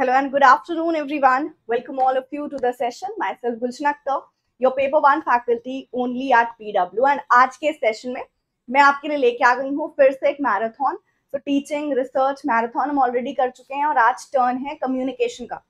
Hello and good afternoon, everyone. Welcome all of you to the session. Myself Gulshan Akhtar, your paper one faculty only at PW. And आज के session में मैं आपके लिए लेके आ गई हूँ फिर से एक marathon. So teaching, research, marathon हम ऑलरेडी कर चुके हैं और आज टर्न है कम्युनिकेशन का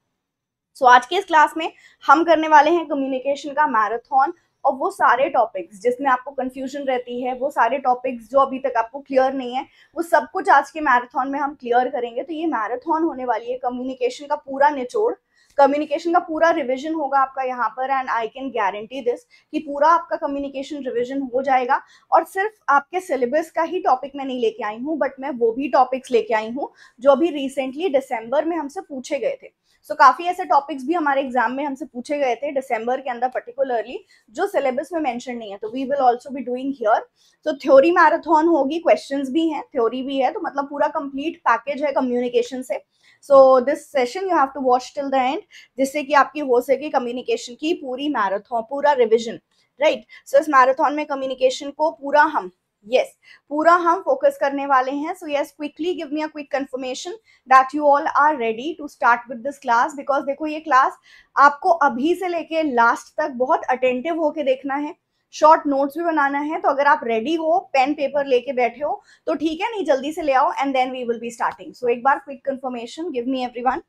so, आज के इस क्लास में हम करने वाले हैं कम्युनिकेशन का मैराथन और वो सारे टॉपिक्स जिसमें आपको कंफ्यूजन रहती है वो सारे टॉपिक्स जो अभी तक आपको क्लियर नहीं है वो सब कुछ आज के मैराथन में हम क्लियर करेंगे तो ये मैराथन होने वाली है कम्युनिकेशन का पूरा निचोड़ कम्युनिकेशन का पूरा रिवीजन होगा आपका यहाँ पर and I can guarantee this कि पूरा आपका कम्युनिकेशन रिवीजन हो जाएगा और सिर्फ आपके सिलेबस का ही टॉपिक मैं नहीं लेके आई हूँ बट मैं वो भी टॉपिक्स लेके आई हूँ जो अभी रिसेंटली दिसंबर में हमसे पूछे गए थे सो so, काफ़ी ऐसे टॉपिक्स भी हमारे एग्जाम में हमसे पूछे गए थे दिसंबर के अंदर पर्टिकुलरली जो सिलेबस में मेंशन नहीं है तो we will also be doing here so theory marathon होगी क्वेश्चन भी हैं थ्योरी भी है तो मतलब पूरा कंप्लीट पैकेज है कम्युनिकेशन से so this session you have to watch till the end जिससे कि आपकी हो सके कम्युनिकेशन की पूरी मैराथन पूरा रिविजन राइट सो इस मैराथन में कम्युनिकेशन को पूरा हम यस yes, पूरा हम फोकस करने वाले हैं so yes quickly give me a quick confirmation that you all are ready to start with this class because देखो ये क्लास आपको अभी से लेके लास्ट तक बहुत अटेंटिव होके देखना है शॉर्ट नोट्स भी बनाना है तो अगर आप रेडी हो पेन पेपर लेके बैठे हो तो ठीक है नहीं जल्दी से ले आओ and then we will be starting so एक बार quick confirmation give me everyone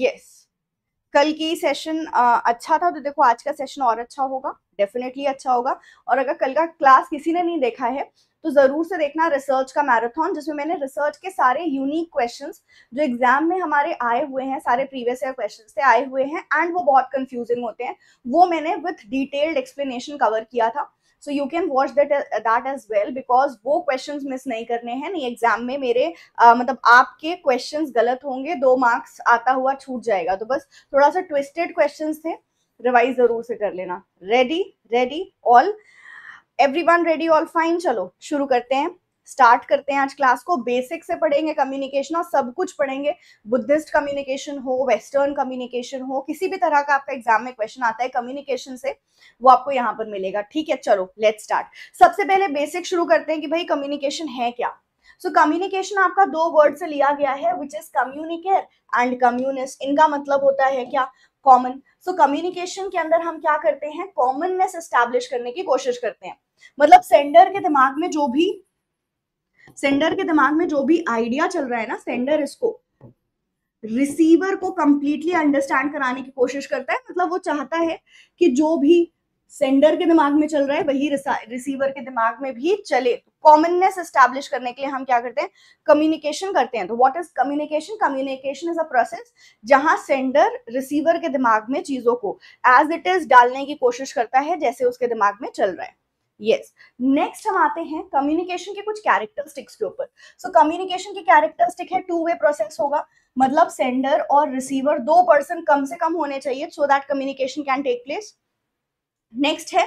yes कल की सेशन अच्छा था तो देखो आज का सेशन और अच्छा होगा डेफिनेटली अच्छा होगा और अगर कल का क्लास किसी ने नहीं देखा है तो ज़रूर से देखना रिसर्च का मैराथन जिसमें मैंने रिसर्च के सारे यूनिक क्वेश्चंस जो एग्जाम में हमारे आए हुए हैं सारे प्रीवियस ईयर क्वेश्चंस से आए हुए हैं एंड वो बहुत कंफ्यूजिंग होते हैं वो मैंने विथ डिटेल्ड एक्सप्लेनेशन कवर किया था so you can watch that that as well because वो क्वेश्चन मिस नहीं करने हैं नहीं एग्जाम में मेरे uh, मतलब आपके क्वेश्चन गलत होंगे दो मार्क्स आता हुआ छूट जाएगा तो बस थोड़ा सा ट्विस्टेड क्वेश्चन थे रिवाइज जरूर से कर लेना ready ready all everyone ready all fine चलो शुरू करते हैं स्टार्ट करते हैं आज क्लास को बेसिक से पढ़ेंगे कम्युनिकेशन और सब कुछ पढ़ेंगे बुद्धिस्ट कम्युनिकेशन हो वेस्टर्न कम्युनिकेशन हो किसी भी तरह का आपका एग्जाम में क्वेश्चन आता है कम्युनिकेशन से वो आपको यहाँ पर मिलेगा ठीक है चलो लेट स्टार्ट सबसे पहले बेसिक शुरू करते हैं कि भाई कम्युनिकेशन है क्या सो so, कम्युनिकेशन आपका दो वर्ड से लिया गया है which is communicare and communist इनका मतलब होता है क्या कॉमन सो कम्युनिकेशन के अंदर हम क्या करते हैं कॉमननेस एस्टेब्लिश करने की कोशिश करते हैं मतलब सेंडर के दिमाग में जो भी सेंडर के दिमाग में जो भी आइडिया चल रहा है ना सेंडर इसको रिसीवर को कंप्लीटली अंडरस्टैंड कराने की कोशिश करता है मतलब वो चाहता है कि जो भी सेंडर के दिमाग में चल रहा है वही रिसीवर के दिमाग में भी चले कॉमननेस एस्टेब्लिश करने के लिए हम क्या करते हैं कम्युनिकेशन करते हैं तो what is communication communication is a process जहां सेंडर रिसीवर के दिमाग में चीजों को एज इट इज डालने की कोशिश करता है जैसे उसके दिमाग में चल रहा है यस नेक्स्ट हम आते हैं कम्युनिकेशन के कुछ कैरेक्टरिस्टिक्स के ऊपर सो कम्युनिकेशन के कैरेक्टरिस्टिक है टू वे प्रोसेस होगा मतलब सेंडर और रिसीवर दो पर्सन कम से कम होने चाहिए so that communication can take place next है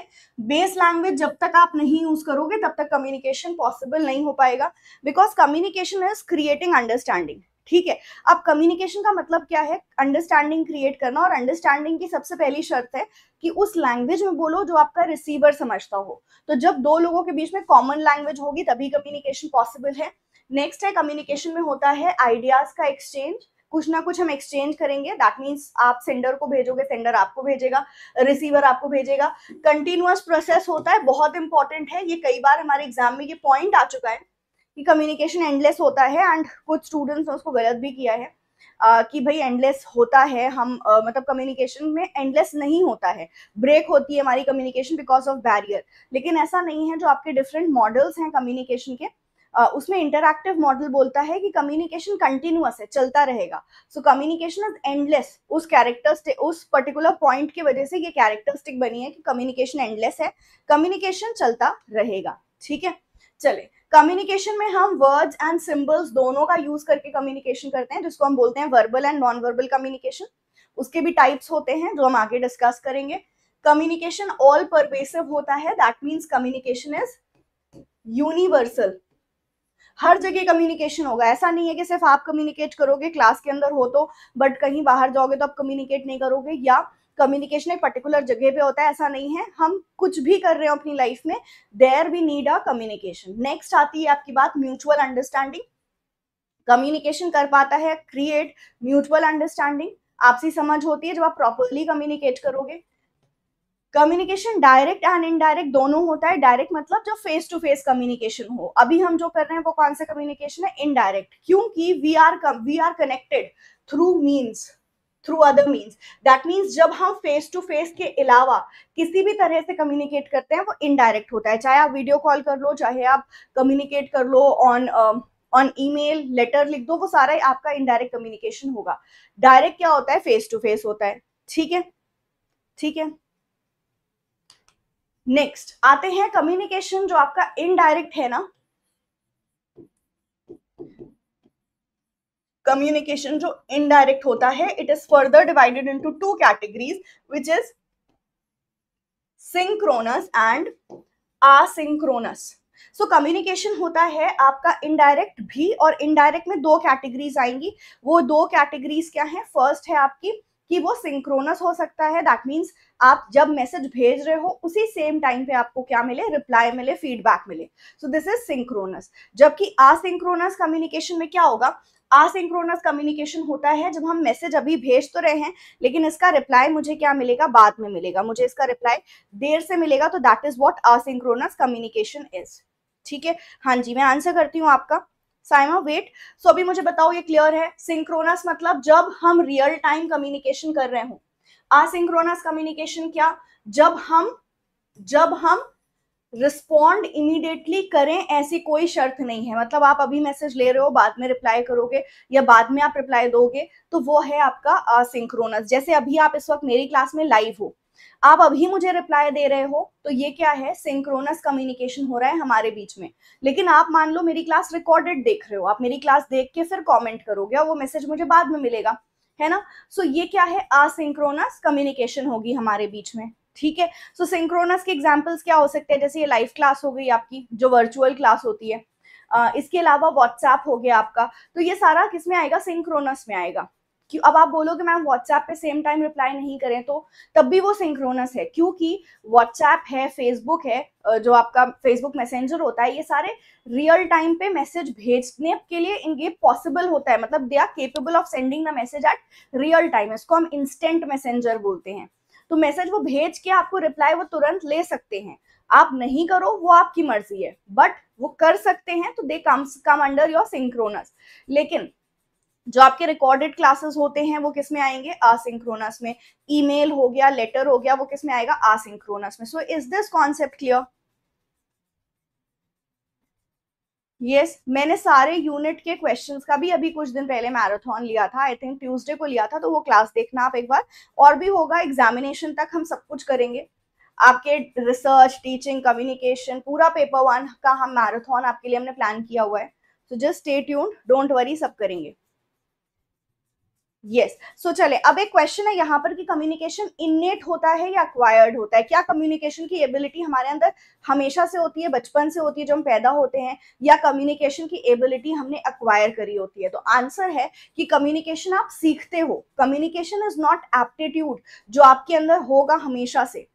बेस लैंग्वेज जब तक आप नहीं यूज करोगे तब तक कम्युनिकेशन पॉसिबल नहीं हो पाएगा because communication is creating understanding ठीक है अब कम्युनिकेशन का मतलब क्या है अंडरस्टैंडिंग क्रिएट करना और अंडरस्टैंडिंग की सबसे पहली शर्त है कि उस लैंग्वेज में बोलो जो आपका रिसीवर समझता हो तो जब दो लोगों के बीच में कॉमन लैंग्वेज होगी तभी कम्युनिकेशन पॉसिबल है नेक्स्ट है कम्युनिकेशन में होता है आइडियाज का एक्सचेंज कुछ ना कुछ हम एक्सचेंज करेंगे दैट मीन्स आप सेंडर को भेजोगे सेंडर आपको भेजेगा रिसीवर आपको भेजेगा कंटिन्यूस प्रोसेस होता है बहुत इंपॉर्टेंट है ये कई बार हमारे एग्जाम में ये पॉइंट आ चुका है कि कम्युनिकेशन एंडलेस होता है एंड कुछ स्टूडेंट्स ने उसको गलत भी किया है आ, कि भाई एंडलेस होता है हम आ, मतलब कम्युनिकेशन में एंडलेस नहीं होता है ब्रेक होती है हमारी कम्युनिकेशन बिकॉज ऑफ बैरियर लेकिन ऐसा नहीं है जो आपके डिफरेंट मॉडल्स हैं कम्युनिकेशन के आ, उसमें इंटरक्टिव मॉडल बोलता है कि कम्युनिकेशन कंटिन्यूस है चलता रहेगा सो कम्युनिकेशन इज एंडलेस उस कैरेक्टर उस पर्टिकुलर पॉइंट की वजह से ये कैरेक्टरिस्टिक बनी है कि कम्युनिकेशन एंडलेस है कम्युनिकेशन चलता रहेगा ठीक है चले कम्युनिकेशन में हम वर्ड्स एंड सिंबल्स दोनों का यूज करके कम्युनिकेशन करते हैं जिसको हम बोलते हैं verbal and non verbal communication उसके भी टाइप्स होते हैं जो हम आगे डिस्कस करेंगे कम्युनिकेशन ऑल परपेसिव होता है that means communication is universal हर जगह कम्युनिकेशन होगा ऐसा नहीं है कि सिर्फ आप कम्युनिकेट करोगे क्लास के अंदर हो तो बट कहीं बाहर जाओगे तो आप कम्युनिकेट नहीं करोगे या कम्युनिकेशन एक पर्टिकुलर जगह पे होता है ऐसा नहीं है हम कुछ भी कर रहे हो अपनी लाइफ में there we need a communication next आती है आपकी बात म्यूचुअल अंडरस्टैंडिंग कम्युनिकेशन कर पाता है क्रिएट म्यूचुअल अंडरस्टैंडिंग आपसी समझ होती है जब आप प्रॉपरली कम्युनिकेट करोगे कम्युनिकेशन डायरेक्ट एंड इनडायरेक्ट दोनों होता है डायरेक्ट मतलब जो फेस टू फेस कम्युनिकेशन हो अभी हम जो कर रहे हैं वो कौन सा कम्युनिकेशन है इनडायरेक्ट क्योंकि we are we are connected through means through other means that means जब हम फेस टू फेस के अलावा किसी भी तरह से कम्युनिकेट करते हैं वो इनडायरेक्ट होता है चाहे आप वीडियो कॉल कर लो चाहे आप कम्युनिकेट कर लो ऑन ऑन ईमेल लेटर लिख दो वो सारा आपका इनडायरेक्ट कम्युनिकेशन होगा डायरेक्ट क्या होता है फेस टू फेस होता है ठीक है ठीक है नेक्स्ट आते हैं कम्युनिकेशन जो आपका इनडायरेक्ट है ना कम्युनिकेशन जो इनडायरेक्ट होता है it is further divided into two categories which is synchronous and asynchronous so communication होता है आपका इनडायरेक्ट भी और इनडायरेक्ट में दो कैटेगरीज आएंगी वो दो कैटेगरीज क्या है फर्स्ट है आपकी कि वो सिंक्रोनस हो सकता है दैट मीन्स आप जब मैसेज भेज रहे हो उसी सेम टाइम पे आपको क्या मिले रिप्लाई मिले फीडबैक मिले सो दिस इज सिंक्रोनस जबकि आसिंक्रोनस कम्युनिकेशन में क्या होगा आसिंक्रोनस कम्युनिकेशन होता है जब हम मैसेज अभी भेज तो रहे हैं लेकिन इसका रिप्लाई मुझे क्या मिलेगा बाद में मिलेगा मुझे इसका रिप्लाई देर से मिलेगा तो that is what asynchronous communication is ठीक है हाँ जी मैं आंसर करती हूँ आपका साइमा वेट सो अभी मुझे बताओ ये क्लियर है सिंक्रोनस मतलब जब हम रियल टाइम कम्युनिकेशन कर रहे हो आसिंक्रोनस कम्युनिकेशन क्या जब हम जब हम रिस्पॉन्ड इमीडिएटली करें ऐसी कोई शर्त नहीं है मतलब आप अभी मैसेज ले रहे हो बाद में रिप्लाई करोगे या बाद में आप रिप्लाई दोगे तो वो है आपका सिंक्रोनस जैसे अभी आप इस वक्त मेरी क्लास में लाइव हो आप अभी मुझे रिप्लाई दे रहे हो तो ये क्या है सिंक्रोनस कम्युनिकेशन हो रहा है हमारे बीच में लेकिन आप मान लो मेरी क्लास रिकॉर्डेड देख रहे हो आप मेरी क्लास देख के फिर कॉमेंट करोगे और वो मैसेज मुझे बाद में मिलेगा है ना सो so, ये क्या है असिंक्रोनस कम्युनिकेशन होगी हमारे बीच में ठीक है सो सिंक्रोनस के एग्जाम्पल्स क्या हो सकते हैं जैसे ये लाइव क्लास हो गई आपकी जो वर्चुअल क्लास होती है इसके अलावा व्हाट्सएप हो गया आपका तो ये सारा किस में आएगा सिंक्रोनस में आएगा क्यों अब आप बोलोगे मैम व्हाट्सएप पे सेम टाइम रिप्लाई नहीं करें तो तब भी वो सिंक्रोनस है क्योंकि व्हाट्सएप है फेसबुक है जो आपका फेसबुक मैसेंजर होता है ये सारे रियल टाइम पे मैसेज भेजने के लिए इनके पॉसिबल होता है मतलब they are capable of sending the message at real time इसको हम इंस्टेंट मैसेंजर बोलते हैं तो मैसेज वो भेज के आपको रिप्लाई वो तुरंत ले सकते हैं आप नहीं करो वो आपकी मर्जी है बट वो कर सकते हैं तो they comes come under your synchronous लेकिन जो आपके रिकॉर्डेड क्लासेस होते हैं वो किस में आएंगे असिंक्रोनस में ईमेल हो गया लेटर हो गया वो किस में आएगा असिंक्रोनस में so is this concept clear yes yes, मैंने सारे यूनिट के क्वेश्चंस का भी अभी कुछ दिन पहले मैराथन लिया था आई थिंक ट्यूसडे को लिया था तो वो क्लास देखना आप एक बार और भी होगा एग्जामिनेशन तक हम सब कुछ करेंगे आपके रिसर्च टीचिंग कम्युनिकेशन पूरा पेपर वन का हम मैराथन आपके लिए हमने प्लान किया हुआ है so just stay tuned don't worry सब करेंगे यस सो चले अब एक क्वेश्चन है यहाँ पर कि कम्युनिकेशन इननेट होता है या अक्वायर्ड होता है क्या कम्युनिकेशन की एबिलिटी हमारे अंदर हमेशा से होती है बचपन से होती है जो हम पैदा होते हैं या कम्युनिकेशन की एबिलिटी हमने अक्वायर करी होती है तो आंसर है कि कम्युनिकेशन आप सीखते हो कम्युनिकेशन इज नॉट एप्टीट्यूड जो आपके अंदर होगा हमेशा से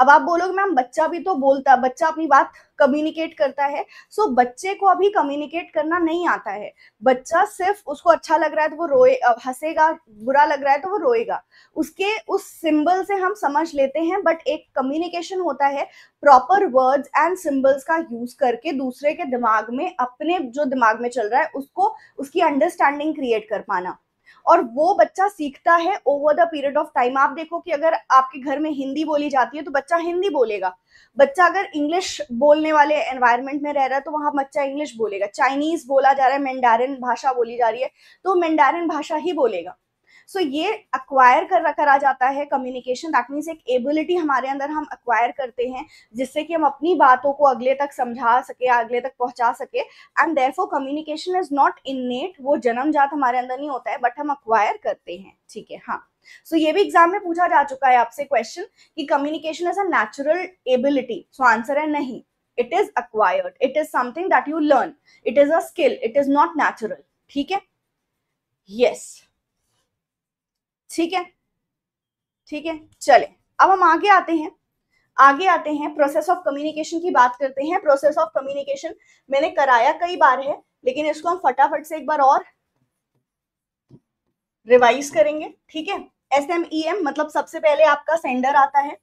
अब आप बोलोगे मैम बच्चा भी तो बोलता है बच्चा अपनी बात कम्युनिकेट करता है सो so, बच्चे को अभी कम्युनिकेट करना नहीं आता है बच्चा सिर्फ उसको अच्छा लग रहा है तो वो रोए हंसेगा बुरा लग रहा है तो वो रोएगा उसके उस सिंबल से हम समझ लेते हैं बट एक कम्युनिकेशन होता है प्रॉपर वर्ड्स एंड सिंबल्स का यूज करके दूसरे के दिमाग में अपने जो दिमाग में चल रहा है उसको उसकी अंडरस्टैंडिंग क्रिएट कर पाना और वो बच्चा सीखता है over the period of time आप देखो कि अगर आपके घर में हिंदी बोली जाती है तो बच्चा हिंदी बोलेगा बच्चा अगर इंग्लिश बोलने वाले एनवायरमेंट में रह रहा है तो वहां बच्चा इंग्लिश बोलेगा चाइनीज बोला जा रहा है मैंडारिन भाषा बोली जा रही है तो मैंडारिन भाषा ही बोलेगा सो ये अक्वायर कर करा जाता है कम्युनिकेशन दैट मीन्स एक एबिलिटी हमारे अंदर हम अक्वायर करते हैं जिससे कि हम अपनी बातों को अगले तक समझा सके अगले तक पहुंचा सके and there communication is not net वो जात हमारे अंदर नहीं होता है बट हम अक्वायर करते हैं ठीक है हाँ सो so, ये भी एग्जाम में पूछा जा चुका है आपसे क्वेश्चन कि communication is a natural ability so answer है नहीं it is acquired it is something that you learn it is a skill it is not natural ठीक है यस yes. ठीक है ठीक है चले अब हम आगे आते हैं आगे आते हैं प्रोसेस ऑफ कम्युनिकेशन की बात करते हैं प्रोसेस ऑफ कम्युनिकेशन मैंने कराया कई बार है लेकिन इसको हम फटाफट से एक बार और रिवाइज करेंगे ठीक है एस एम ई एम मतलब सबसे पहले आपका सेंडर आता है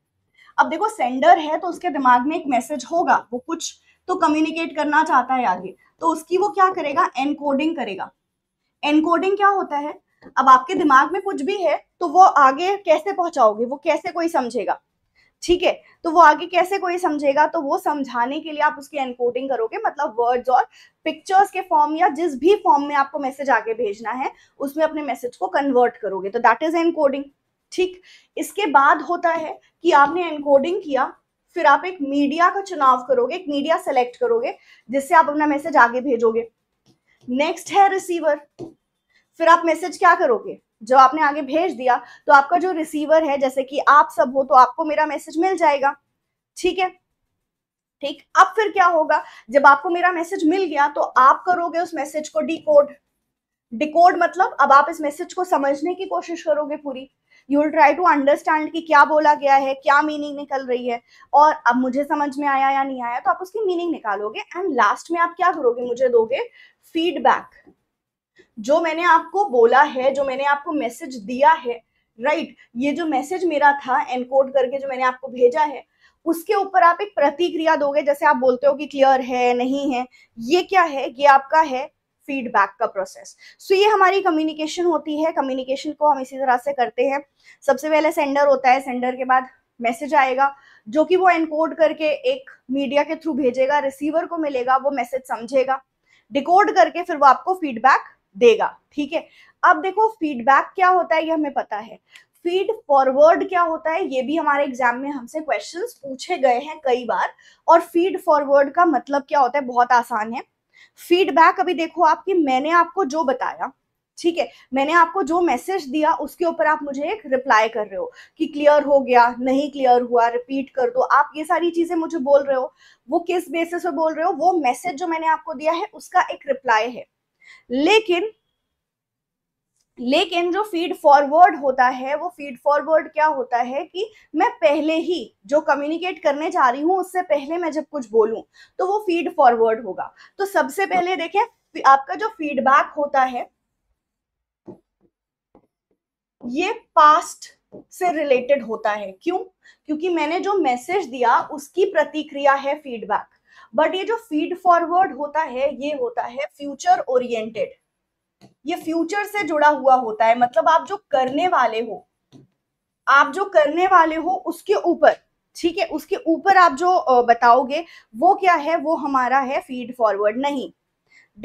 अब देखो सेंडर है तो उसके दिमाग में एक मैसेज होगा वो कुछ तो कम्युनिकेट करना चाहता है आगे तो उसकी वो क्या करेगा एनकोडिंग करेगा एनकोडिंग क्या होता है अब आपके दिमाग में कुछ भी है तो वो आगे कैसे पहुंचाओगे वो कैसे कोई समझेगा ठीक है तो वो आगे कैसे कोई समझेगा तो वो समझाने के लिए आप उसकी एनकोडिंग करोगे मतलब वर्ड्स और पिक्चर्स के फॉर्म या जिस भी फॉर्म में आपको मैसेज आगे भेजना है उसमें अपने मैसेज को कन्वर्ट करोगे तो दैट इज एनकोडिंग ठीक इसके बाद होता है कि आपने एनकोडिंग किया फिर आप एक मीडिया का चुनाव करोगे एक मीडिया सेलेक्ट करोगे जिससे आप अपना मैसेज आगे भेजोगे नेक्स्ट है रिसीवर फिर आप मैसेज क्या करोगे जब आपने आगे भेज दिया तो आपका जो रिसीवर है जैसे कि आप सब हो तो आपको मेरा मैसेज मिल जाएगा ठीक है ठीक अब फिर क्या होगा जब आपको मेरा मैसेज मिल गया तो आप करोगे उस मैसेज को डिकोड डिकोड मतलब अब आप इस मैसेज को समझने की कोशिश करोगे पूरी you will try to understand कि क्या बोला गया है क्या मीनिंग निकल रही है और अब मुझे समझ में आया या नहीं आया तो आप उसकी मीनिंग निकालोगे एंड लास्ट में आप क्या करोगे मुझे दोगे फीडबैक जो मैंने आपको बोला है जो मैंने आपको मैसेज दिया है राइट right, ये जो मैसेज मेरा था एनकोड करके जो मैंने आपको भेजा है उसके ऊपर आप एक प्रतिक्रिया दोगे जैसे आप बोलते हो कि क्लियर है नहीं है ये क्या है ये आपका है फीडबैक का प्रोसेस सो so, ये हमारी कम्युनिकेशन होती है कम्युनिकेशन को हम इसी तरह से करते हैं सबसे पहले सेंडर होता है सेंडर के बाद मैसेज आएगा जो कि वो एनकोड करके एक मीडिया के थ्रू भेजेगा रिसीवर को मिलेगा वो मैसेज समझेगा डिकोड करके फिर वो आपको फीडबैक देगा ठीक है अब देखो फीडबैक क्या होता है ये हमें पता है फीड फॉरवर्ड क्या होता है ये भी हमारे एग्जाम में हमसे क्वेश्चंस पूछे गए हैं कई बार और फीड फॉरवर्ड का मतलब क्या होता है बहुत आसान है फीडबैक अभी देखो आपकी मैंने आपको जो बताया ठीक है मैंने आपको जो मैसेज दिया उसके ऊपर आप मुझे एक रिप्लाई कर रहे हो कि क्लियर हो गया नहीं क्लियर हुआ रिपीट कर दो आप ये सारी चीजें मुझे बोल रहे हो वो किस बेसिस पे बोल रहे हो वो मैसेज जो मैंने आपको दिया है उसका एक रिप्लाई है लेकिन लेकिन जो फीड फॉरवर्ड होता है वो फीड फॉरवर्ड क्या होता है कि मैं पहले ही जो कम्युनिकेट करने जा रही हूं उससे पहले मैं जब कुछ बोलूं तो वो फीड फॉरवर्ड होगा तो सबसे पहले देखें आपका जो फीडबैक होता है ये पास्ट से रिलेटेड होता है क्यों क्योंकि मैंने जो मैसेज दिया उसकी प्रतिक्रिया है फीडबैक बट ये जो फीड फॉरवर्ड होता है ये होता है फ्यूचर ओरिएंटेड ये फ्यूचर से जुड़ा हुआ होता है मतलब आप जो करने वाले हो आप जो करने वाले हो उसके ऊपर ठीक है उसके ऊपर आप जो बताओगे वो क्या है वो हमारा है फीड फॉरवर्ड नहीं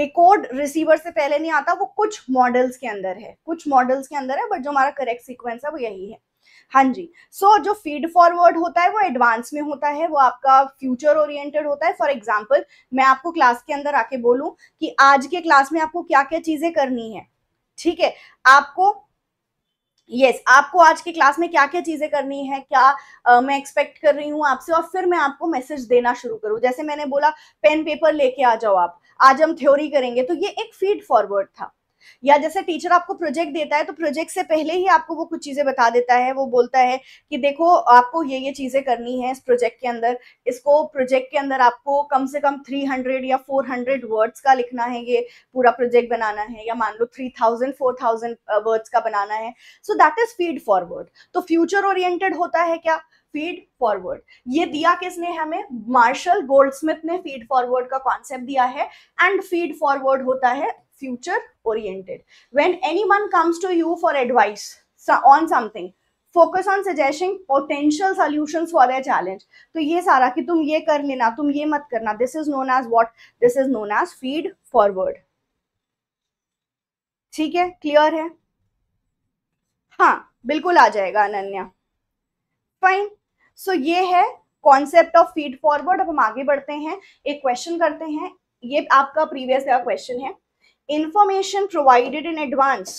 डिकोड रिसीवर से पहले नहीं आता वो कुछ मॉडल्स के अंदर है कुछ मॉडल्स के अंदर है बट जो हमारा करेक्ट सीक्वेंस है वो यही है हाँ जी सो so, जो फीड फॉरवर्ड होता है वो एडवांस में होता है वो आपका फ्यूचर ओरिएंटेड होता है फॉर एग्जाम्पल मैं आपको क्लास के अंदर आके बोलूँ कि आज के क्लास में आपको क्या क्या चीज़ें करनी है ठीक है आपको यस yes, आपको आज के क्लास में क्या क्या चीज़ें करनी है क्या आ, मैं एक्सपेक्ट कर रही हूँ आपसे और फिर मैं आपको मैसेज देना शुरू करूँ जैसे मैंने बोला पेन पेपर लेके आ जाओ आप आज हम थ्योरी करेंगे तो ये एक फीड फॉरवर्ड था या जैसे टीचर आपको प्रोजेक्ट देता है तो प्रोजेक्ट से पहले ही आपको वो कुछ चीज़ें बता देता है वो बोलता है कि देखो आपको ये ये चीज़ें करनी है इस प्रोजेक्ट के अंदर इसको प्रोजेक्ट के अंदर आपको कम से कम थ्री हंड्रेड या फोर हंड्रेड वर्ड्स का लिखना है ये पूरा प्रोजेक्ट बनाना है या मान लो three thousand four thousand words का बनाना है so that is feed forward तो फ्यूचर ओरिएंटेड होता है क्या फीड फॉरवर्ड ये दिया किसने हमें मार्शल गोल्ड स्मिथ ने फीड फॉरवर्ड का कॉन्सेप्ट दिया है एंड फीड फॉरवर्ड होता है future oriented when anyone comes to you for advice on something focus on suggestion potential solution for a challenge तो ये सारा कि तुम ये कर लेना तुम ये मत करना this is known as what this is known as feed forward ठीक है क्लियर है हाँ बिल्कुल आ जाएगा अनन्या फाइन सो ये है कॉन्सेप्ट ऑफ फीड फॉरवर्ड अब हम आगे बढ़ते हैं एक क्वेश्चन करते हैं ये आपका प्रीवियस का क्वेश्चन है information provided in advance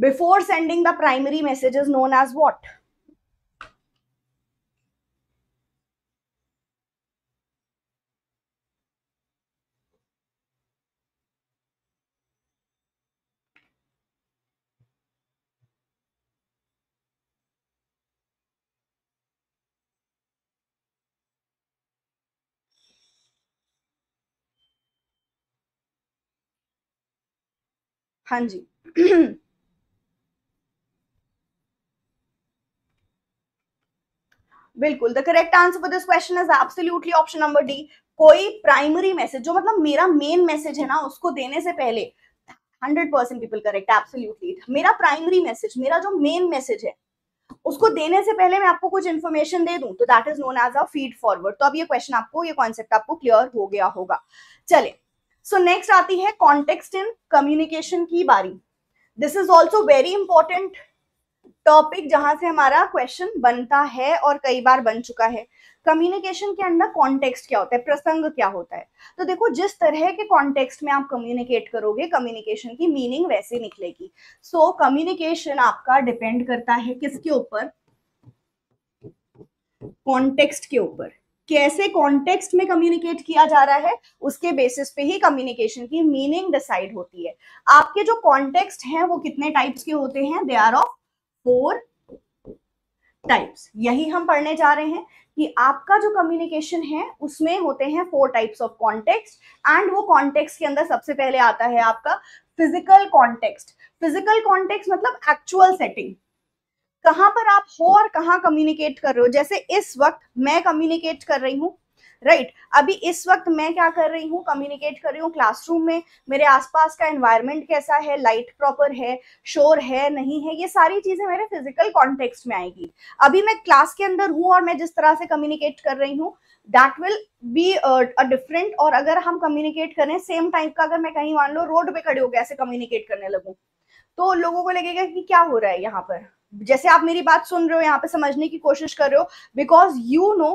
before sending the primary messages known as what हाँ जी बिल्कुल the correct answer for this question is absolutely option number D कोई प्राइमरी मैसेज जो मतलब मेरा मेन मैसेज है ना उसको देने से पहले hundred percent people correct absolutely मेरा प्राइमरी मैसेज मेरा जो मेन मैसेज है उसको देने से पहले मैं आपको कुछ इन्फॉर्मेशन दे दूं तो that is known as a feed forward तो अब ये क्वेश्चन आपको ये कॉन्सेप्ट आपको क्लियर हो गया होगा चले सो नेक्स्ट आती है कॉन्टेक्स्ट इन कम्युनिकेशन की बारी this is also very important topic जहां से हमारा क्वेश्चन बनता है और कई बार बन चुका है कम्युनिकेशन के अंदर कॉन्टेक्स्ट क्या होता है प्रसंग क्या होता है तो देखो जिस तरह के कॉन्टेक्स्ट में आप कम्युनिकेट करोगे कम्युनिकेशन की मीनिंग वैसे निकलेगी सो so, कम्युनिकेशन आपका डिपेंड करता है किसके ऊपर कॉन्टेक्स्ट के ऊपर कैसे कॉन्टेक्स्ट में कम्युनिकेट किया जा रहा है उसके बेसिस पे ही कम्युनिकेशन की मीनिंग डिसाइड होती है आपके जो कॉन्टेक्स्ट हैं वो कितने टाइप्स के होते हैं they are of four types यही हम पढ़ने जा रहे हैं कि आपका जो कम्युनिकेशन है उसमें होते हैं four types of context and वो कॉन्टेक्स्ट के अंदर सबसे पहले आता है आपका फिजिकल कॉन्टेक्स्ट फिजिकल कॉन्टेक्स्ट मतलब एक्चुअल सेटिंग कहां पर आप हो और कहा कम्युनिकेट कर रहे हो जैसे इस वक्त मैं कम्युनिकेट कर रही हूँ राइट right. अभी इस वक्त मैं क्या कर रही हूँ कम्युनिकेट कर रही हूँ क्लासरूम में मेरे आसपास का एनवायरनमेंट कैसा है लाइट प्रॉपर है शोर है नहीं है ये सारी चीजें मेरे फिजिकल कॉन्टेक्स्ट में आएगी अभी मैं क्लास के अंदर हूँ और मैं जिस तरह से कम्युनिकेट कर रही हूँ that will be a different और अगर हम कम्युनिकेट करें सेम टाइप का अगर मैं कहीं मान लो रोड पे खड़े गए ऐसे कम्युनिकेट करने लगूँ तो लोगों को लगेगा कि क्या हो रहा है यहाँ पर जैसे आप मेरी बात सुन रहे हो यहाँ पे समझने की कोशिश कर रहे हो बिकॉज यू नो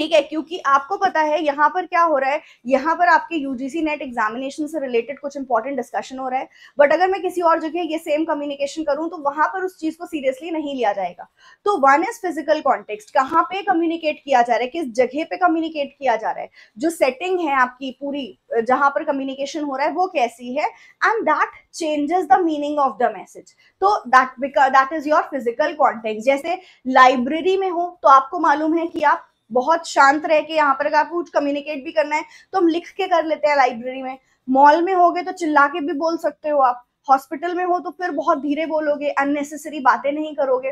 ठीक है क्योंकि आपको पता है यहाँ पर क्या हो रहा है यहाँ पर आपके यूजीसी नेट एग्जामिनेशन से रिलेटेड कुछ इंपॉर्टेंट डिस्कशन हो रहा है बट अगर मैं किसी और जगह ये सेम कम्युनिकेशन करूँ तो वहां पर उस चीज को सीरियसली नहीं लिया जाएगा तो वन इज फिजिकल कॉन्टेक्स्ट कहाँ पे कम्युनिकेट किया जा रहा है किस जगह पे कम्युनिकेट किया जा रहा है जो सेटिंग है आपकी पूरी जहां पर कम्युनिकेशन हो रहा है वो कैसी है and that changes the meaning of the message तो that that is your physical context जैसे लाइब्रेरी में हो तो आपको मालूम है कि आप बहुत शांत रह के यहाँ पर अगर आपको कुछ कम्युनिकेट भी करना है तो हम लिख के कर लेते हैं लाइब्रेरी में मॉल में हो गए तो चिल्ला के भी बोल सकते हो आप हॉस्पिटल में हो तो फिर बहुत धीरे बोलोगे अननेसेसरी बातें नहीं करोगे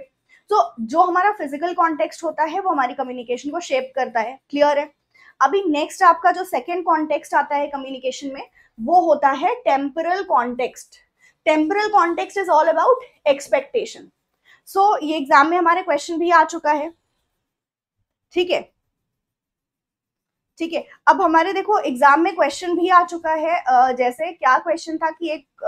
तो जो हमारा फिजिकल कॉन्टेक्स्ट होता है वो हमारी कम्युनिकेशन को शेप करता है क्लियर है अभी नेक्स्ट आपका जो सेकेंड कॉन्टेक्स्ट आता है कम्युनिकेशन में वो होता है temporal context temporal context is all about expectation so ये एग्जाम में हमारे क्वेश्चन भी आ चुका है ठीक है ठीक है अब हमारे देखो एग्जाम में क्वेश्चन भी आ चुका है जैसे क्या क्वेश्चन था कि एक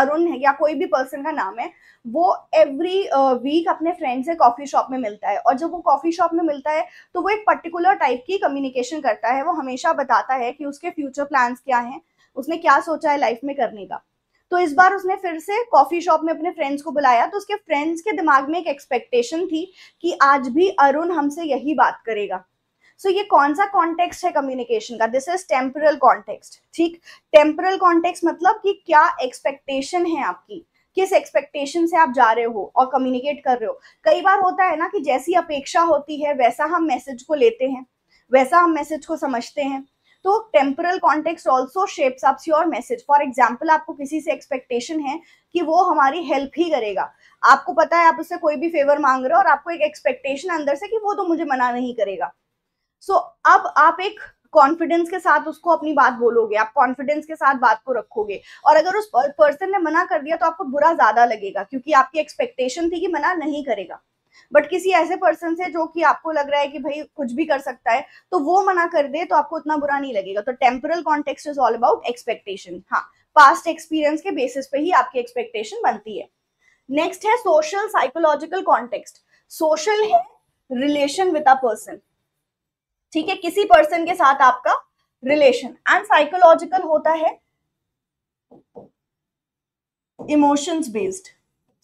अरुण है या कोई भी पर्सन का नाम है वो एवरी वीक अपने फ्रेंड से कॉफ़ी शॉप में मिलता है और जब वो कॉफ़ी शॉप में मिलता है तो वो एक पर्टिकुलर टाइप की कम्युनिकेशन करता है वो हमेशा बताता है कि उसके फ्यूचर प्लान्स क्या हैं उसने क्या सोचा है लाइफ में करने का तो इस बार उसने फिर से कॉफी शॉप में अपने फ्रेंड्स को बुलाया तो उसके फ्रेंड्स के दिमाग में एक एक्सपेक्टेशन थी कि आज भी अरुण हमसे यही बात करेगा सो so, ये कौन सा कॉन्टेक्स्ट है कम्युनिकेशन का दिस इज टेम्परल कॉन्टेक्स्ट ठीक टेम्परल कॉन्टेक्स्ट मतलब कि क्या एक्सपेक्टेशन है आपकी किस एक्सपेक्टेशन से आप जा रहे हो और कम्युनिकेट कर रहे हो कई बार होता है ना कि जैसी अपेक्षा होती है वैसा हम मैसेज को लेते हैं वैसा हम मैसेज को समझते हैं तो temporal context also shapes ups your message for example आपको किसी से एक्सपेक्टेशन है कि वो हमारी हेल्प ही करेगा आपको पता है आप उससे कोई भी फेवर मांग रहे हो और आपको एक एक्सपेक्टेशन अंदर से कि वो तो मुझे मना नहीं करेगा सो so, अब आप एक कॉन्फिडेंस के साथ उसको अपनी बात बोलोगे आप कॉन्फिडेंस के साथ बात को रखोगे और अगर उस पर्सन ने मना कर दिया तो आपको बुरा ज्यादा लगेगा क्योंकि आपकी एक्सपेक्टेशन थी कि मना नहीं करेगा बट किसी ऐसे पर्सन से जो कि आपको लग रहा है कि भाई कुछ भी कर सकता है तो वो मना कर दे तो आपको उतना बुरा नहीं लगेगा तो temporal context is all about expectation हाँ पास्ट एक्सपीरियंस के बेसिस पे ही आपकी एक्सपेक्टेशन बनती है नेक्स्ट है सोशल साइकोलॉजिकल कॉन्टेक्स्ट सोशल है रिलेशन विद अ पर्सन ठीक है किसी पर्सन के साथ आपका रिलेशन एंड साइकोलॉजिकल होता है इमोशंस बेस्ड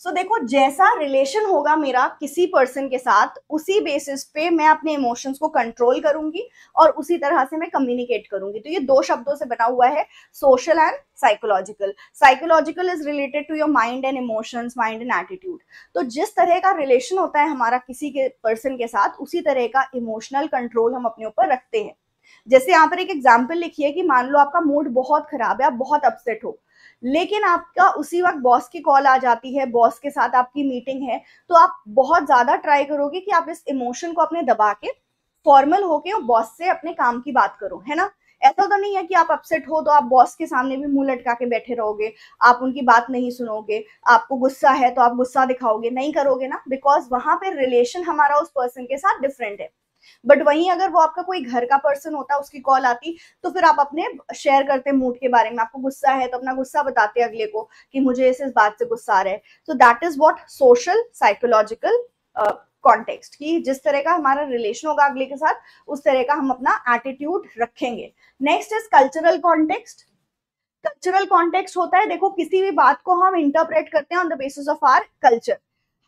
सो so, देखो जैसा रिलेशन होगा मेरा किसी पर्सन के साथ उसी बेसिस पे मैं अपने इमोशंस को कंट्रोल करूंगी और उसी तरह से मैं कम्युनिकेट करूंगी तो ये दो शब्दों से बना हुआ है social and psychological psychological is related to your mind and emotions mind and attitude तो जिस तरह का रिलेशन होता है हमारा किसी के पर्सन के साथ उसी तरह का इमोशनल कंट्रोल हम अपने ऊपर रखते हैं जैसे यहाँ पर एक एग्जाम्पल लिखी है कि मान लो आपका मूड बहुत खराब है आप बहुत अपसेट हो लेकिन आपका उसी वक्त बॉस की कॉल आ जाती है बॉस के साथ आपकी मीटिंग है तो आप बहुत ज़्यादा ट्राई करोगे कि आप इस इमोशन को अपने दबा के फॉर्मल होके और बॉस से अपने काम की बात करो है ना ऐसा तो नहीं है कि आप अपसेट हो तो आप बॉस के सामने भी मुंह लटका के बैठे रहोगे आप उनकी बात नहीं सुनोगे आपको गुस्सा है तो आप गुस्सा दिखाओगे नहीं करोगे ना बिकॉज वहां पर रिलेशन हमारा उस पर्सन के साथ डिफरेंट है बट वहीं अगर वो आपका कोई घर का पर्सन होता उसकी कॉल आती तो फिर आप अपने शेयर करते मूड के बारे में आपको गुस्सा है तो अपना गुस्सा बताते अगले को कि मुझे इस इस बात से गुस्सा आ रहा है तो that is what social psychological context की जिस तरह का हमारा रिलेशन होगा अगले के साथ उस तरह का हम अपना एटीट्यूड रखेंगे next is cultural context cultural context होता है देखो किसी भी बात को हम इंटरप्रेट करते हैं on the basis of our culture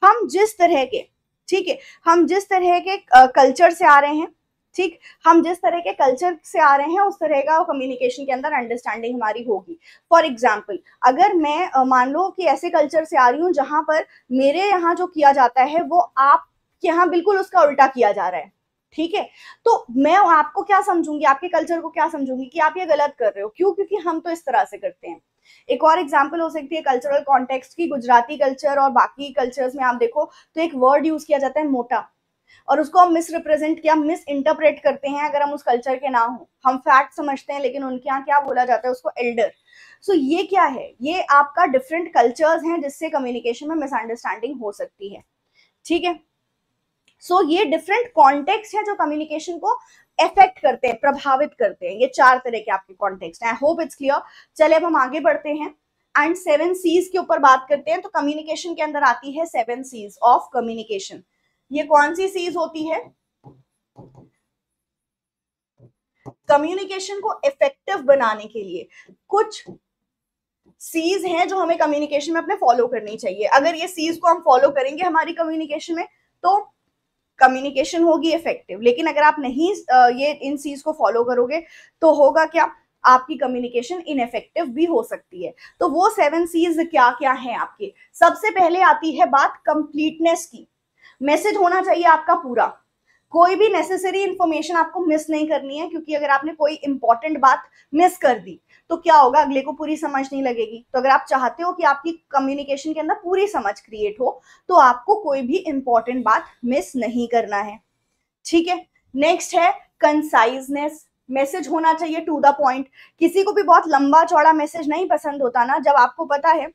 हम जिस तरह के ठीक है हम जिस तरह के कल्चर से आ रहे हैं ठीक हम जिस तरह के कल्चर से आ रहे हैं उस तरह का कम्युनिकेशन के अंदर अंडरस्टैंडिंग हमारी होगी फॉर एग्जाम्पल अगर मैं मान लो कि ऐसे कल्चर से आ रही हूँ जहां पर मेरे यहाँ जो किया जाता है वो आप यहाँ बिल्कुल उसका उल्टा किया जा रहा है ठीक है तो मैं आपको क्या समझूंगी आपके कल्चर को क्या समझूंगी कि आप ये गलत कर रहे हो क्यों क्योंकि हम तो इस तरह से करते हैं एक और एग्जाम्पल हो सकती है कल्चरल कॉन्टेक्स्ट की गुजराती कल्चर और बाकी कल्चर्स में आप देखो तो एक वर्ड यूज किया जाता है मोटा और उसको हम मिस रिप्रेजेंट किया मिस इंटरप्रेट करते हैं अगर हम उस कल्चर के ना हो हम फैक्ट समझते हैं लेकिन उनके यहाँ क्या बोला जाता है उसको एल्डर सो so, ये क्या है ये आपका डिफरेंट कल्चर्स हैं जिससे कम्युनिकेशन में मिसअंडरस्टैंडिंग हो सकती है ठीक है सो so, ये डिफरेंट कॉन्टेक्स्ट है जो कम्युनिकेशन को इफेक्ट करते हैं प्रभावित करते हैं ये चार तरह के आपके context I hope it's clear चले अब हम आगे बढ़ते हैं एंड सेवन सीज के ऊपर बात करते हैं तो कम्युनिकेशन के अंदर आती है सेवन सीज ऑफ कम्युनिकेशन ये कौन सी सीज होती है कम्युनिकेशन को इफेक्टिव बनाने के लिए कुछ सीज हैं जो हमें कम्युनिकेशन में अपने फॉलो करनी चाहिए अगर ये सीज को हम फॉलो करेंगे हमारी कम्युनिकेशन में तो कम्युनिकेशन होगी इफेक्टिव लेकिन अगर आप नहीं ये इन चीज को फॉलो करोगे तो होगा क्या आपकी कम्युनिकेशन इनफेक्टिव भी हो सकती है तो वो सेवन सीज क्या क्या है आपके सबसे पहले आती है बात कंप्लीटनेस की मैसेज होना चाहिए आपका पूरा कोई भी नेसेसरी इंफॉर्मेशन आपको मिस नहीं करनी है क्योंकि अगर आपने कोई इंपॉर्टेंट बात मिस कर दी तो क्या होगा अगले को पूरी समझ नहीं लगेगी तो अगर आप चाहते हो कि आपकी कम्युनिकेशन के अंदर पूरी समझ क्रिएट हो तो आपको कोई भी इंपॉर्टेंट बात मिस नहीं करना है ठीक है नेक्स्ट है कंसाइजनेस मैसेज होना चाहिए टू द पॉइंट किसी को भी बहुत लंबा चौड़ा मैसेज नहीं पसंद होता ना जब आपको पता है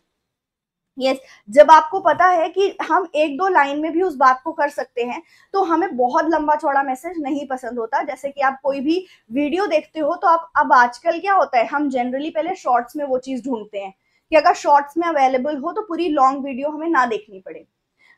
यस yes, जब आपको पता है कि हम एक दो लाइन में भी उस बात को कर सकते हैं तो हमें बहुत लंबा चौड़ा मैसेज नहीं पसंद होता जैसे कि आप कोई भी वीडियो देखते हो तो आप अब आजकल क्या होता है हम जनरली पहले शॉर्ट्स में वो चीज़ ढूंढते हैं कि अगर शॉर्ट्स में अवेलेबल हो तो पूरी लॉन्ग वीडियो हमें ना देखनी पड़े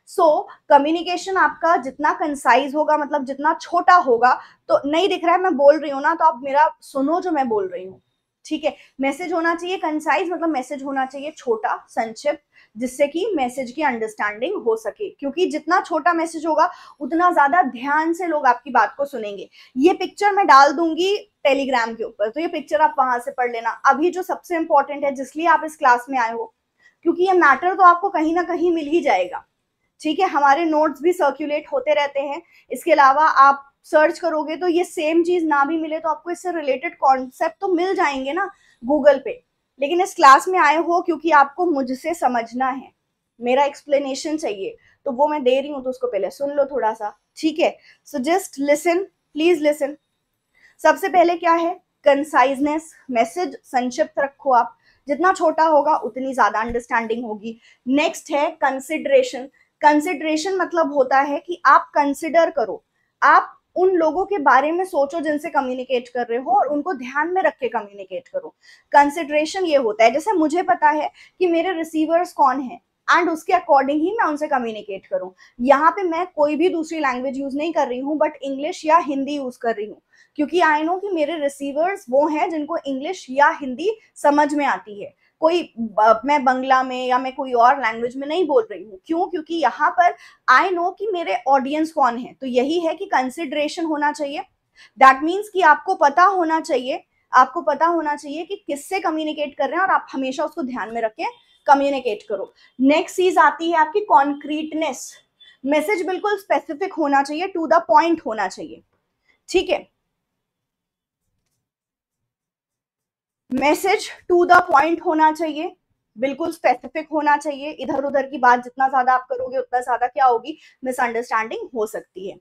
सो so, कम्युनिकेशन आपका जितना कंसाइज होगा मतलब जितना छोटा होगा तो नहीं दिख रहा है मैं बोल रही हूँ ना तो आप मेरा सुनो जो मैं बोल रही हूँ ठीक है मैसेज होना चाहिए कंसाइज मतलब मैसेज होना चाहिए छोटा संक्षिप्त जिससे कि मैसेज की अंडरस्टैंडिंग हो सके क्योंकि जितना छोटा मैसेज होगा उतना ज़्यादा ध्यान से लोग आपकी बात को सुनेंगे ये पिक्चर मैं डाल दूंगी टेलीग्राम के ऊपर तो ये पिक्चर आप वहां से पढ़ लेना अभी जो सबसे इम्पोर्टेंट है जिसलिए आप इस क्लास में आए हो क्योंकि ये मैटर तो आपको कहीं ना कहीं मिल ही जाएगा ठीक है हमारे नोट्स भी सर्क्यूलेट होते रहते हैं इसके अलावा आप सर्च करोगे तो ये सेम चीज ना भी मिले तो आपको इससे रिलेटेड कॉन्सेप्ट तो मिल जाएंगे ना गूगल पे लेकिन इस क्लास में आए हो क्योंकि आपको मुझसे समझना है मेरा एक्सप्लेनेशन चाहिए तो वो मैं दे रही हूँ तो उसको पहले सुन लो थोड़ा सा ठीक है so just listen please listen सबसे पहले क्या है कंसाइजनेस मैसेज संक्षिप्त रखो आप जितना छोटा होगा उतनी ज्यादा अंडरस्टैंडिंग होगी नेक्स्ट है कंसिडरेशन कंसिडरेशन मतलब होता है कि आप कंसिडर करो आप उन लोगों के बारे में सोचो जिनसे कम्युनिकेट कर रहे हो और उनको ध्यान में रख के कम्युनिकेट करो कंसिडरेशन ये होता है जैसे मुझे पता है कि मेरे रिसीवर्स कौन है एंड उसके अकॉर्डिंग ही मैं उनसे कम्युनिकेट करूँ यहाँ पे मैं कोई भी दूसरी लैंग्वेज यूज नहीं कर रही हूँ बट इंग्लिश या हिंदी यूज कर रही हूँ क्योंकि आई नो कि मेरे रिसीवर्स वो हैं जिनको इंग्लिश या हिंदी समझ में आती है कोई मैं बंगला में या मैं कोई और लैंग्वेज में नहीं बोल रही हूँ क्यों क्योंकि यहाँ पर आई नो कि मेरे ऑडियंस कौन है तो यही है कि कंसिड्रेशन होना चाहिए दैट मीन्स कि आपको पता होना चाहिए आपको पता होना चाहिए कि किससे कम्युनिकेट कर रहे हैं और आप हमेशा उसको ध्यान में रखें कम्युनिकेट करो नेक्स्ट चीज आती है आपकी कॉन्क्रीटनेस मैसेज बिल्कुल स्पेसिफिक होना चाहिए टू द पॉइंट होना चाहिए ठीक है मैसेज टू द पॉइंट होना चाहिए बिल्कुल स्पेसिफिक होना चाहिए इधर उधर की बात जितना ज्यादा आप करोगे उतना ज्यादा क्या होगी मिसअंडरस्टैंडिंग हो सकती है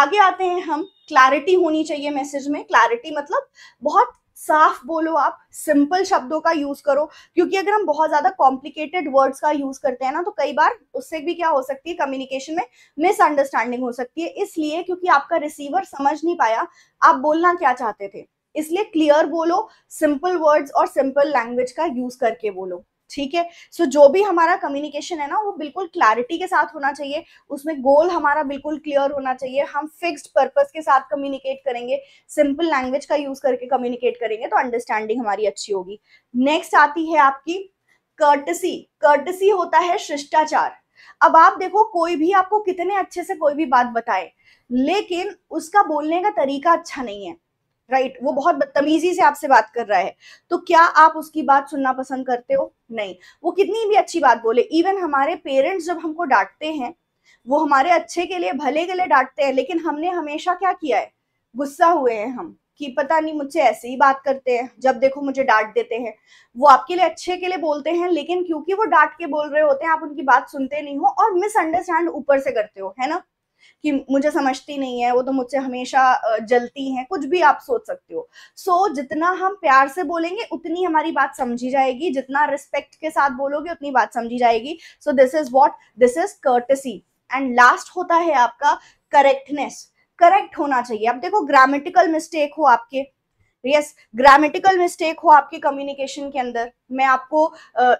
आगे आते हैं हम क्लैरिटी होनी चाहिए मैसेज में क्लैरिटी मतलब बहुत साफ बोलो आप सिंपल शब्दों का यूज करो क्योंकि अगर हम बहुत ज्यादा कॉम्प्लिकेटेड वर्ड्स का यूज करते हैं ना तो कई बार उससे भी क्या हो सकती है कम्युनिकेशन में मिसअंडरस्टैंडिंग हो सकती है इसलिए क्योंकि आपका रिसीवर समझ नहीं पाया आप बोलना क्या चाहते थे इसलिए क्लियर बोलो सिंपल वर्ड्स और सिंपल लैंग्वेज का यूज करके बोलो ठीक है सो जो भी हमारा कम्युनिकेशन है ना वो बिल्कुल क्लैरिटी के साथ होना चाहिए उसमें गोल हमारा बिल्कुल क्लियर होना चाहिए हम फिक्स्ड पर्पस के साथ कम्युनिकेट करेंगे सिंपल लैंग्वेज का यूज करके कम्युनिकेट करेंगे तो अंडरस्टैंडिंग हमारी अच्छी होगी नेक्स्ट आती है आपकी कर्टसी कर्टसी होता है शिष्टाचार अब आप देखो कोई भी आपको कितने अच्छे से कोई भी बात बताए लेकिन उसका बोलने का तरीका अच्छा नहीं है राइट वो बहुत बदतमीजी से आपसे बात कर रहा है तो क्या आप उसकी बात सुनना पसंद करते हो नहीं वो कितनी भी अच्छी बात बोले इवन हमारे पेरेंट्स जब हमको डांटते हैं वो हमारे अच्छे के लिए भले के लिए डांटते हैं लेकिन हमने हमेशा क्या किया है गुस्सा हुए हैं हम कि पता नहीं मुझसे ऐसे ही बात करते हैं जब देखो मुझे डांट देते हैं वो आपके लिए अच्छे के लिए बोलते हैं लेकिन क्योंकि वो डांट के बोल रहे होते हैं आप उनकी बात सुनते नहीं हो और मिसअंडरस्टैंड ऊपर से करते हो है ना कि मुझे समझती नहीं है वो तो मुझसे हमेशा जलती हैं कुछ भी आप सोच सकते हो सो so, जितना हम प्यार से बोलेंगे उतनी हमारी बात समझी जाएगी जितना रिस्पेक्ट के साथ बोलोगे उतनी बात समझी जाएगी so this is what this is courtesy and last होता है आपका करेक्टनेस करेक्ट होना चाहिए अब देखो ग्रामेटिकल मिस्टेक हो आपके यस ग्रामेटिकल मिस्टेक हो आपके कम्युनिकेशन के अंदर मैं आपको uh,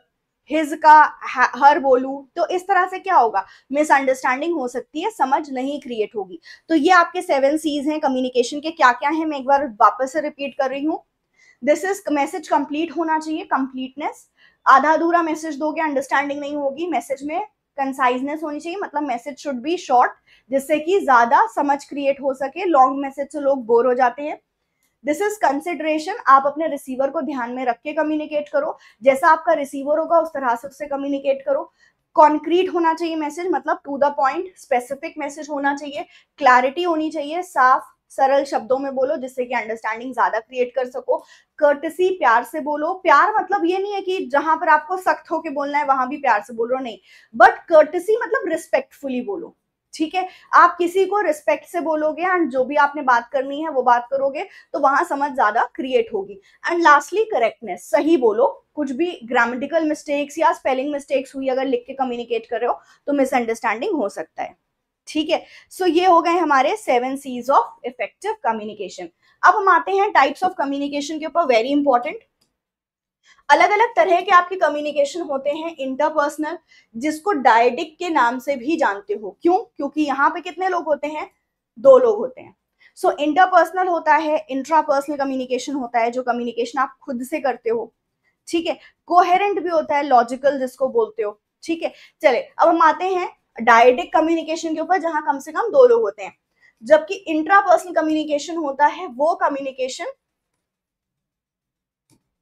हिज का हर बोलू तो इस तरह से क्या होगा मिसअंडरस्टैंडिंग हो सकती है समझ नहीं क्रिएट होगी तो ये आपके सेवन सीज हैं कम्युनिकेशन के क्या क्या हैं मैं एक बार वापस से रिपीट कर रही हूँ दिस इज मैसेज कंप्लीट होना चाहिए कंप्लीटनेस आधा अधूरा मैसेज दोगे अंडरस्टैंडिंग नहीं होगी मैसेज में कंसाइजनेस होनी चाहिए मतलब मैसेज शुड बी शॉर्ट जिससे कि ज्यादा समझ क्रिएट हो सके लॉन्ग मैसेज से लोग बोर हो जाते हैं दिस इज कंसिडरेशन आप अपने रिसीवर को ध्यान में रख के कम्युनिकेट करो जैसा आपका रिसीवर होगा उस तरह से उससे कम्युनिकेट करो कॉन्क्रीट होना चाहिए मैसेज मतलब to the point specific message होना चाहिए क्लैरिटी होनी चाहिए साफ सरल शब्दों में बोलो जिससे कि अंडरस्टैंडिंग ज्यादा क्रिएट कर सको कर्टसी प्यार से बोलो प्यार मतलब ये नहीं है कि जहां पर आपको सख्त होके बोलना है वहां भी प्यार से बोल मतलब बोलो नहीं बट कर्टसी मतलब रिस्पेक्टफुली बोलो ठीक है आप किसी को रिस्पेक्ट से बोलोगे एंड जो भी आपने बात करनी है वो बात करोगे तो वहां समझ ज्यादा क्रिएट होगी एंड लास्टली करेक्टनेस सही बोलो कुछ भी ग्रामेटिकल मिस्टेक्स या स्पेलिंग मिस्टेक्स हुई अगर लिख के कम्युनिकेट कर रहे हो तो मिसअंडरस्टैंडिंग हो सकता है ठीक है सो ये हो गए हमारे seven Cs of effective communication अब हम आते हैं टाइप्स ऑफ कम्युनिकेशन के ऊपर वेरी इंपॉर्टेंट अलग अलग तरह के आपके कम्युनिकेशन होते हैं इंटरपर्सनल जिसको डायडिक के नाम से भी जानते हो क्यों क्योंकि यहाँ पे कितने लोग होते हैं दो लोग होते हैं सो so, इंटरपर्सनल होता है इंट्रापर्सनल कम्युनिकेशन होता है जो कम्युनिकेशन आप खुद से करते हो ठीक है कोहेरेंट भी होता है लॉजिकल जिसको बोलते हो ठीक है चले अब हम आते हैं डायडिक कम्युनिकेशन के ऊपर जहां कम से कम दो लोग होते हैं जबकि इंट्रापर्सनल कम्युनिकेशन होता है वो कम्युनिकेशन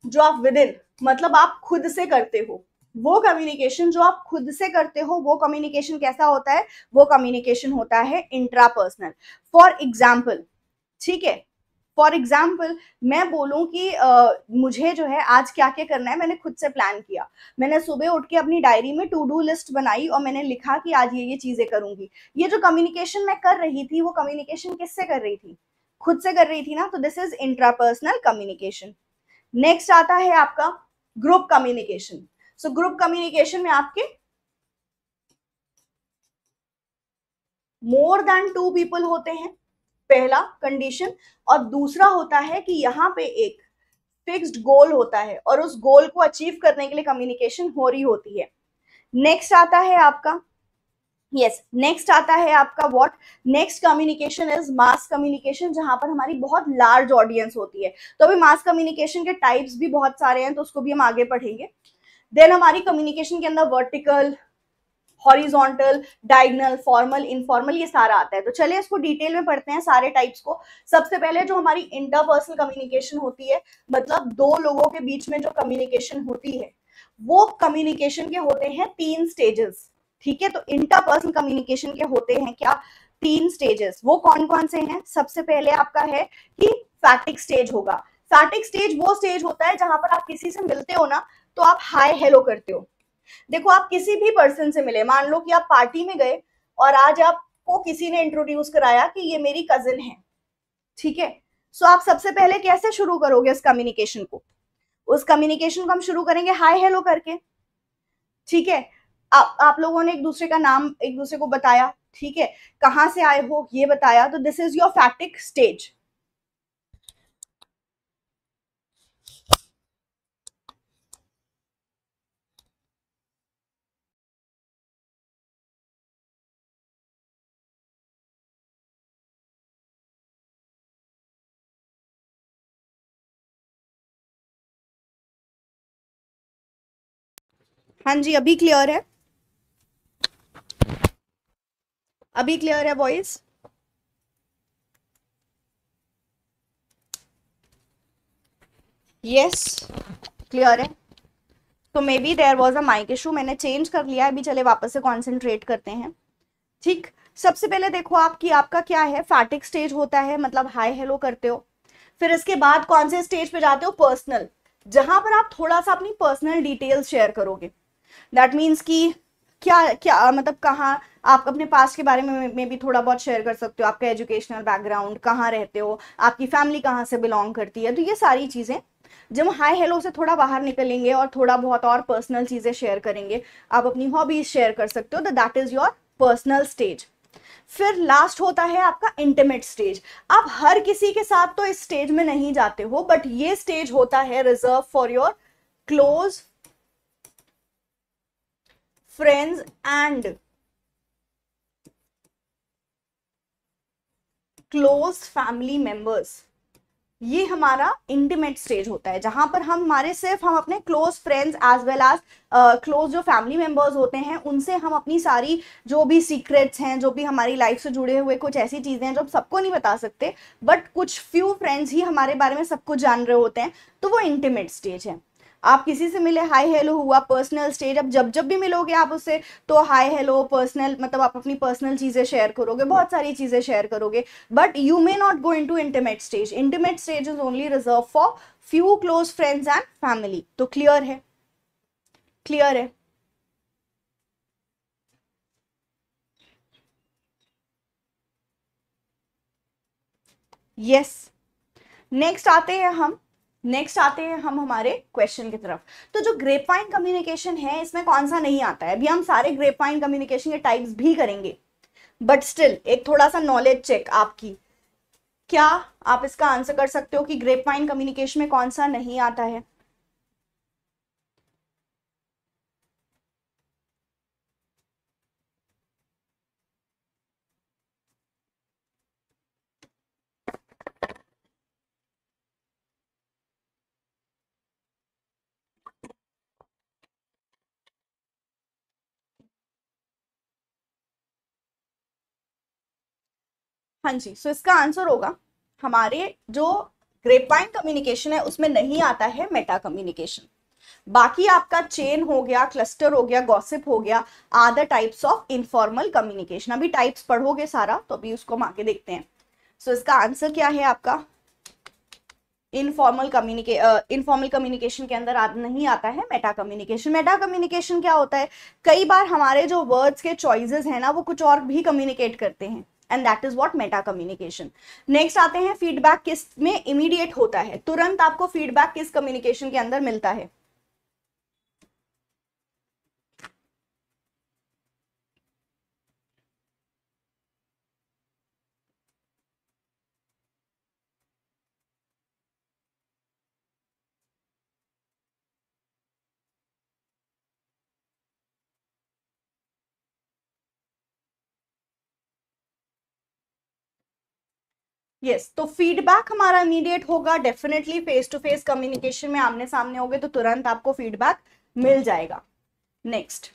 जो आप विद इन मतलब आप खुद से करते हो वो कम्युनिकेशन जो आप खुद से करते हो वो कम्युनिकेशन कैसा होता है वो कम्युनिकेशन होता है इंट्रापर्सनल फॉर एग्जाम्पल ठीक है फॉर एग्जाम्पल मैं बोलूँ कि आ, मुझे जो है आज क्या क्या करना है मैंने खुद से प्लान किया मैंने सुबह उठ के अपनी डायरी में टू डू लिस्ट बनाई और मैंने लिखा कि आज ये ये चीज़ें करूंगी ये जो कम्युनिकेशन मैं कर रही थी वो कम्युनिकेशन किससे कर रही थी खुद से कर रही थी ना तो this is intrapersonal communication next आता है आपका group communication so group communication में आपके मोर देन टू पीपल होते हैं पहला कंडीशन और दूसरा होता है कि यहां पे एक फिक्स्ड गोल होता है और उस गोल को अचीव करने के लिए कम्युनिकेशन हो रही होती है नेक्स्ट आता है आपका यस नेक्स्ट आता है आपका what next communication is mass communication जहां पर हमारी बहुत लार्ज ऑडियंस होती है तो अभी मास कम्युनिकेशन के टाइप्स भी बहुत सारे हैं तो उसको भी हम आगे पढ़ेंगे देन हमारी कम्युनिकेशन के अंदर vertical horizontal diagonal formal informal ये सारा आता है तो चलिए इसको डिटेल में पढ़ते हैं सारे टाइप्स को सबसे पहले जो हमारी इंटरपर्सनल कम्युनिकेशन होती है मतलब दो लोगों के बीच में जो कम्युनिकेशन होती है वो कम्युनिकेशन के होते हैं तीन स्टेजेस ठीक है तो इंटरपर्सनल कम्युनिकेशन के होते हैं क्या तीन स्टेजेस वो कौन कौन से हैं सबसे पहले आपका है कि फैटिक स्टेज होगा फैटिक स्टेज वो स्टेज होता है जहां पर आप किसी से मिलते हो ना तो आप हाय हेलो करते हो देखो आप किसी भी पर्सन से मिले मान लो कि आप पार्टी में गए और आज आपको किसी ने इंट्रोड्यूस कराया कि ये मेरी कजिन है ठीक है सो आप सबसे पहले कैसे शुरू करोगे उस कम्युनिकेशन को उस कम्युनिकेशन को हम शुरू करेंगे हाय हेलो करके ठीक है आ, आप लोगों ने एक दूसरे का नाम एक दूसरे को बताया ठीक है कहां से आए हो ये बताया तो this is your phatic stage हाँ जी अभी क्लियर है अभी क्लियर है वॉइस यस क्लियर है तो maybe there was a mic issue मैंने चेंज कर लिया अभी चले वापस से कॉन्सेंट्रेट करते हैं ठीक सबसे पहले देखो आपकी आपका क्या है फैटिक स्टेज होता है मतलब हाई हेलो करते हो फिर इसके बाद कौन से स्टेज पे जाते हो पर्सनल जहां पर आप थोड़ा सा अपनी पर्सनल डिटेल्स शेयर करोगे दैट मीन्स कि क्या क्या मतलब कहाँ आप अपने पास के बारे में में भी थोड़ा बहुत शेयर कर सकते हो आपका एजुकेशनल बैकग्राउंड कहाँ रहते हो आपकी फैमिली कहाँ से बिलोंग करती है तो ये सारी चीज़ें जब हाई हेलो से थोड़ा बाहर निकलेंगे और थोड़ा बहुत और पर्सनल चीज़ें शेयर करेंगे आप अपनी हॉबीज शेयर कर सकते हो तो that is your personal stage फिर लास्ट होता है आपका इंटीमेट स्टेज आप हर किसी के साथ तो इस स्टेज में नहीं जाते हो बट ये स्टेज होता है reserve for your close friends and close family members ये हमारा इंटीमेट स्टेज होता है जहां पर हम हमारे सिर्फ हम अपने close friends as well as close जो फैमिली मेंबर्स होते हैं उनसे हम अपनी सारी जो भी सीक्रेट्स हैं जो भी हमारी लाइफ से जुड़े हुए कुछ ऐसी चीज़ें हैं जो हम सबको नहीं बता सकते बट कुछ फ्यू फ्रेंड्स ही हमारे बारे में सब कुछ जान रहे होते हैं तो वो इंटीमेट स्टेज है आप किसी से मिले हाय हेलो हुआ पर्सनल स्टेज अब जब जब भी मिलोगे आप उससे तो हाय हेलो पर्सनल मतलब आप अपनी पर्सनल चीज़ें शेयर करोगे बहुत सारी चीज़ें शेयर करोगे but you may not go into intimate stage intimate stage is only reserve for few close friends and family तो क्लियर है क्लियर है यस yes. नेक्स्ट आते हैं हम नेक्स्ट आते हैं हम हमारे क्वेश्चन की तरफ तो जो ग्रेप वाइन कम्युनिकेशन है इसमें कौन सा नहीं आता है अभी हम सारे ग्रेप वाइन कम्युनिकेशन के टाइप्स भी करेंगे बट स्टिल एक थोड़ा सा नॉलेज चेक आपकी क्या आप इसका आंसर कर सकते हो कि ग्रेप वाइन कम्युनिकेशन में कौन सा नहीं आता है हाँ जी सो इसका आंसर होगा हमारे जो ग्रेपाइन कम्युनिकेशन है उसमें नहीं आता है मेटा कम्युनिकेशन बाकी आपका चेन हो गया क्लस्टर हो गया गॉसिप हो गया other types of informal communication अभी टाइप्स पढ़ोगे सारा तो अभी उसको हम आके देखते हैं सो so, इसका आंसर क्या है आपका इनफॉर्मल कम्युनिके इनफॉर्मल कम्युनिकेशन के अंदर आद, नहीं आता है मेटा कम्युनिकेशन मेटा कम्युनिकेशन क्या होता है कई बार हमारे जो वर्ड्स के चॉइसेस हैं ना वो कुछ और भी कम्युनिकेट करते हैं and that is what meta communication next आते हैं फीडबैक किस में इमीडिएट होता है तुरंत आपको फीडबैक किस कम्युनिकेशन के अंदर मिलता है यस yes, तो फीडबैक हमारा इमीडिएट होगा definitely face to face communication में आमने सामने हो तो तुरंत आपको फीडबैक मिल जाएगा next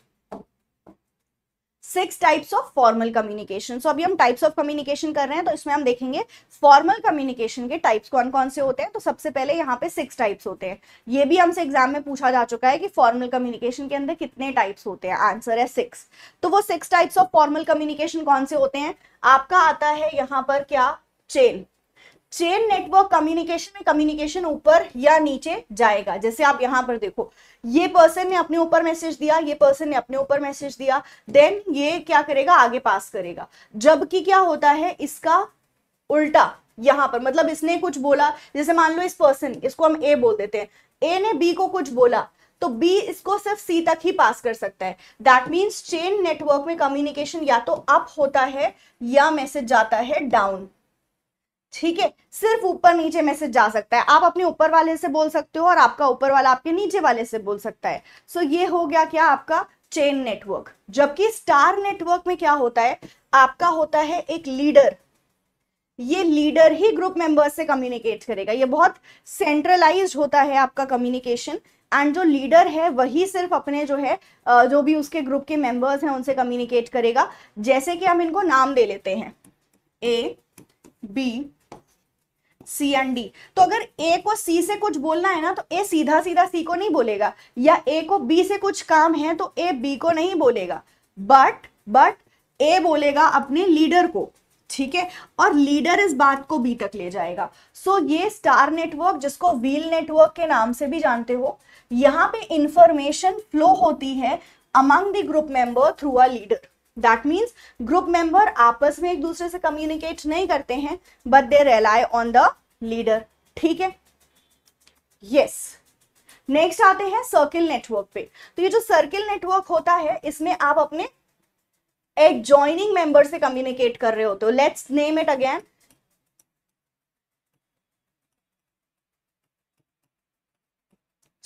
six types of formal communication so अभी हम टाइप्स ऑफ कम्युनिकेशन कर रहे हैं तो इसमें हम देखेंगे फॉर्मल कम्युनिकेशन के टाइप्स कौन कौन से होते हैं तो सबसे पहले यहाँ पे सिक्स टाइप्स होते हैं ये भी हमसे एग्जाम में पूछा जा चुका है कि फॉर्मल कम्युनिकेशन के अंदर कितने टाइप्स होते हैं आंसर है सिक्स तो वो six types of formal communication कौन से होते हैं आपका आता है यहाँ पर क्या चेन चेन नेटवर्क कम्युनिकेशन में कम्युनिकेशन ऊपर या नीचे जाएगा जैसे आप यहां पर देखो ये पर्सन ने अपने ऊपर मैसेज दिया ये पर्सन ने अपने ऊपर मैसेज दिया देन ये क्या करेगा आगे पास करेगा जबकि क्या होता है इसका उल्टा यहां पर मतलब इसने कुछ बोला जैसे मान लो इस पर्सन इसको हम ए बोल देते हैं ए ने बी को कुछ बोला तो बी इसको सिर्फ सी तक ही पास कर सकता है दैट मीन्स चेन नेटवर्क में कम्युनिकेशन या तो अप होता है या मैसेज जाता है डाउन ठीक है सिर्फ ऊपर नीचे मैसेज जा सकता है आप अपने ऊपर वाले से बोल सकते हो और आपका ऊपर वाला आपके नीचे वाले से बोल सकता है सो so, ये हो गया क्या आपका चेन नेटवर्क जबकि स्टार नेटवर्क में क्या होता है आपका होता है एक लीडर ये लीडर ही ग्रुप मेंबर्स से कम्युनिकेट करेगा ये बहुत सेंट्रलाइज होता है आपका कम्युनिकेशन एंड जो लीडर है वही सिर्फ अपने जो है जो भी उसके ग्रुप के मेंबर्स हैं उनसे कम्युनिकेट करेगा जैसे कि हम इनको नाम दे लेते हैं A B C and D तो अगर ए को सी से कुछ बोलना है ना तो ए सीधा सीधा सी को नहीं बोलेगा या ए को बी से कुछ काम है तो ए बी को नहीं बोलेगा बट बट ए बोलेगा अपने लीडर को ठीक है और लीडर इस बात को बी तक ले जाएगा सो so, ये स्टार नेटवर्क जिसको व्हील नेटवर्क के नाम से भी जानते हो यहाँ पे इंफॉर्मेशन फ्लो होती है among the group member through a leader that means group member आपस में एक दूसरे से कम्युनिकेट नहीं करते हैं but they rely on the leader ठीक है यस नेक्स्ट आते हैं सर्किल नेटवर्क पे तो ये जो सर्किल नेटवर्क होता है इसमें आप अपने एक ज्वाइनिंग मेंबर से कम्युनिकेट कर रहे होते हो let's name it again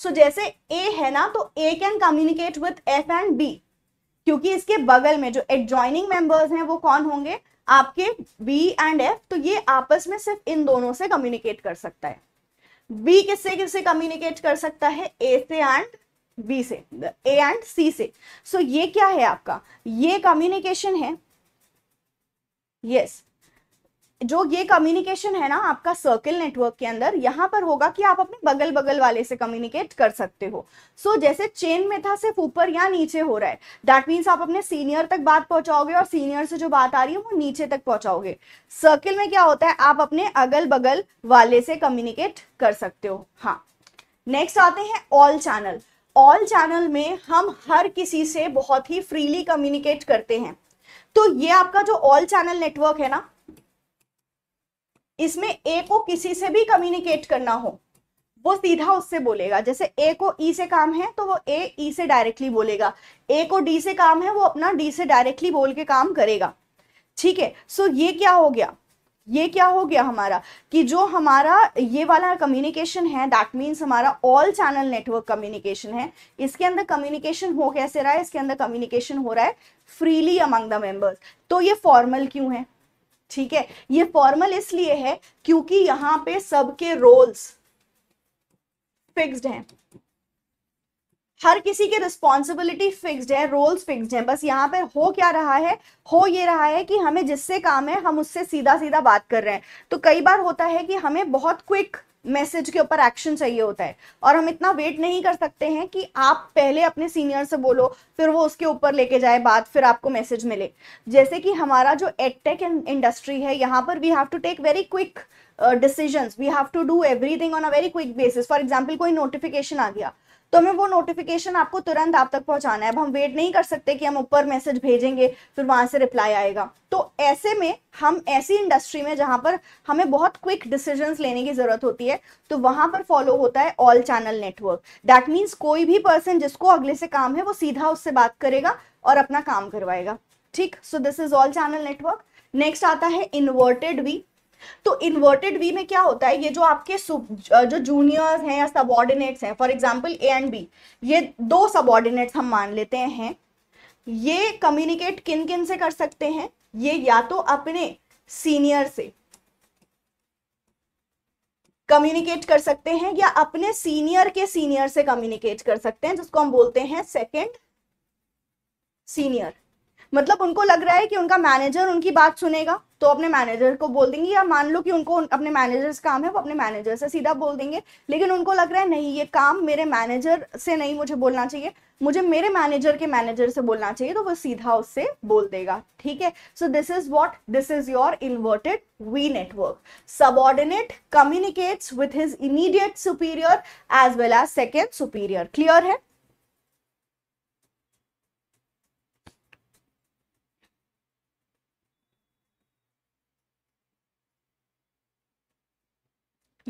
so जैसे ए है ना तो A can communicate with F and B क्योंकि इसके बगल में जो एडजॉइनिंग मेंबर्स हैं वो कौन होंगे आपके बी एंड एफ तो ये आपस में सिर्फ इन दोनों से कम्युनिकेट कर सकता है बी किससे किससे कम्युनिकेट कर सकता है ए से एंड बी से ए एंड सी से सो so, ये क्या है आपका ये कम्युनिकेशन है यस yes, जो ये कम्युनिकेशन है ना आपका सर्किल नेटवर्क के अंदर यहाँ पर होगा कि आप अपने बगल बगल वाले से कम्युनिकेट कर सकते हो सो so, जैसे चेन में था सिर्फ ऊपर या नीचे हो रहा है दैट मीन्स आप अपने सीनियर तक बात पहुंचाओगे और सीनियर से जो बात आ रही है वो नीचे तक पहुंचाओगे सर्किल में क्या होता है आप अपने अगल बगल वाले से कम्युनिकेट कर सकते हो हाँ नेक्स्ट आते हैं ऑल चैनल ऑल चैनल में हम हर किसी से बहुत ही फ्रीली कम्युनिकेट करते हैं तो ये आपका जो ऑल चैनल नेटवर्क है ना इसमें ए को किसी से भी कम्युनिकेट करना हो वो सीधा उससे बोलेगा जैसे ए को ई e से काम है तो वो ए ई e से डायरेक्टली बोलेगा ए को डी से काम है वो अपना डी से डायरेक्टली बोल के काम करेगा ठीक है सो ये क्या हो गया ये क्या हो गया हमारा कि जो हमारा ये वाला कम्युनिकेशन है दैट मीन्स हमारा ऑल चैनल नेटवर्क कम्युनिकेशन है इसके अंदर कम्युनिकेशन हो कैसे रहा है इसके अंदर कम्युनिकेशन हो रहा है फ्रीली अमंग द मेंबर्स तो ये फॉर्मल क्यों है ठीक है ये फॉर्मल इसलिए है क्योंकि यहां पे सबके रोल्स फिक्स्ड हैं हर किसी के रिस्पॉन्सिबिलिटी फिक्सड है रोल्स फिक्सड हैं बस यहाँ पर हो क्या रहा है हो ये रहा है कि हमें जिससे काम है हम उससे सीधा सीधा बात कर रहे हैं तो कई बार होता है कि हमें बहुत क्विक मैसेज के ऊपर एक्शन चाहिए होता है और हम इतना वेट नहीं कर सकते हैं कि आप पहले अपने सीनियर से बोलो फिर वो उसके ऊपर लेके जाए बात फिर आपको मैसेज मिले जैसे कि हमारा जो एडटेक इंडस्ट्री है यहाँ पर we have to take very quick decisions we have to do everything on a very quick basis for example कोई नोटिफिकेशन आ गया तो हमें वो नोटिफिकेशन आपको तुरंत आप तक पहुंचाना है अब हम वेट नहीं कर सकते कि हम ऊपर मैसेज भेजेंगे फिर वहां से रिप्लाई आएगा तो ऐसे में हम ऐसी इंडस्ट्री में जहां पर हमें बहुत क्विक डिसीजंस लेने की जरूरत होती है तो वहां पर फॉलो होता है all channel network that means कोई भी पर्सन जिसको अगले से काम है वो सीधा उससे बात करेगा और अपना काम करवाएगा ठीक so this is all channel network next आता है इन्वर्टेड वी तो इन्वर्टेड वी में क्या होता है ये जो आपके जो जूनियर्स हैं या सबॉर्डिनेट्स हैं for example A and B ये दो सबॉर्डिनेट्स हम मान लेते हैं ये कम्युनिकेट किन किन से कर सकते हैं ये या तो अपने सीनियर से कम्युनिकेट कर सकते हैं या अपने सीनियर के सीनियर से कम्युनिकेट कर सकते हैं जिसको हम बोलते हैं सेकेंड सीनियर मतलब उनको लग रहा है कि उनका मैनेजर उनकी बात सुनेगा तो अपने मैनेजर को बोल देंगे या मान लो कि उनको अपने मैनेजर से काम है वो अपने मैनेजर से सीधा बोल देंगे लेकिन उनको लग रहा है नहीं ये काम मेरे मैनेजर से नहीं मुझे बोलना चाहिए मुझे मेरे मैनेजर के मैनेजर से बोलना चाहिए तो वो सीधा उससे बोल देगा ठीक है so this is what this is your inverted V network subordinate communicates with his immediate superior as well as second superior clear है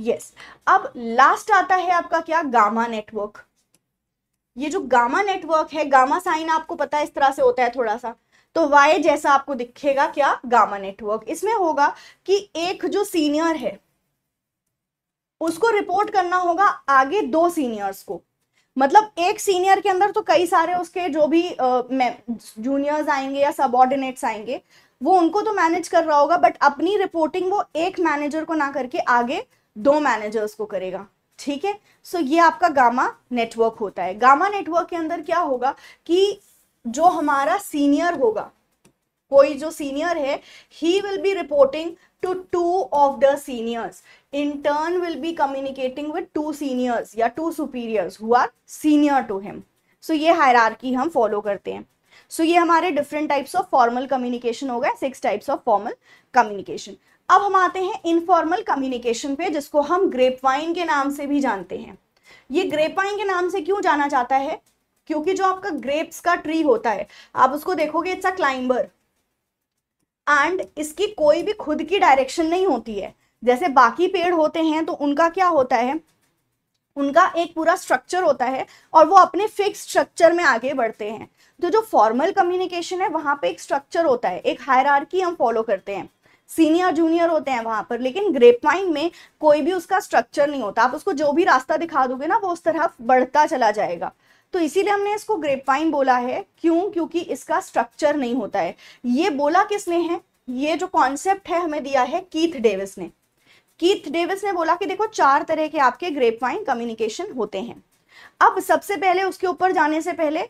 यस अब लास्ट आता है आपका क्या गामा नेटवर्क ये जो गामा नेटवर्क है गामा साइन आपको पता है इस तरह से होता है थोड़ा सा तो वाई जैसा आपको दिखेगा क्या गामा नेटवर्क इसमें होगा कि एक जो सीनियर है उसको रिपोर्ट करना होगा आगे दो सीनियर्स को मतलब एक सीनियर के अंदर तो कई सारे उसके जो भी जूनियर्स आएंगे या सबॉर्डिनेट्स आएंगे वो उनको तो मैनेज कर रहा होगा बट अपनी रिपोर्टिंग वो एक मैनेजर को ना करके आगे दो मैनेजर्स को करेगा ठीक है सो ये आपका गामा नेटवर्क होता है गामा नेटवर्क के अंदर क्या होगा कि जो हमारा सीनियर होगा कोई जो सीनियर है he will be reporting to two of the seniors in turn will be communicating with two seniors या two superiors who are senior to him so ये हायरार्की हम फॉलो करते हैं सो so, ये हमारे different types of formal communication हो गए six types of formal communication अब हम आते हैं इनफॉर्मल कम्युनिकेशन पे जिसको हम ग्रेपवाइन के नाम से भी जानते हैं ये ग्रेपवाइन के नाम से क्यों जाना जाता है क्योंकि जो आपका ग्रेप्स का ट्री होता है आप उसको देखोगे इट्स अ क्लाइंबर एंड इसकी कोई भी खुद की डायरेक्शन नहीं होती है जैसे बाकी पेड़ होते हैं तो उनका क्या होता है उनका एक पूरा स्ट्रक्चर होता है और वो अपने फिक्स स्ट्रक्चर में आगे बढ़ते हैं तो जो फॉर्मल कम्युनिकेशन है वहां पे एक स्ट्रक्चर होता है एक हायरार्की हम फॉलो करते हैं सीनियर जूनियर होते हैं वहां पर लेकिन ग्रेप में कोई भी उसका स्ट्रक्चर नहीं होता आप उसको जो भी रास्ता दिखा दोगे ना वो उस तरह बढ़ता चला जाएगा तो इसीलिए हमने इसको ग्रेप वाइन बोला है क्यों क्योंकि इसका स्ट्रक्चर नहीं होता है ये बोला किसने है ये जो कॉन्सेप्ट है हमें दिया है कीथ डेविस ने कीथ डेविस ने बोला कि देखो चार तरह के आपके ग्रेप वाइन कम्युनिकेशन होते हैं अब सबसे पहले उसके ऊपर जाने से पहले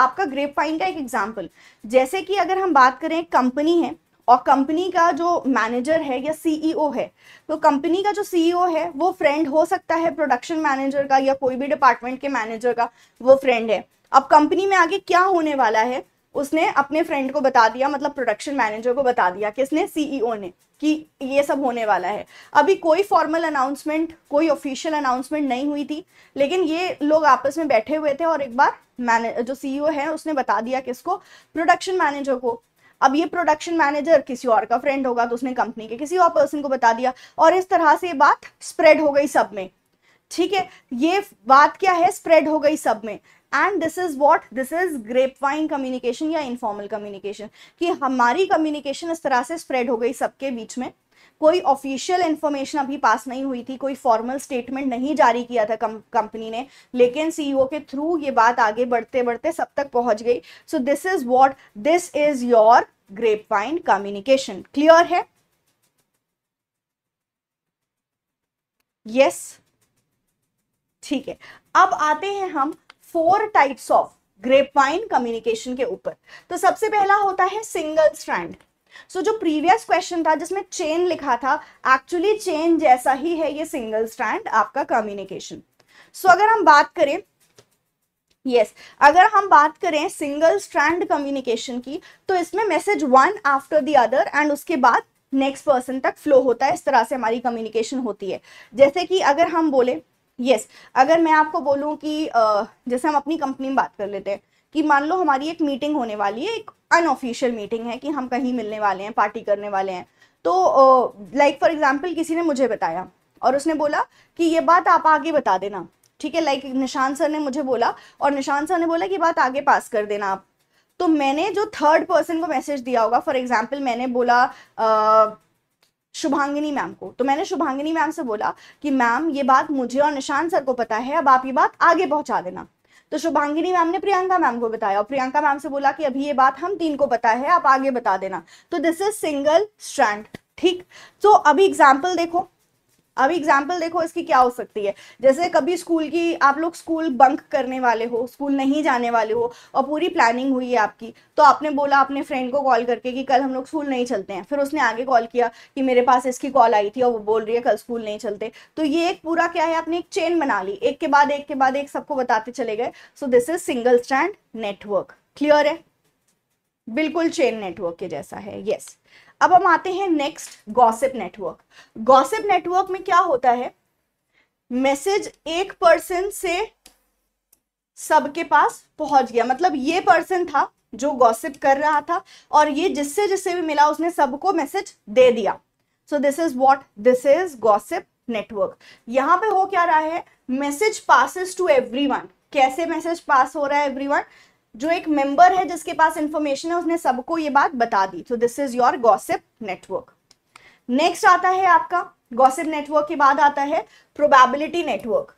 आपका ग्रेप वाइन का एक एग्जाम्पल जैसे कि अगर हम बात करें कंपनी है और कंपनी का जो मैनेजर है या सीईओ e है तो कंपनी का जो सीईओ e है वो फ्रेंड हो सकता है प्रोडक्शन मैनेजर का या कोई भी डिपार्टमेंट के मैनेजर का वो फ्रेंड है अब कंपनी में आगे क्या होने वाला है उसने अपने फ्रेंड को बता दिया मतलब प्रोडक्शन मैनेजर को बता दिया किसने सीईओ e ने कि ये सब होने वाला है अभी कोई फॉर्मल अनाउंसमेंट कोई ऑफिशियल अनाउंसमेंट नहीं हुई थी लेकिन ये लोग आपस में बैठे हुए थे और एक बार मैने जो सीईओ है उसने बता दिया किसको प्रोडक्शन मैनेजर को अब ये प्रोडक्शन मैनेजर किसी और का फ्रेंड होगा तो उसने कंपनी के किसी और पर्सन को बता दिया और इस तरह से ये बात स्प्रेड हो गई सब में ठीक है ये बात क्या है स्प्रेड हो गई सब में and this is what this is grapevine communication या इनफॉर्मल कम्युनिकेशन कि हमारी कम्युनिकेशन इस तरह से स्प्रेड हो गई सबके बीच में कोई ऑफिशियल इन्फॉर्मेशन अभी पास नहीं हुई थी कोई फॉर्मल स्टेटमेंट नहीं जारी किया था कंपनी ने लेकिन सीईओ e के थ्रू ये बात आगे बढ़ते बढ़ते सब तक पहुंच गई so this is what this is your grapevine communication clear है यस yes. ठीक है अब आते हैं हम four types of grapevine communication के ऊपर तो सबसे पहला होता है सिंगल स्ट्रैंड सो so, जो प्रीवियस क्वेश्चन था जिसमें चेन लिखा था एक्चुअली चेन जैसा ही है ये सिंगल स्ट्रैंड आपका कम्युनिकेशन सो so, अगर हम बात करें यस yes. अगर हम बात करें सिंगल स्ट्रैंड कम्युनिकेशन की तो इसमें message one after the other and उसके बाद नेक्स्ट पर्सन तक फ्लो होता है इस तरह से हमारी कम्युनिकेशन होती है जैसे कि अगर हम बोले यस yes, अगर मैं आपको बोलूँ कि जैसे हम अपनी कंपनी में बात कर लेते हैं कि मान लो हमारी एक मीटिंग होने वाली है एक अनऑफिशियल मीटिंग है कि हम कहीं मिलने वाले हैं पार्टी करने वाले हैं तो लाइक फॉर एग्जाम्पल किसी ने मुझे बताया और उसने बोला कि ये बात आप आगे बता देना ठीक है लाइक निशान सर ने मुझे बोला और निशान सर ने बोला कि बात आगे पास कर देना आप तो मैंने जो थर्ड पर्सन को मैसेज दिया होगा फॉर एग्जाम्पल मैंने बोला शुभांगिनी मैम को तो मैंने शुभांगिनी मैम से बोला कि मैम ये बात मुझे और निशान सर को पता है अब आप ये बात आगे पहुंचा देना तो शुभांगिनी मैम ने प्रियंका मैम को बताया और प्रियंका मैम से बोला कि अभी ये बात हम तीन को पता है आप आगे बता देना तो दिस इज सिंगल स्ट्रैंड ठीक तो अभी एग्जाम्पल देखो अब एग्जाम्पल देखो इसकी क्या हो सकती है जैसे कभी स्कूल की आप लोग स्कूल बंक करने वाले हो स्कूल नहीं जाने वाले हो और पूरी प्लानिंग हुई है आपकी तो आपने बोला अपने फ्रेंड को कॉल करके कि कल हम लोग स्कूल नहीं चलते हैं फिर उसने आगे कॉल किया कि मेरे पास इसकी कॉल आई थी और वो बोल रही है कल स्कूल नहीं चलते तो ये एक पूरा क्या है आपने एक चेन बना ली एक के बाद एक के बाद एक सबको बताते चले गए so this is single stand network clear है बिल्कुल चेन नेटवर्क के जैसा है यस yes. अब हम आते हैं next gossip network gossip network में क्या होता है मैसेज एक पर्सन से सबके पास पहुंच गया मतलब ये पर्सन था जो गॉसिप कर रहा था और ये जिससे जिससे भी मिला उसने सबको मैसेज दे दिया so this is what this is gossip network यहां पे हो क्या रहा है मैसेज पासिस टू एवरीवन कैसे मैसेज पास हो रहा है एवरीवन जो एक मेंबर है जिसके पास इंफॉर्मेशन है उसने सबको ये बात बता दी तो this is your gossip network next आता है आपका गॉसिप नेटवर्क के बाद आता है प्रोबेबिलिटी नेटवर्क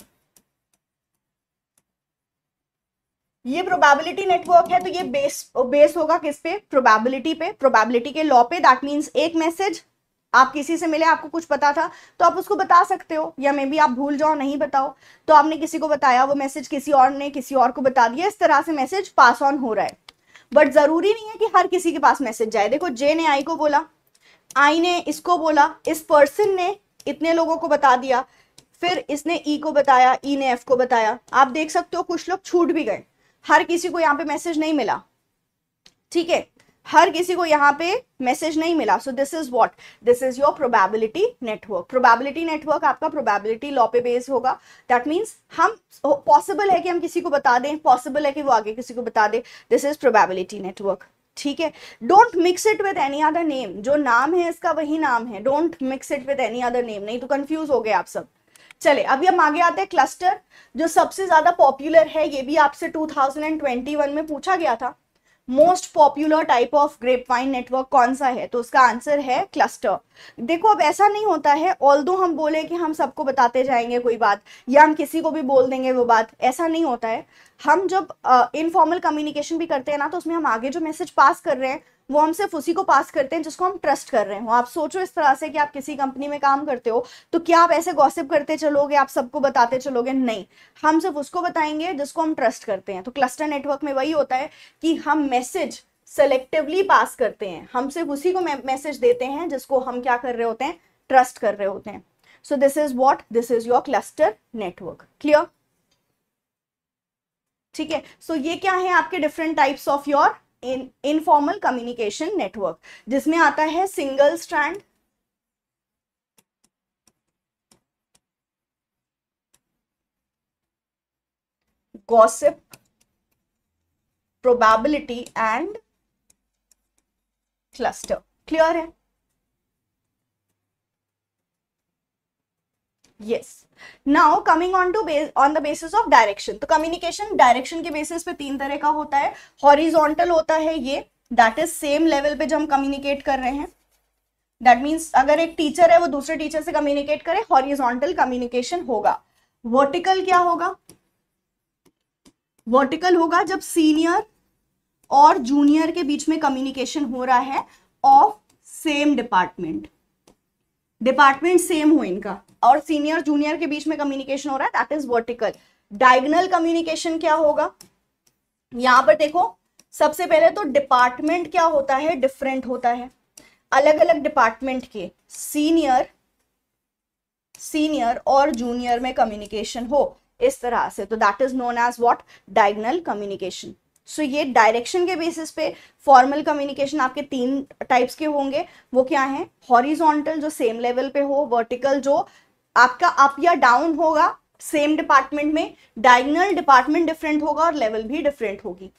ये प्रोबेबिलिटी नेटवर्क है तो ये बेस बेस होगा किस पे प्रोबेबिलिटी पे प्रोबेबिलिटी के लॉ पे दैट मींस एक मैसेज आप किसी से मिले आपको कुछ पता था तो आप उसको बता सकते हो या मे बी आप भूल जाओ नहीं बताओ तो आपने किसी को बताया वो मैसेज किसी और ने किसी और को बता दिया इस तरह से मैसेज पास ऑन हो रहा है बट जरूरी नहीं है कि हर किसी के पास मैसेज जाए देखो जे ने आई को बोला आई ने इसको बोला इस पर्सन ने इतने लोगों को बता दिया फिर इसने ई e को बताया ई e ने एफ को बताया आप देख सकते हो कुछ लोग छूट भी गए हर किसी को यहाँ पे मैसेज नहीं मिला ठीक है हर किसी को यहाँ पे मैसेज नहीं मिला so this is what this is your probability network probability network आपका प्रोबेबिलिटी लॉ पे बेस होगा दैट मीन्स हम पॉसिबल है कि हम किसी को बता दें पॉसिबल है कि वो आगे किसी को बता दे दिस इज प्रोबेबिलिटी नेटवर्क ठीक है don't mix it with any other name जो नाम है इसका वही नाम है don't mix it with any other name नहीं तो कंफ्यूज हो गए आप सब चले अभी हम आगे आते हैं क्लस्टर जो सबसे ज्यादा पॉपुलर है ये भी आपसे 2021 में पूछा गया था most popular type of grapevine network कौन सा है तो उसका आंसर है क्लस्टर देखो अब ऐसा नहीं होता है ऑल दो हम बोले कि हम सबको बताते जाएंगे कोई बात या हम किसी को भी बोल देंगे वो बात ऐसा नहीं होता है हम जब इनफॉर्मल uh, कम्युनिकेशन भी करते हैं ना तो उसमें हम आगे जो मैसेज पास कर रहे हैं वो हम सिर्फ उसी को पास करते हैं जिसको हम ट्रस्ट कर रहे हो आप सोचो इस तरह से कि आप किसी कंपनी में काम करते हो तो क्या आप ऐसे गॉसिप करते चलोगे आप सबको बताते चलोगे नहीं हम सिर्फ उसको बताएंगे जिसको हम ट्रस्ट करते हैं तो क्लस्टर नेटवर्क में वही होता है कि हम मैसेज सेलेक्टिवली पास करते हैं हम सिर्फ उसी को मैसेज देते हैं जिसको हम क्या कर रहे होते हैं ट्रस्ट कर रहे होते हैं so this is what this is your cluster network clear ठीक है सो ये क्या है आपके different types of your informal communication network जिसमें आता है single strand gossip probability and cluster clear है yes now coming on to base on the basis of direction तो कम्युनिकेशन डायरेक्शन के बेसिस पे तीन तरह का होता है हॉरिजोंटल होता है ये दैट इज सेम लेवल पे जब हम कम्युनिकेट कर रहे हैं दैट मीन्स अगर एक टीचर है वो दूसरे टीचर से कम्युनिकेट करे हॉरिजोंटल कम्युनिकेशन होगा वर्टिकल क्या होगा वर्टिकल होगा जब सीनियर और जूनियर के बीच में कम्युनिकेशन हो रहा है of same department department same हो इनका और सीनियर जूनियर के बीच में कम्युनिकेशन हो रहा है that is vertical diagonal communication क्या होगा यहां पर देखो सबसे पहले तो डिपार्टमेंट क्या होता है डिफरेंट होता है अलग अलग डिपार्टमेंट के सीनियर सीनियर और जूनियर में कम्युनिकेशन हो इस तरह से तो that is known as what diagonal communication so ये डायरेक्शन के बेसिस पे फॉर्मल कम्युनिकेशन आपके तीन टाइप्स के होंगे वो क्या है हॉरिजॉन्टल जो सेम लेवल पे हो वर्टिकल जो आपका अप या डाउन होगा सेम डिपार्टमेंट में डायगनल डिपार्टमेंट डिफरेंट होगा और लेवल भी डिफरेंट होगी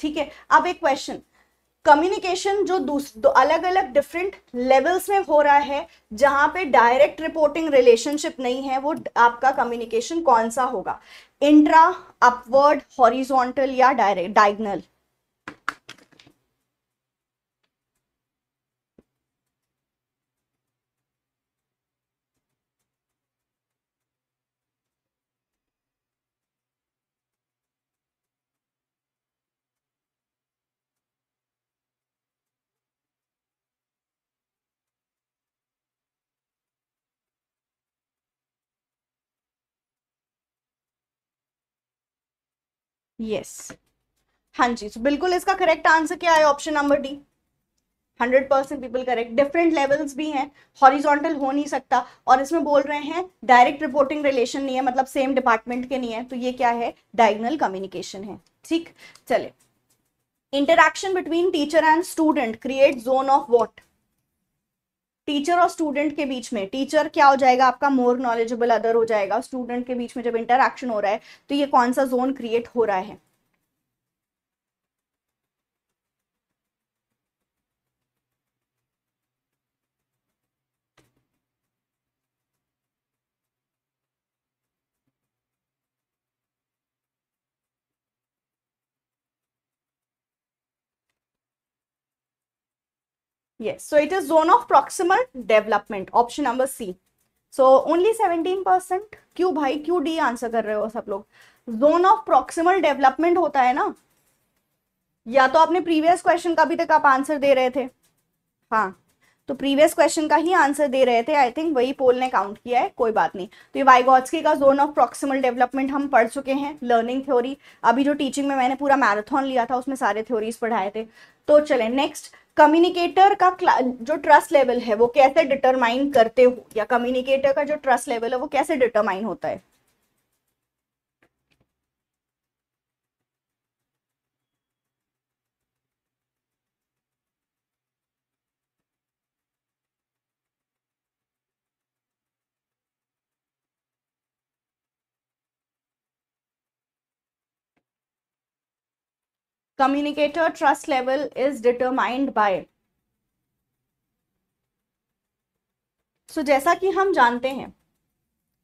ठीक है अब एक क्वेश्चन कम्युनिकेशन जो दो अलग अलग डिफरेंट लेवल्स में हो रहा है जहां पे डायरेक्ट रिपोर्टिंग रिलेशनशिप नहीं है वो आपका कम्युनिकेशन कौन सा होगा इंट्रा अपवर्ड हॉरिजॉन्टल या डायरेक्ट डायगनल यस हाँ जी तो बिल्कुल इसका करेक्ट आंसर क्या है option number D hundred percent people correct different levels भी हैं हॉरिजॉन्टल हो नहीं सकता और इसमें बोल रहे हैं डायरेक्ट रिपोर्टिंग रिलेशन नहीं है मतलब सेम डिपार्टमेंट के नहीं है तो ये क्या है डायगनल कम्युनिकेशन है ठीक चले interaction between teacher and student create zone of what teacher और स्टूडेंट के बीच में टीचर क्या हो जाएगा आपका मोर नॉलेजेबल अदर हो जाएगा स्टूडेंट के बीच में जब इंटरेक्शन हो रहा है तो ये कौन सा जोन क्रिएट हो रहा है Yes, so it is zone of proximal development, option number C. So only 17% percent क्यों bhai क्यों d answer kar rahe ho sab log zone of proximal development hota hai na या तो आपने previous question का अभी तक आप answer दे रहे थे हाँ तो प्रीवियस क्वेश्चन का ही आंसर दे रहे थे आई थिंक वही पोल ने काउंट किया है कोई बात नहीं तो ये वाइगॉट्सकी का जोन ऑफ प्रॉक्सिमल डेवलपमेंट हम पढ़ चुके हैं लर्निंग थ्योरी अभी जो टीचिंग में मैंने पूरा मैराथन लिया था उसमें सारे थ्योरीज पढ़ाए थे तो चले नेक्स्ट कम्युनिकेटर का जो ट्रस्ट लेवल है वो कैसे डिटरमाइन करते हो या कम्युनिकेटर का जो ट्रस्ट लेवल है वो कैसे डिटरमाइन होता है communicator trust level is determined by so जैसा कि हम जानते हैं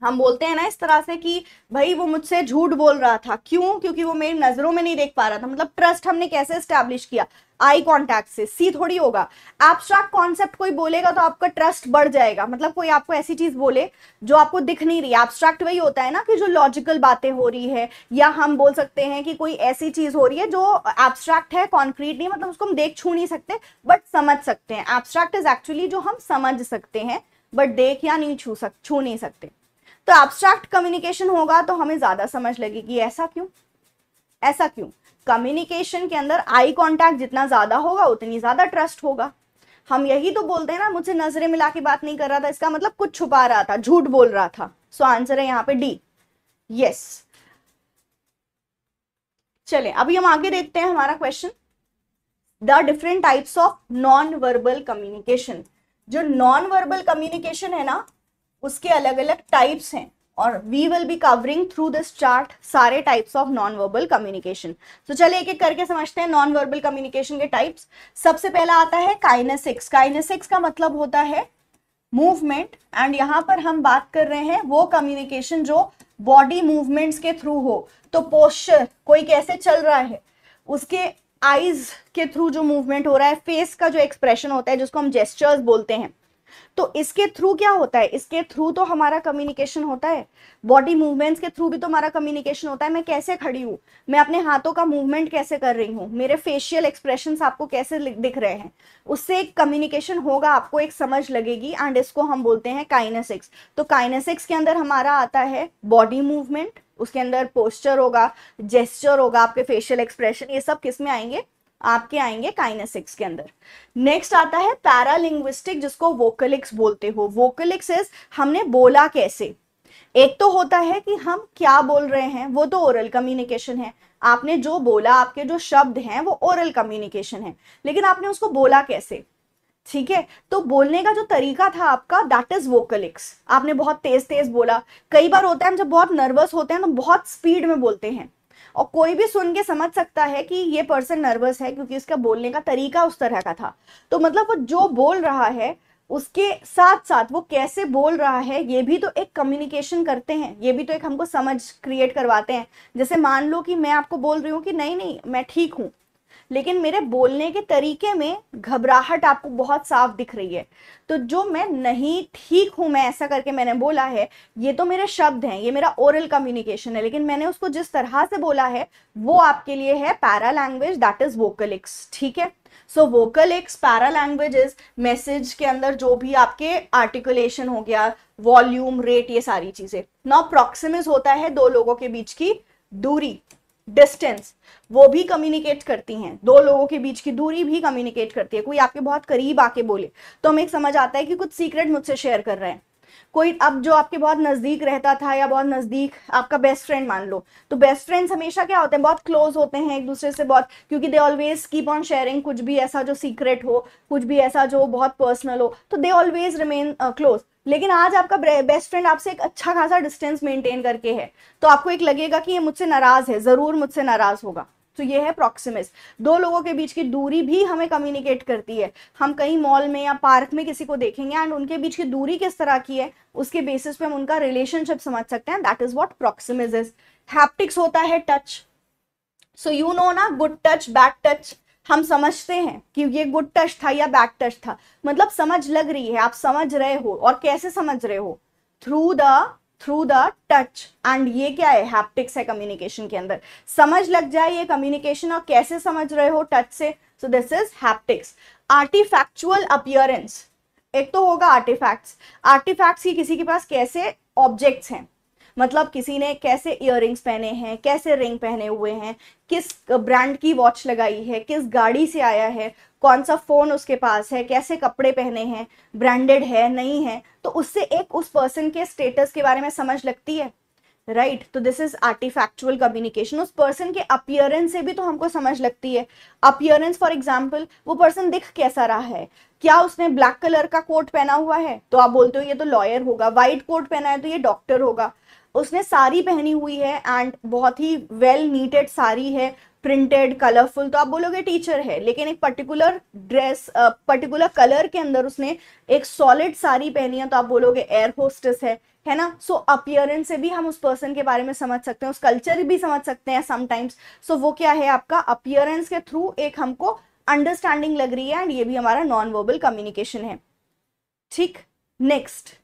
हम बोलते हैं ना इस तरह से कि भाई वो मुझसे झूठ बोल रहा था क्यों क्योंकि वो मेरी नजरों में नहीं देख पा रहा था मतलब ट्रस्ट हमने कैसे स्टैब्लिश किया आई कांटेक्ट से सी थोड़ी होगा एब्स्ट्रैक्ट कॉन्सेप्ट कोई बोलेगा तो आपका ट्रस्ट बढ़ जाएगा मतलब कोई आपको ऐसी चीज बोले जो आपको दिख नहीं रही एब्स्ट्रैक्ट वही होता है ना कि जो लॉजिकल बातें हो रही है या हम बोल सकते हैं कि कोई ऐसी चीज हो रही है जो एब्स्ट्रैक्ट है कॉन्क्रीट नहीं मतलब उसको हम देख छू नहीं सकते बट समझ सकते हैं एब्स्ट्रैक्ट इज एक्चुअली जो हम समझ सकते हैं बट देख या नहीं छू सक छू नहीं सकते तो एब्स्ट्रैक्ट कम्युनिकेशन होगा तो हमें ज्यादा समझ लगेगी ऐसा क्यों ऐसा क्यों कम्युनिकेशन के अंदर आई कांटेक्ट जितना ज्यादा होगा उतनी ज्यादा ट्रस्ट होगा हम यही तो बोलते हैं ना मुझसे नजरें मिला के बात नहीं कर रहा था इसका मतलब कुछ छुपा रहा था झूठ बोल रहा था सो आंसर है यहाँ पे डी यस चले अभी हम आगे देखते हैं हमारा question the different types of non verbal communication जो नॉन वर्बल कम्युनिकेशन है ना उसके अलग अलग टाइप्स हैं और we will be covering through this chart सारे types of non verbal communication तो चलिए एक एक करके समझते हैं नॉन वर्बल कम्युनिकेशन के टाइप्स सबसे पहला आता है काइनेसिक्स काइनेसिक्स का मतलब होता है मूवमेंट एंड यहां पर हम बात कर रहे हैं वो कम्युनिकेशन जो बॉडी मूवमेंट्स के थ्रू हो तो पोस्चर कोई कैसे चल रहा है उसके आईज के थ्रू जो मूवमेंट हो रहा है फेस का जो एक्सप्रेशन होता है जिसको हम जेस्टर्स बोलते हैं तो इसके थ्रू क्या होता है इसके थ्रू तो हमारा कम्युनिकेशन होता है बॉडी मूवमेंट्स के थ्रू भी तो हमारा कम्युनिकेशन होता है मैं कैसे खड़ी हूं मैं अपने हाथों का मूवमेंट कैसे कर रही हूँ मेरे फेशियल एक्सप्रेशन आपको कैसे दिख रहे हैं उससे एक कम्युनिकेशन होगा आपको एक समझ लगेगी एंड इसको हम बोलते हैं काइनेसिक्स तो काइनेसिक्स के अंदर हमारा आता है बॉडी मूवमेंट उसके अंदर पोस्चर होगा जेस्चर होगा आपके फेशियल एक्सप्रेशन ये सब किस में आएंगे आपके आएंगे काइनेसिक्स के अंदर नेक्स्ट आता है पैरालिंग्विस्टिक जिसको वोकलिक्स बोलते हो वोकलिक्स इज हमने बोला कैसे एक तो होता है कि हम क्या बोल रहे हैं वो तो ओरल कम्युनिकेशन है आपने जो बोला आपके जो शब्द हैं वो ओरल कम्युनिकेशन है लेकिन आपने उसको बोला कैसे ठीक है तो बोलने का जो तरीका था आपका दैट इज वोकलिक्स आपने बहुत तेज तेज बोला कई बार होता है हम जब बहुत नर्वस होते हैं तो बहुत स्पीड में बोलते हैं और कोई भी सुन के समझ सकता है कि ये पर्सन नर्वस है क्योंकि उसका बोलने का तरीका उस तरह का था तो मतलब वो जो बोल रहा है उसके साथ साथ वो कैसे बोल रहा है ये भी तो एक कम्युनिकेशन करते हैं ये भी तो एक हमको समझ क्रिएट करवाते हैं जैसे मान लो कि मैं आपको बोल रही हूँ कि नहीं नहीं मैं ठीक हूँ लेकिन मेरे बोलने के तरीके में घबराहट आपको बहुत साफ दिख रही है तो जो मैं नहीं ठीक हूं मैं ऐसा करके मैंने बोला है ये तो मेरे शब्द हैं ये मेरा ओरल कम्युनिकेशन है लेकिन मैंने उसको जिस तरह से बोला है वो आपके लिए है paralanguage that is vocalics ठीक है so vocalics paralanguage is message के अंदर जो भी आपके आर्टिकुलेशन हो गया वॉल्यूम रेट ये सारी चीजें नाउ प्रोक्सिमिज होता है दो लोगों के बीच की दूरी डिस्टेंस वो भी कम्युनिकेट करती हैं दो लोगों के बीच की दूरी भी कम्युनिकेट करती है कोई आपके बहुत करीब आके बोले तो हमें एक समझ आता है कि कुछ सीक्रेट मुझसे शेयर कर रहे हैं कोई अब जो आपके बहुत नज़दीक रहता था या बहुत नज़दीक आपका बेस्ट फ्रेंड मान लो तो बेस्ट फ्रेंड्स हमेशा क्या होते हैं बहुत क्लोज होते हैं एक दूसरे से बहुत क्योंकि they always keep on sharing कुछ भी ऐसा जो सीक्रेट हो कुछ भी ऐसा जो बहुत पर्सनल हो तो दे ऑलवेज रिमेन क्लोज लेकिन आज आपका बेस्ट फ्रेंड आपसे एक अच्छा खासा डिस्टेंस मेंटेन करके है तो आपको एक लगेगा कि ये मुझसे नाराज है ज़रूर मुझसे नाराज होगा तो ये है प्रॉक्सिमिस दो लोगों के बीच की दूरी भी हमें कम्युनिकेट करती है हम कहीं मॉल में या पार्क में किसी को देखेंगे एंड उनके बीच की दूरी किस तरह की है उसके बेसिस पे हम उनका रिलेशनशिप समझ सकते हैं that is what proxemics is haptics होता है टच सो यू नो ना गुड टच बैड टच हम समझते हैं कि ये गुड टच था या बैक टच था मतलब समझ लग रही है आप समझ रहे हो और कैसे समझ रहे हो through the through the touch and ये क्या है हैप्टिक्स है कम्युनिकेशन के अंदर समझ लग जाए ये कम्युनिकेशन और कैसे समझ रहे हो टच से so this is haptics artifactual appearance एक तो होगा आर्टिफैक्ट्स आर्टिफैक्ट्स की किसी के पास कैसे ऑब्जेक्ट्स हैं मतलब किसी ने कैसे इयर पहने हैं कैसे रिंग पहने हुए हैं किस ब्रांड की वॉच लगाई है किस गाड़ी से आया है कौन सा फ़ोन उसके पास है कैसे कपड़े पहने हैं ब्रांडेड है नहीं है तो उससे एक उस पर्सन के स्टेटस के बारे में समझ लगती है राइट तो दिस इज आर्टिफैक्चुअल कम्युनिकेशन उस पर्सन के अपियरेंस से भी तो हमको समझ लगती है अपियरेंस फॉर एग्जाम्पल वो पर्सन दिख कैसा रहा है क्या उसने ब्लैक कलर का कोट पहना हुआ है तो आप बोलते हो ये तो लॉयर होगा व्हाइट कोट पहना है तो ये डॉक्टर होगा उसने साड़ी पहनी हुई है एंड बहुत ही वेल नीटेड साड़ी है प्रिंटेड कलरफुल तो आप बोलोगे टीचर है लेकिन एक पर्टिकुलर ड्रेस पर्टिकुलर कलर के अंदर उसने एक सॉलिड साड़ी पहनी है तो आप बोलोगे एयर होस्टेस है है ना सो so, अपियरेंस से भी हम उस पर्सन के बारे में समझ सकते हैं उस कल्चर भी समझ सकते हैं समटाइम्स सो so, वो क्या है आपका अपियरेंस के थ्रू एक हमको अंडरस्टैंडिंग लग रही है एंड ये भी हमारा नॉन वर्बल कम्युनिकेशन है ठीक next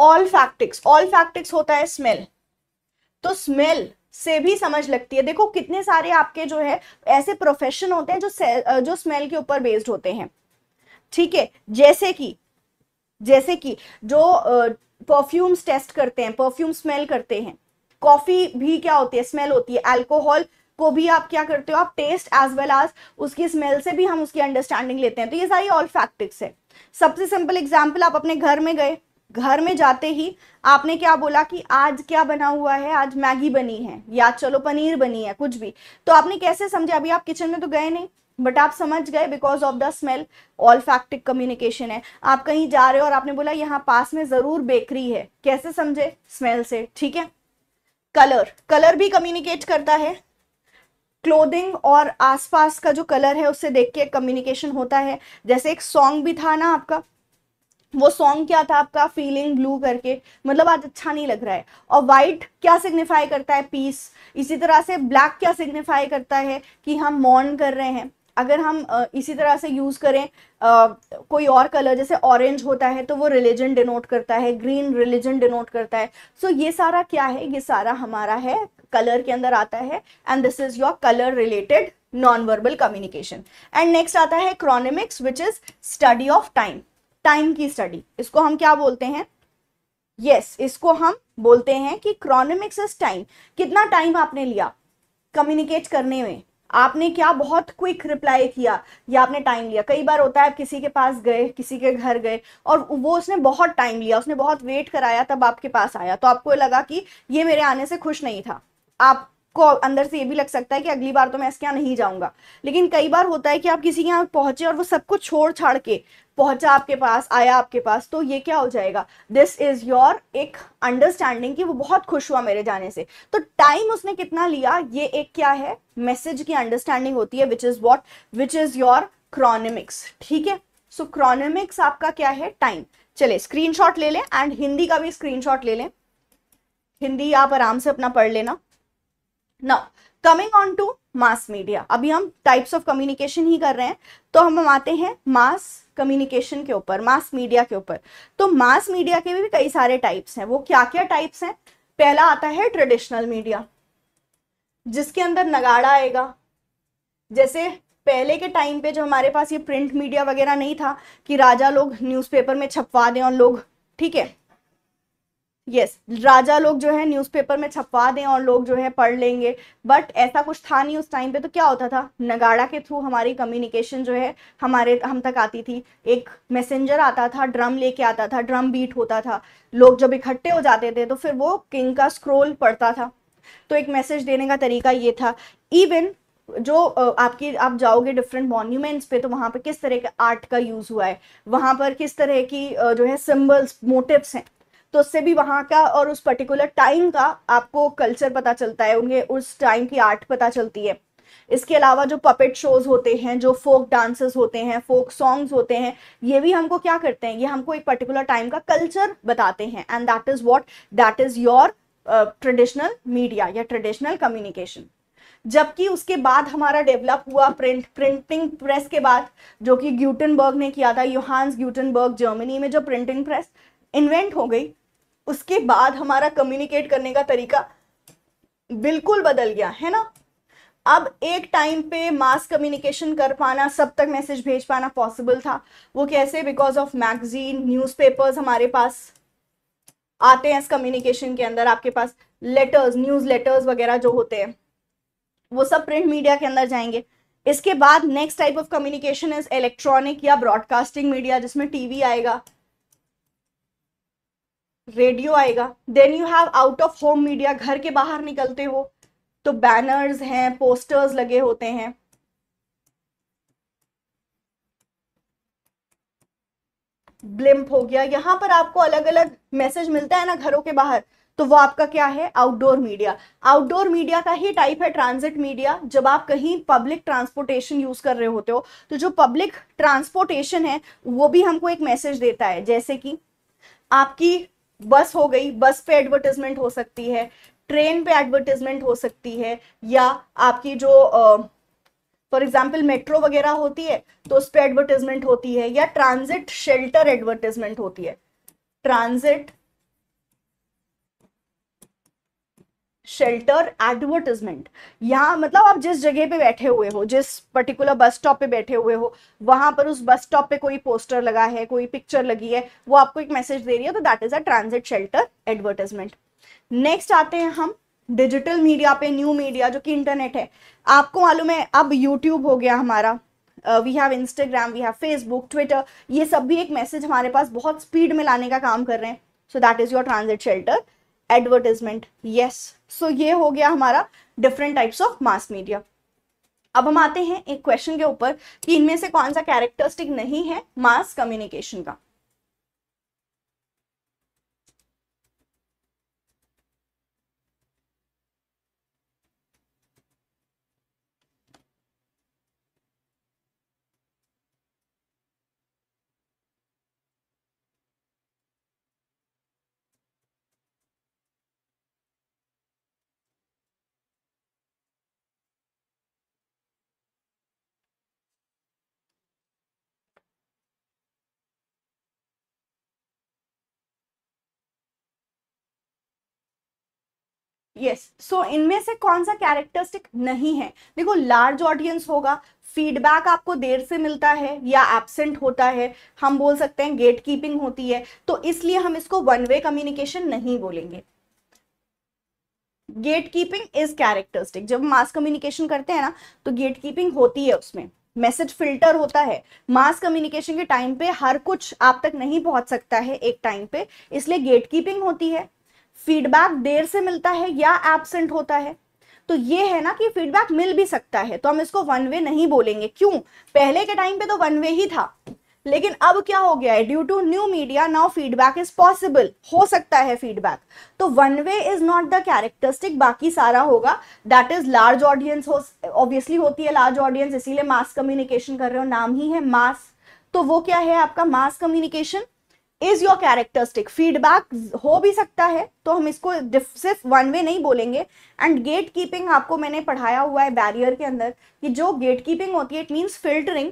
olfactics olfactics होता है स्मेल तो स्मेल से भी समझ लगती है देखो कितने सारे आपके जो है ऐसे प्रोफेशन होते हैं जो जो स्मेल के ऊपर बेस्ड होते हैं ठीक है जैसे कि जैसे कि जो परफ्यूम्स टेस्ट करते हैं परफ्यूम स्मेल करते हैं कॉफी भी क्या होती है स्मेल होती है अल्कोहल को भी आप क्या करते हो आप टेस्ट एज वेल एज उसकी स्मेल से भी हम उसकी अंडरस्टैंडिंग लेते हैं तो ये सारी ऑल फैक्टिक्स है सबसे सिंपल एग्जाम्पल आप अपने घर में गए घर में जाते ही आपने क्या बोला कि आज क्या बना हुआ है आज मैगी बनी है या चलो पनीर बनी है कुछ भी तो आपने कैसे समझे अभी आप किचन में तो गए नहीं बट आप समझ गए because of the smell olfactic communication है आप कहीं जा रहे हो और आपने बोला यहाँ पास में जरूर बेकरी है कैसे समझे स्मेल से ठीक है कलर कलर भी कम्युनिकेट करता है क्लोदिंग और आसपास का जो कलर है उससे देख के कम्युनिकेशन होता है जैसे एक सॉन्ग भी था ना आपका वो सॉन्ग क्या था आपका फीलिंग ब्लू करके मतलब आज अच्छा नहीं लग रहा है और वाइट क्या सिग्निफाई करता है पीस इसी तरह से ब्लैक क्या सिग्निफाई करता है कि हम मॉर्न कर रहे हैं अगर हम इसी तरह से यूज़ करें आ, कोई और कलर जैसे ऑरेंज होता है तो वो रिलीजन डिनोट करता है ग्रीन रिलीजन डिनोट करता है सो so, ये सारा क्या है ये सारा हमारा है कलर के अंदर आता है and this is your colour related non verbal communication and next आता है chronemics which is study of time time की स्टडी इसको हम क्या बोलते हैं यस yes, इसको हम बोलते हैं कि क्रोनोमिक्स टाइम कितना टाइम आपने लिया कम्युनिकेट करने में आपने क्या बहुत क्विक रिप्लाई किया या आपने टाइम लिया कई बार होता है आप किसी के पास गए किसी के घर गए और वो उसने बहुत टाइम लिया उसने बहुत वेट कराया तब आपके पास आया तो आपको लगा कि ये मेरे आने से खुश नहीं था आप को अंदर से ये भी लग सकता है कि अगली बार तो मैं इसके यहाँ नहीं जाऊंगा लेकिन कई बार होता है कि आप किसी के यहाँ पहुंचे और वो सबको छोड़ छाड़ के पहुंचा आपके पास आया आपके पास तो ये क्या हो जाएगा दिस इज योर एक अंडरस्टैंडिंग कि वो बहुत खुश हुआ मेरे जाने से तो टाइम उसने कितना लिया ये एक क्या है मैसेज की अंडरस्टैंडिंग होती है which is what which is your chronemics ठीक है सो क्रॉनमिक्स आपका क्या है टाइम चले स्क्रीनशॉट ले लें एंड हिंदी का भी स्क्रीनशॉट ले लें हिंदी आप आराम से अपना पढ़ लेना now coming on to mass media अभी हम टाइप्स ऑफ कम्युनिकेशन ही कर रहे हैं तो हम हम आते हैं मास कम्युनिकेशन के ऊपर मास मीडिया के ऊपर तो मास मीडिया के भी, भी कई सारे टाइप्स हैं वो क्या क्या टाइप्स हैं पहला आता है ट्रेडिशनल मीडिया जिसके अंदर नगाड़ा आएगा जैसे पहले के टाइम पे जो हमारे पास ये प्रिंट मीडिया वगैरह नहीं था कि राजा लोग न्यूज़पेपर में छपवा दें और लोग ठीक है यस राजा लोग जो है न्यूज़पेपर में छपवा दें और लोग जो है पढ़ लेंगे बट ऐसा कुछ था नहीं उस टाइम पे तो क्या होता था नगाड़ा के थ्रू हमारी कम्युनिकेशन जो है हमारे हम तक आती थी एक मैसेंजर आता था ड्रम लेके आता था ड्रम बीट होता था लोग जब इकट्ठे हो जाते थे तो फिर वो किंग का स्क्रोल पड़ता था तो एक मैसेज देने का तरीका ये था इवन जो आपकी आप जाओगे डिफरेंट मॉन्यूमेंट्स पे तो वहाँ पर किस तरह के आर्ट का यूज़ हुआ है वहां पर किस तरह की जो है सिम्बल्स मोटिव्स हैं तो उससे भी वहाँ का और उस पर्टिकुलर टाइम का आपको कल्चर पता चलता है उनके उस टाइम की आर्ट पता चलती है इसके अलावा जो पपेट शोज होते हैं जो फोक डांसेस होते हैं फोक सॉन्ग्स होते हैं ये भी हमको क्या करते हैं ये हमको एक पर्टिकुलर टाइम का कल्चर बताते हैं and that is what that is your traditional media या ट्रेडिशनल कम्युनिकेशन जबकि उसके बाद हमारा डेवलप हुआ प्रिंट प्रिंटिंग प्रेस के बाद जो कि ग्यूटनबर्ग ने किया था यूहानस ग्यूटनबर्ग जर्मनी में जो प्रिंटिंग प्रेस इन्वेंट हो गई उसके बाद हमारा कम्युनिकेट करने का तरीका बिल्कुल बदल गया है ना अब एक टाइम पे मास कम्युनिकेशन कर पाना सब तक मैसेज भेज पाना पॉसिबल था वो कैसे बिकॉज ऑफ मैगजीन न्यूज़पेपर्स हमारे पास आते हैं इस कम्युनिकेशन के अंदर आपके पास लेटर्स न्यूज़ लेटर्स वगैरह जो होते हैं वो सब प्रिंट मीडिया के अंदर जाएंगे इसके बाद next type of communication is electronic या ब्रॉडकास्टिंग मीडिया जिसमें टीवी आएगा रेडियो आएगा then you have out of home media घर के बाहर निकलते हो तो बैनर्स हैं पोस्टर्स लगे होते हैं ब्लिम्प हो गया यहां पर आपको अलग अलग मैसेज मिलता है ना घरों के बाहर तो वो आपका क्या है आउटडोर मीडिया आउटडोर मीडिया का ही टाइप है ट्रांजिट मीडिया जब आप कहीं पब्लिक ट्रांसपोर्टेशन यूज कर रहे होते हो तो जो पब्लिक ट्रांसपोर्टेशन है वो भी हमको एक मैसेज देता है जैसे कि आपकी बस हो गई बस पे एडवर्टिजमेंट हो सकती है ट्रेन पे एडवर्टिजमेंट हो सकती है या आपकी जो फॉर एग्जाम्पल मेट्रो वगैरह होती है तो उस पर एडवर्टिजमेंट होती है या ट्रांजिट शेल्टर एडवर्टिजमेंट होती है ट्रांजिट शेल्टर एडवर्टिजमेंट यहाँ मतलब आप जिस जगह पे बैठे हुए हो जिस पर्टिकुलर बस स्टॉप पे बैठे हुए हो वहां पर उस बस स्टॉप पे कोई पोस्टर लगा है कोई पिक्चर लगी है वो आपको एक मैसेज दे रही है तो that is a transit shelter advertisement next आते हैं हम डिजिटल मीडिया पे न्यू मीडिया जो कि इंटरनेट है आपको मालूम है अब यूट्यूब हो गया हमारा we have Instagram we have Facebook Twitter ये सब भी एक मैसेज हमारे पास बहुत स्पीड में लाने का काम कर रहे हैं so that is your transit shelter advertisement yes so so, ये हो गया हमारा different types of mass media अब हम आते हैं एक क्वेश्चन के ऊपर कि इनमें से कौन सा कैरेक्टरिस्टिक नहीं है मास कम्युनिकेशन का यस सो इनमें से कौन सा कैरेक्टरिस्टिक नहीं है देखो लार्ज ऑडियंस होगा फीडबैक आपको देर से मिलता है या एबसेंट होता है हम बोल सकते हैं गेट कीपिंग होती है तो इसलिए हम इसको वन वे कम्युनिकेशन नहीं बोलेंगे गेट कीपिंग इज कैरेक्टरिस्टिक जब मास कम्युनिकेशन करते हैं ना तो गेट कीपिंग होती है उसमें मैसेज फिल्टर होता है मास कम्युनिकेशन के टाइम पे हर कुछ आप तक नहीं पहुंच सकता है एक टाइम पे इसलिए गेट कीपिंग होती है फीडबैक देर से मिलता है या एबसेंट होता है तो ये है ना कि फीडबैक मिल भी सकता है तो हम इसको वन वे नहीं बोलेंगे क्यों पहले के टाइम पे तो वन वे ही था लेकिन अब क्या हो गया है due to new media now feedback is possible हो सकता है फीडबैक तो one way is not the characteristic बाकी सारा होगा that is large audience obviously होती है लार्ज ऑडियंस इसीलिए मास कम्युनिकेशन कर रहे हो नाम ही है मास तो वो क्या है आपका mass communication is your characteristic feedback हो भी सकता है तो हम इसको सिर्फ वन वे नहीं बोलेंगे एंड गेट कीपिंग आपको मैंने पढ़ाया हुआ है बैरियर के अंदर कि जो गेट कीपिंग होती है इट मीन्स फिल्टरिंग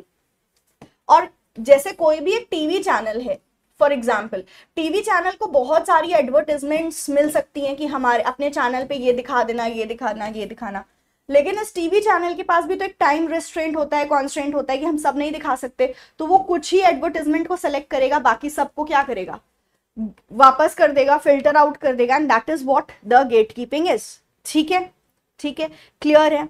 और जैसे कोई भी एक टीवी चैनल है फॉर एग्जाम्पल टीवी चैनल को बहुत सारी एडवर्टिजमेंट्स मिल सकती हैं कि हमारे अपने चैनल पे ये दिखा देना ये दिखाना ये दिखाना लेकिन इस टीवी चैनल के पास भी तो एक टाइम रेस्ट्रेंट होता है कॉन्स्टेंट होता है कि हम सब नहीं दिखा सकते तो वो कुछ ही एडवर्टीजमेंट को सेलेक्ट करेगा बाकी सबको क्या करेगा वापस कर देगा फिल्टर आउट कर देगा and that is what the gatekeeping is ठीक है ठीक है क्लियर है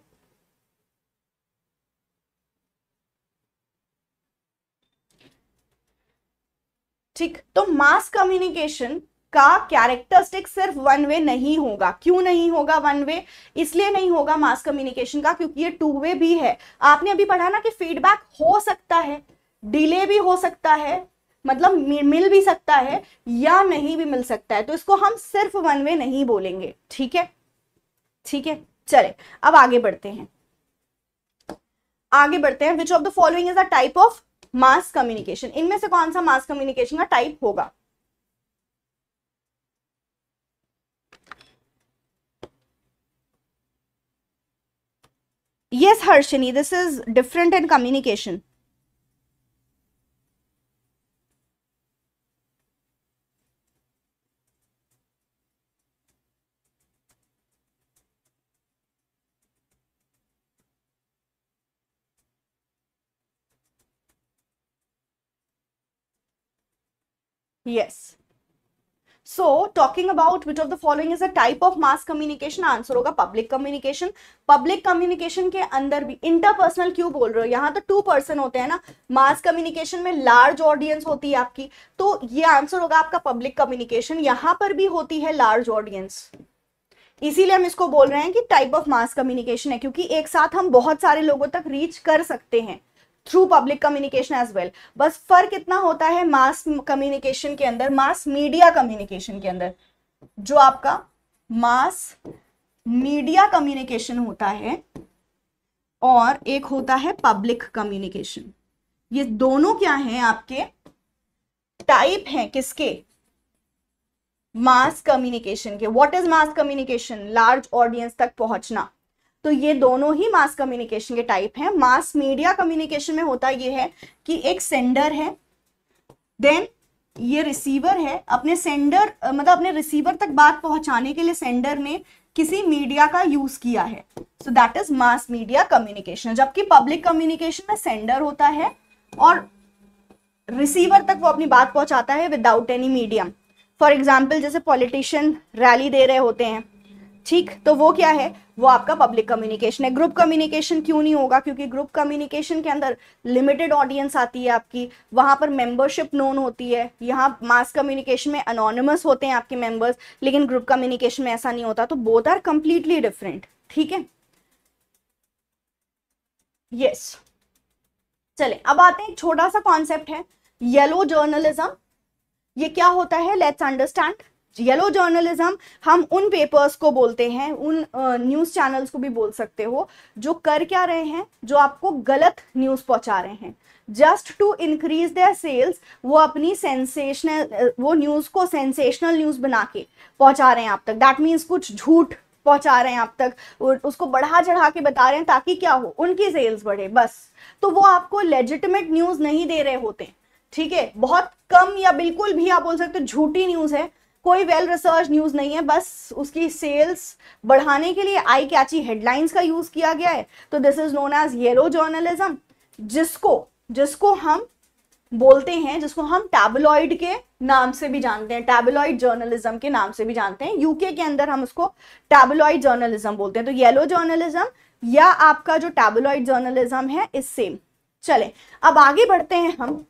ठीक तो मास कम्युनिकेशन का कैरेक्टरिस्टिक सिर्फ वन वे नहीं होगा क्यों नहीं होगा वन वे इसलिए नहीं होगा मास कम्युनिकेशन का क्योंकि ये टू वे भी है आपने अभी पढ़ा ना कि फीडबैक हो सकता है डिले भी हो सकता है मतलब मिल भी सकता है या नहीं भी मिल सकता है तो इसको हम सिर्फ वन वे नहीं बोलेंगे ठीक है ठीक है चले अब आगे बढ़ते हैं आगे बढ़ते हैं which of the following is a type of mass communication इनमें से कौन सा मास कम्युनिकेशन का टाइप होगा Yes, Harshini, this is different in communication. Yes. So talking about which of the following is a type of mass communication answer होगा public communication public communication के अंदर भी इंटरपर्सनल क्यों बोल रहे हो यहाँ तो टू पर्सन होते हैं ना मास कम्युनिकेशन में लार्ज ऑडियंस होती है आपकी तो ये आंसर होगा आपका पब्लिक कम्युनिकेशन यहां पर भी होती है लार्ज ऑडियंस इसीलिए हम इसको बोल रहे हैं कि टाइप ऑफ मास कम्युनिकेशन है क्योंकि एक साथ हम बहुत सारे लोगों तक रीच कर सकते हैं through public communication as well बस फर्क इतना होता है मास कम्युनिकेशन के अंदर मास मीडिया कम्युनिकेशन के अंदर जो आपका मास मीडिया कम्युनिकेशन होता है और एक होता है पब्लिक कम्युनिकेशन ये दोनों क्या हैं आपके टाइप हैं किसके मास कम्युनिकेशन के what is mass communication large audience तक पहुंचना तो ये दोनों ही मास कम्युनिकेशन के टाइप हैं मास मीडिया कम्युनिकेशन में होता ये है कि एक सेंडर है देन ये रिसीवर है अपने सेंडर मतलब अपने रिसीवर तक बात पहुंचाने के लिए सेंडर ने किसी मीडिया का यूज किया है so that is mass media communication जबकि पब्लिक कम्युनिकेशन में सेंडर होता है और रिसीवर तक वो अपनी बात पहुंचाता है without any medium for example जैसे पॉलिटिशियन रैली दे रहे होते हैं ठीक तो वो क्या है वो आपका पब्लिक कम्युनिकेशन है ग्रुप कम्युनिकेशन क्यों नहीं होगा क्योंकि ग्रुप कम्युनिकेशन के अंदर लिमिटेड ऑडियंस आती है आपकी वहां पर मेंबरशिप नोन होती है यहाँ मास कम्युनिकेशन में अनोनमस होते हैं आपके मेंबर्स लेकिन ग्रुप कम्युनिकेशन में ऐसा नहीं होता तो बोथ आर कंप्लीटली डिफरेंट ठीक है यस चले अब आते हैं छोटा सा कॉन्सेप्ट है येलो जर्नलिज्म ये क्या होता है लेट्स अंडरस्टैंड येलो जर्नलिज्म हम उन पेपर्स को बोलते हैं उन न्यूज़ चैनल्स को भी बोल सकते हो जो कर क्या रहे हैं जो आपको गलत न्यूज़ पहुंचा रहे हैं just to increase their sales वो अपनी सेंसेशनल वो न्यूज़ को सेंसेशनल न्यूज़ बना के पहुंचा रहे हैं आप तक दैट मीन्स कुछ झूठ पहुंचा रहे हैं आप तक उसको बढ़ा चढ़ा के बता रहे हैं ताकि क्या हो उनकी सेल्स बढ़े बस तो वो आपको लेजिटिमेट न्यूज़ नहीं दे रहे होते ठीक है बहुत कम या बिल्कुल भी आप बोल सकते हो झूठी न्यूज़ है कोई वेल रिसर्च न्यूज नहीं है बस उसकी सेल्स बढ़ाने के लिए आई कैची हेडलाइंस का यूज किया गया है तो this is known as yellow journalism जिसको जिसको हम बोलते हैं जिसको हम टैबलॉइड के नाम से भी जानते हैं टैबलॉइड जर्नलिज्म के नाम से भी जानते हैं यूके के अंदर हम उसको टैबलॉइड जर्नलिज्म बोलते हैं तो येलो जर्नलिज्म या आपका जो टैबलॉइड जर्नलिज्म है इस सेम चले अब आगे बढ़ते हैं हम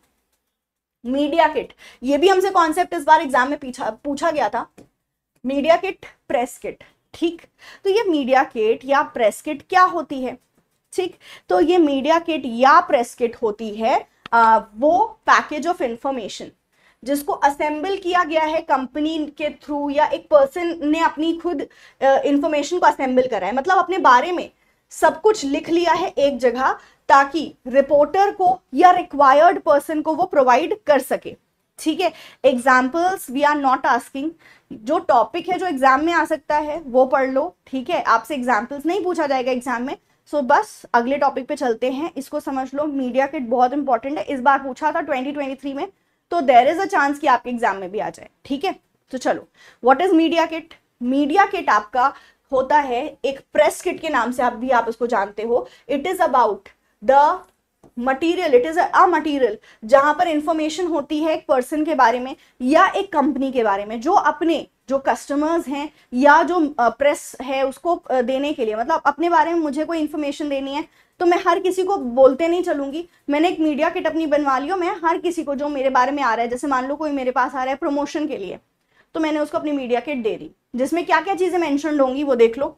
मीडिया किट ये भी हमसे कॉन्सेप्ट इस बार एग्जाम में पीछा पूछा गया था मीडिया किट प्रेस किट ठीक तो ये मीडिया किट या प्रेस किट क्या होती है ठीक तो ये मीडिया किट या प्रेस किट होती है आ, वो पैकेज ऑफ इंफॉर्मेशन जिसको असेंबल किया गया है कंपनी के थ्रू या एक पर्सन ने अपनी खुद इंफॉर्मेशन को असेंबल करा है मतलब अपने बारे में सब कुछ लिख लिया है एक जगह ताकि रिपोर्टर को या रिक्वायर्ड पर्सन को वो प्रोवाइड कर सके ठीक है examples we are not asking जो टॉपिक है जो एग्जाम में आ सकता है वो पढ़ लो ठीक है आपसे एग्जाम्पल्स नहीं पूछा जाएगा एग्जाम में सो so, बस अगले टॉपिक पे चलते हैं इसको समझ लो मीडिया किट बहुत इंपॉर्टेंट है इस बार पूछा था 2023 में तो देर इज अ चांस कि आपके एग्जाम में भी आ जाए ठीक है तो चलो what is media kit media kit आपका होता है एक प्रेस किट के नाम से आप भी आप इसको जानते हो it is about the material it is a material जहां पर इंफॉर्मेशन होती है एक पर्सन के बारे में या एक कंपनी के बारे में जो अपने जो कस्टमर्स हैं या जो प्रेस है उसको देने के लिए मतलब अपने बारे में मुझे कोई इन्फॉर्मेशन देनी है तो मैं हर किसी को बोलते नहीं चलूंगी मैंने एक मीडिया किट अपनी बनवा ली और मैं हर किसी को जो मेरे बारे में आ रहा है जैसे मान लो कोई मेरे पास आ रहा है प्रमोशन के लिए तो मैंने उसको अपनी मीडिया किट दे दी जिसमें क्या क्या चीज़ें मैंशन होंगी वो देख लो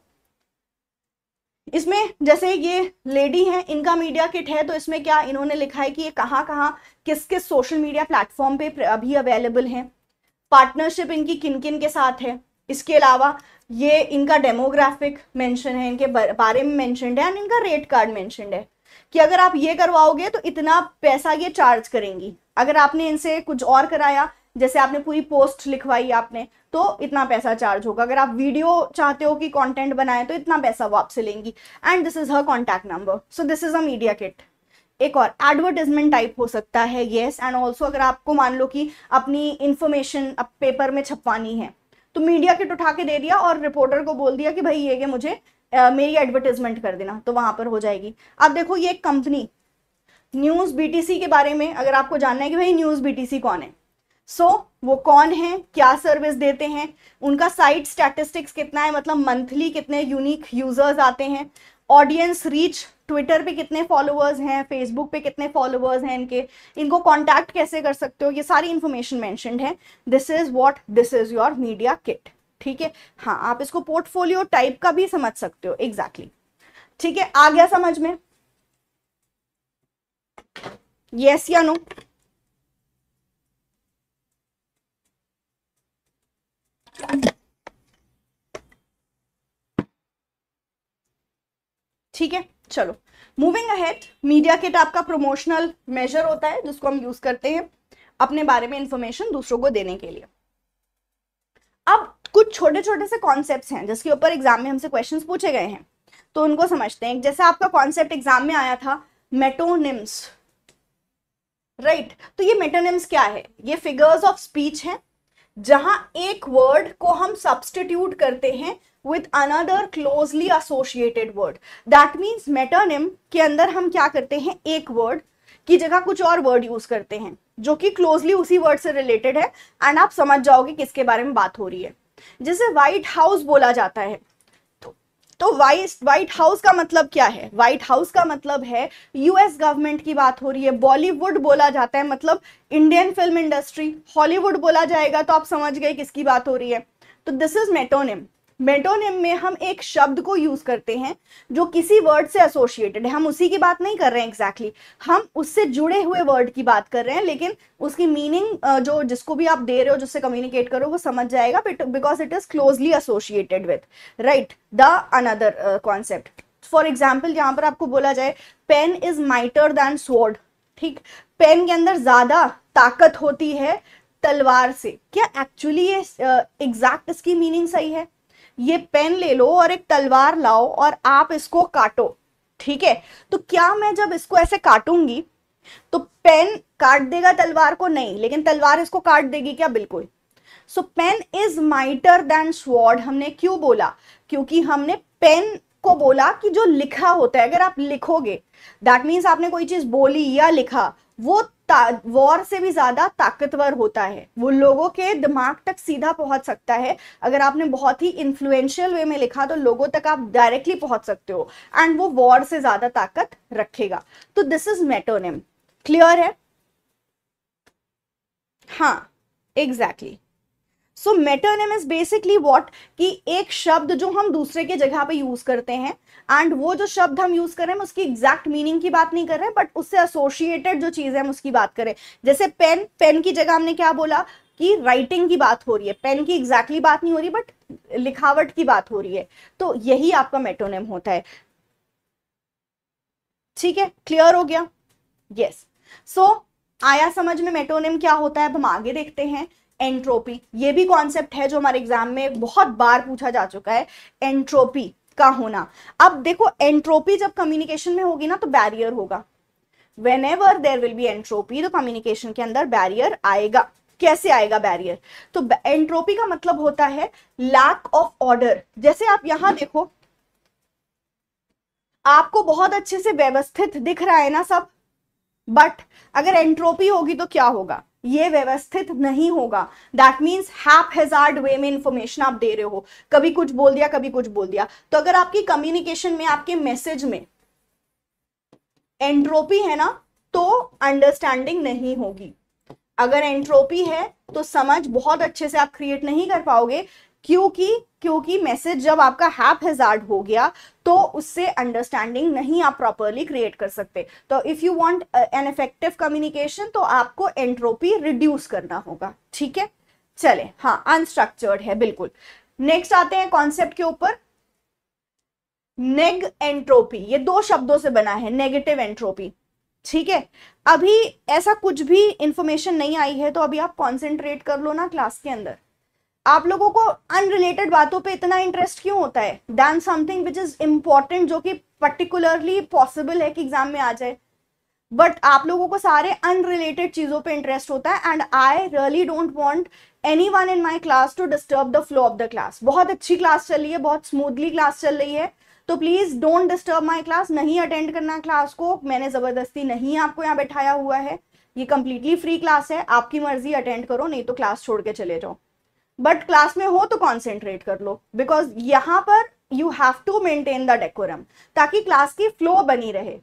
इसमें जैसे ये लेडी हैं इनका मीडिया किट है तो इसमें क्या इन्होंने लिखा है कि ये कहाँ कहाँ किस किस सोशल मीडिया प्लेटफॉर्म पे अभी अवेलेबल हैं पार्टनरशिप इनकी किन किन के साथ है इसके अलावा ये इनका डेमोग्राफिक मेंशन है इनके बारे में मैंशनड है एंड इनका रेट कार्ड मैंशनड है कि अगर आप ये करवाओगे तो इतना पैसा ये चार्ज करेंगी अगर आपने इनसे कुछ और कराया जैसे आपने पूरी पोस्ट लिखवाई आपने तो इतना पैसा चार्ज होगा अगर आप वीडियो चाहते हो कि कंटेंट बनाए तो इतना पैसा वो आपसे लेंगी and this is her contact number so this is a media kit एक और एडवर्टीजमेंट टाइप हो सकता है येस एंड ऑल्सो अगर आपको मान लो कि अपनी इन्फॉर्मेशन अप पेपर में छपवानी है तो मीडिया किट उठा के दे दिया और रिपोर्टर को बोल दिया कि भाई ये मुझे आ, मेरी एडवर्टीजमेंट कर देना तो वहां पर हो जाएगी अब देखो ये एक कंपनी न्यूज़ बीटीसी के बारे में अगर आपको जानना है कि भाई न्यूज़ बीटीसी कौन है सो so, वो कौन है क्या सर्विस देते हैं उनका साइट स्टैटिस्टिक्स कितना है मतलब मंथली कितने यूनिक यूजर्स आते हैं ऑडियंस रीच ट्विटर पे कितने फॉलोअर्स हैं फेसबुक पे कितने फॉलोअर्स हैं इनके इनको कॉन्टैक्ट कैसे कर सकते हो ये सारी इन्फॉर्मेशन मैंशनड है this is what this is your media kit ठीक है हाँ आप इसको पोर्टफोलियो टाइप का भी समझ सकते हो एग्जैक्टली exactly. ठीक है आ गया समझ में यस या नो ठीक है चलो मूविंग अहेड मीडिया किट आपका प्रमोशनल मेजर होता है जिसको हम यूज करते हैं अपने बारे में इंफॉर्मेशन दूसरों को देने के लिए अब कुछ छोटे छोटे से कॉन्सेप्ट हैं जिसके ऊपर एग्जाम में हमसे क्वेश्चन पूछे गए हैं तो उनको समझते हैं जैसे आपका कॉन्सेप्ट एग्जाम में आया था मेटोनिम्स राइट right. तो ये मेटोनिम्स क्या है ये फिगर्स ऑफ स्पीच है जहां एक वर्ड को हम सब्सटीट्यूट करते हैं with another closely associated word that means metonym के अंदर हम क्या करते हैं एक वर्ड की जगह कुछ और वर्ड यूज करते हैं जो कि क्लोजली उसी वर्ड से रिलेटेड है एंड आप समझ जाओगे किसके बारे में बात हो रही है जिसे व्हाइट हाउस बोला जाता है तो वाइट व्हाइट हाउस का मतलब क्या है व्हाइट हाउस का मतलब है यूएस गवर्नमेंट की बात हो रही है बॉलीवुड बोला जाता है मतलब इंडियन फिल्म इंडस्ट्री हॉलीवुड बोला जाएगा तो आप समझ गए किसकी बात हो रही है तो दिस इज मेटोनिम मेटोनिम में हम एक शब्द को यूज करते हैं जो किसी वर्ड से एसोसिएटेड है हम उसी की बात नहीं कर रहे हैं एग्जैक्टली exactly. हम उससे जुड़े हुए वर्ड की बात कर रहे हैं लेकिन उसकी मीनिंग जो जिसको भी आप दे रहे हो जिससे कम्युनिकेट करो वो समझ जाएगा because it is closely associated with right the another concept for example यहाँ पर आपको बोला जाए pen is mightier than sword ठीक पेन के अंदर ज्यादा ताकत होती है तलवार से क्या एक्चुअली ये एग्जैक्ट इसकी मीनिंग सही है ये पेन ले लो और एक तलवार लाओ और आप इसको काटो ठीक है तो क्या मैं जब इसको ऐसे काटूंगी तो पेन काट देगा तलवार को नहीं लेकिन तलवार इसको काट देगी क्या बिल्कुल so pen is mightier than sword हमने क्यों बोला क्योंकि हमने पेन को बोला कि जो लिखा होता है अगर आप लिखोगे दैट मीन्स आपने कोई चीज बोली या लिखा वो वॉर से भी ज्यादा ताकतवर होता है वो लोगों के दिमाग तक सीधा पहुंच सकता है अगर आपने बहुत ही इन्फ्लुएंशियल वे में लिखा तो लोगों तक आप डायरेक्टली पहुंच सकते हो एंड वो वॉर से ज्यादा ताकत रखेगा तो दिस इज मेटोनिम क्लियर है हाँ exactly exactly. So metonym is basically what कि एक शब्द जो हम दूसरे के जगह पे यूज करते हैं एंड वो जो शब्द हम यूज कर रहे हैं उसकी एग्जैक्ट मीनिंग की बात नहीं कर रहे बट उससे एसोसिएटेड जो चीज है हम उसकी बात करें जैसे पेन पेन की जगह हमने क्या बोला कि राइटिंग की बात हो रही है पेन की एग्जैक्टली exactly बात नहीं हो रही बट लिखावट की बात हो रही है तो यही आपका मेटोनेम होता है ठीक है क्लियर हो गया यस yes. सो so, आया समझ में मेटोनेम क्या होता है अब हम आगे देखते हैं एंट्रोपी ये भी कॉन्सेप्ट है जो हमारे एग्जाम में बहुत बार पूछा जा चुका है एंट्रोपी का होना अब देखो एंट्रोपी जब कम्युनिकेशन में होगी ना तो बैरियर होगा whenever there will be entropy तो कम्युनिकेशन के अंदर बैरियर आएगा कैसे आएगा बैरियर तो एंट्रोपी का मतलब होता है लैक ऑफ ऑर्डर जैसे आप यहां देखो आपको बहुत अच्छे से व्यवस्थित दिख रहा है ना सब बट अगर एंट्रोपी होगी तो क्या होगा ये व्यवस्थित नहीं होगा that means haphazard way में इंफॉर्मेशन आप दे रहे हो कभी कुछ बोल दिया कभी कुछ बोल दिया तो अगर आपकी कम्युनिकेशन में आपके मैसेज में एंट्रोपी है ना तो अंडरस्टैंडिंग नहीं होगी अगर एंट्रोपी है तो समझ बहुत अच्छे से आप क्रिएट नहीं कर पाओगे क्योंकि क्योंकि मैसेज जब आपका हैप हेजार्ड हो गया तो उससे अंडरस्टैंडिंग नहीं आप प्रॉपरली क्रिएट कर सकते तो if you want an effective communication तो आपको एंट्रोपी रिड्यूस करना होगा ठीक है चले हाँ अनस्ट्रक्चर्ड है बिल्कुल नेक्स्ट आते हैं कॉन्सेप्ट के ऊपर नेग एंट्रोपी ये दो शब्दों से बना है नेगेटिव एंट्रोपी ठीक है अभी ऐसा कुछ भी इंफॉर्मेशन नहीं आई है तो अभी आप कॉन्सेंट्रेट कर लो ना क्लास के अंदर आप लोगों को अनरिलेटेड बातों पे इतना इंटरेस्ट क्यों होता है than something which is important जो कि पर्टिकुलरली पॉसिबल है कि एग्जाम में आ जाए बट आप लोगों को सारे अनरिलेटेड चीज़ों पे इंटरेस्ट होता है and I really don't want anyone in my class to disturb the flow of the class बहुत अच्छी क्लास चल रही है बहुत स्मूथली क्लास चल रही है तो please don't disturb my class नहीं अटेंड करना क्लास को मैंने ज़बरदस्ती नहीं आपको यहाँ बैठाया हुआ है ये कंप्लीटली फ्री क्लास है आपकी मर्जी अटेंड करो नहीं तो क्लास छोड़ के चले जाओ बट क्लास में हो तो कॉन्सेंट्रेट कर लो बिकॉज यहाँ पर you have to maintain the decorum ताकि क्लास की फ्लो बनी रहे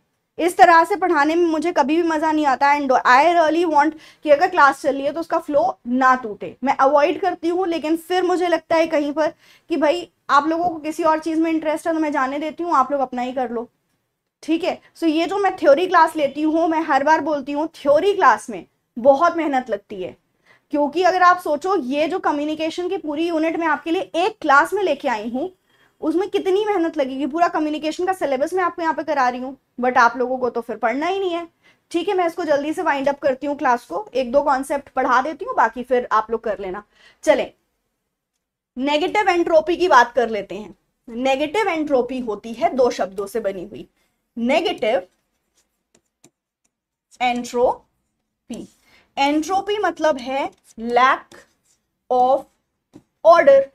इस तरह से पढ़ाने में मुझे कभी भी मज़ा नहीं आता एंड आई रियली वांट कि अगर क्लास चल रही है तो उसका फ्लो ना टूटे मैं अवॉइड करती हूँ लेकिन फिर मुझे लगता है कहीं पर कि भाई आप लोगों को किसी और चीज़ में इंटरेस्ट है तो मैं जाने देती हूँ आप लोग अपना ही कर लो ठीक है सो ये जो मैं थ्योरी क्लास लेती हूँ मैं हर बार बोलती हूँ थ्योरी क्लास में बहुत मेहनत लगती है क्योंकि अगर आप सोचो ये जो कम्युनिकेशन की पूरी यूनिट में आपके लिए एक क्लास में लेके आई हूँ उसमें कितनी मेहनत लगेगी पूरा कम्युनिकेशन का सिलेबस मैं आपको यहाँ पे करा रही हूँ बट आप लोगों को तो फिर पढ़ना ही नहीं है ठीक है मैं इसको जल्दी से वाइंड अप करती हूँ क्लास को एक दो कॉन्सेप्ट पढ़ा देती हूँ बाकी फिर आप लोग कर लेना चले नेगेटिव एंट्रोपी की बात कर लेते हैं नेगेटिव एंट्रोपी होती है दो शब्दों से बनी हुई नेगेटिव एंट्रोपी एंट्रोपी मतलब है लैक ऑफ ऑर्डर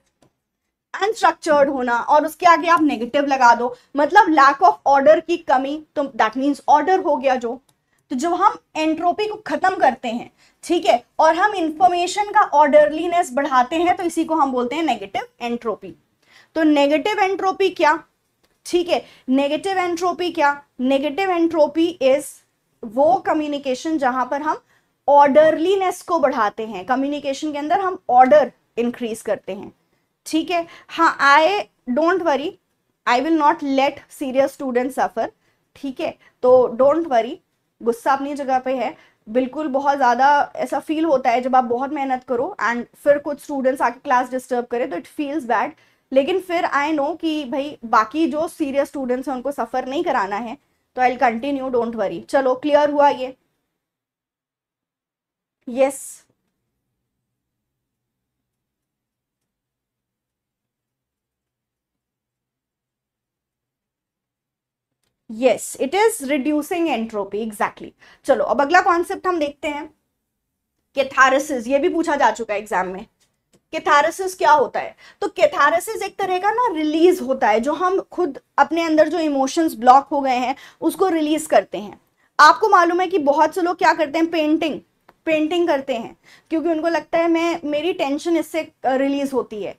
अनस्ट्रक्चर्ड होना और उसके आगे आप नेगेटिव लगा दो मतलब लैक ऑफ ऑर्डर की कमी तो दैट मीन्स ऑर्डर हो गया जो तो जब हम एंट्रोपी को खत्म करते हैं ठीक है और हम इंफॉर्मेशन का ऑर्डरलीनेस बढ़ाते हैं तो इसी को हम बोलते हैं नेगेटिव एंट्रोपी तो नेगेटिव एंट्रोपी क्या ठीक है नेगेटिव एंट्रोपी क्या नेगेटिव एंट्रोपी इज वो कम्युनिकेशन जहां पर हम ऑर्डरलीनेस को बढ़ाते हैं कम्युनिकेशन के अंदर हम ऑर्डर इंक्रीज करते हैं ठीक है हाँ I don't worry I will not let serious student suffer ठीक है तो डोंट वरी गुस्सा अपनी जगह पे है बिल्कुल बहुत ज़्यादा ऐसा फील होता है जब आप बहुत मेहनत करो एंड फिर कुछ स्टूडेंट्स आके क्लास डिस्टर्ब करें तो इट फील्स बैड लेकिन फिर आई नो कि भाई बाकी जो सीरियस स्टूडेंट्स हैं उनको सफ़र नहीं कराना है तो I will continue don't worry चलो क्लियर हुआ ये Yes. Yes it is reducing entropy exactly चलो अब अगला कॉन्सेप्ट हम देखते हैं केथारसिस ये भी पूछा जा चुका है एग्जाम में केथारसिस क्या होता है तो केथारसिस एक तरह का ना रिलीज होता है जो हम खुद अपने अंदर जो इमोशंस ब्लॉक हो गए हैं उसको रिलीज करते हैं आपको मालूम है कि बहुत से लोग क्या करते हैं पेंटिंग पेंटिंग करते हैं क्योंकि उनको लगता है मैं मेरी टेंशन इससे रिलीज होती है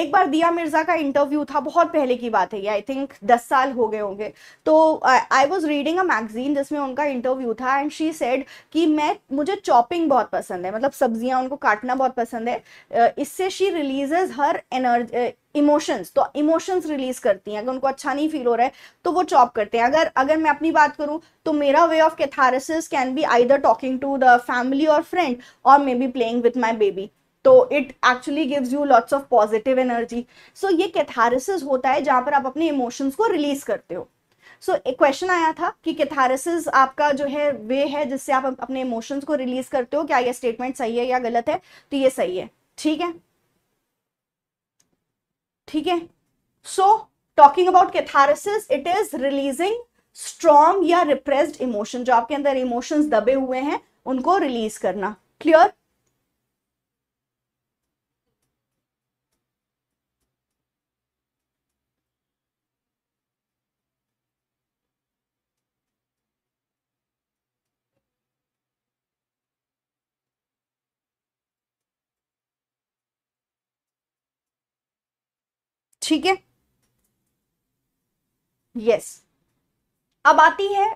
एक बार दिया मिर्ज़ा का इंटरव्यू था बहुत पहले की बात है ये आई थिंक दस साल हो गए होंगे तो I was reading a magazine जिसमें उनका इंटरव्यू था एंड शी सेड कि मैं मुझे चॉपिंग बहुत पसंद है मतलब सब्जियां उनको काटना बहुत पसंद है इससे she releases her energy emotions तो इमोशंस रिलीज करती हैं अगर उनको अच्छा नहीं फील हो रहा है तो वो चॉप करते हैं अगर अगर मैं अपनी बात करूँ तो मेरा way of catharsis can be either talking to the family और फ्रेंड और maybe playing with my baby तो it actually gives you lots of positive energy so ये कैथारसिस होता है जहाँ पर आप अपने इमोशंस को रिलीज करते हो सो एक क्वेश्चन आया था कि कैथारसिस आपका जो है वे है जिससे आप अपने इमोशंस को रिलीज करते हो क्या ये स्टेटमेंट सही है या गलत है तो ये सही है ठीक है ठीक है so talking about catharsis it is releasing strong या रिप्रेस्ड इमोशन जो आपके अंदर इमोशंस दबे हुए हैं उनको रिलीज करना क्लियर ठीक है यस अब आती है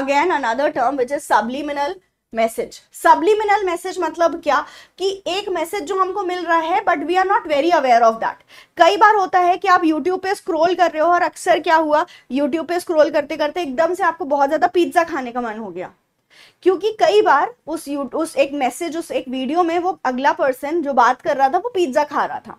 again another term which is subliminal message subliminal message मतलब क्या कि एक मैसेज जो हमको मिल रहा है but we are not very aware of that कई बार होता है कि आप यूट्यूब पे स्क्रॉल कर रहे हो और अक्सर क्या हुआ यूट्यूब पे स्क्रॉल करते करते एकदम से आपको बहुत ज़्यादा पिज्ज़ा खाने का मन हो गया क्योंकि कई बार उस उस एक मैसेज उस एक वीडियो में वो अगला पर्सन जो बात कर रहा था वो पिज्ज़ा खा रहा था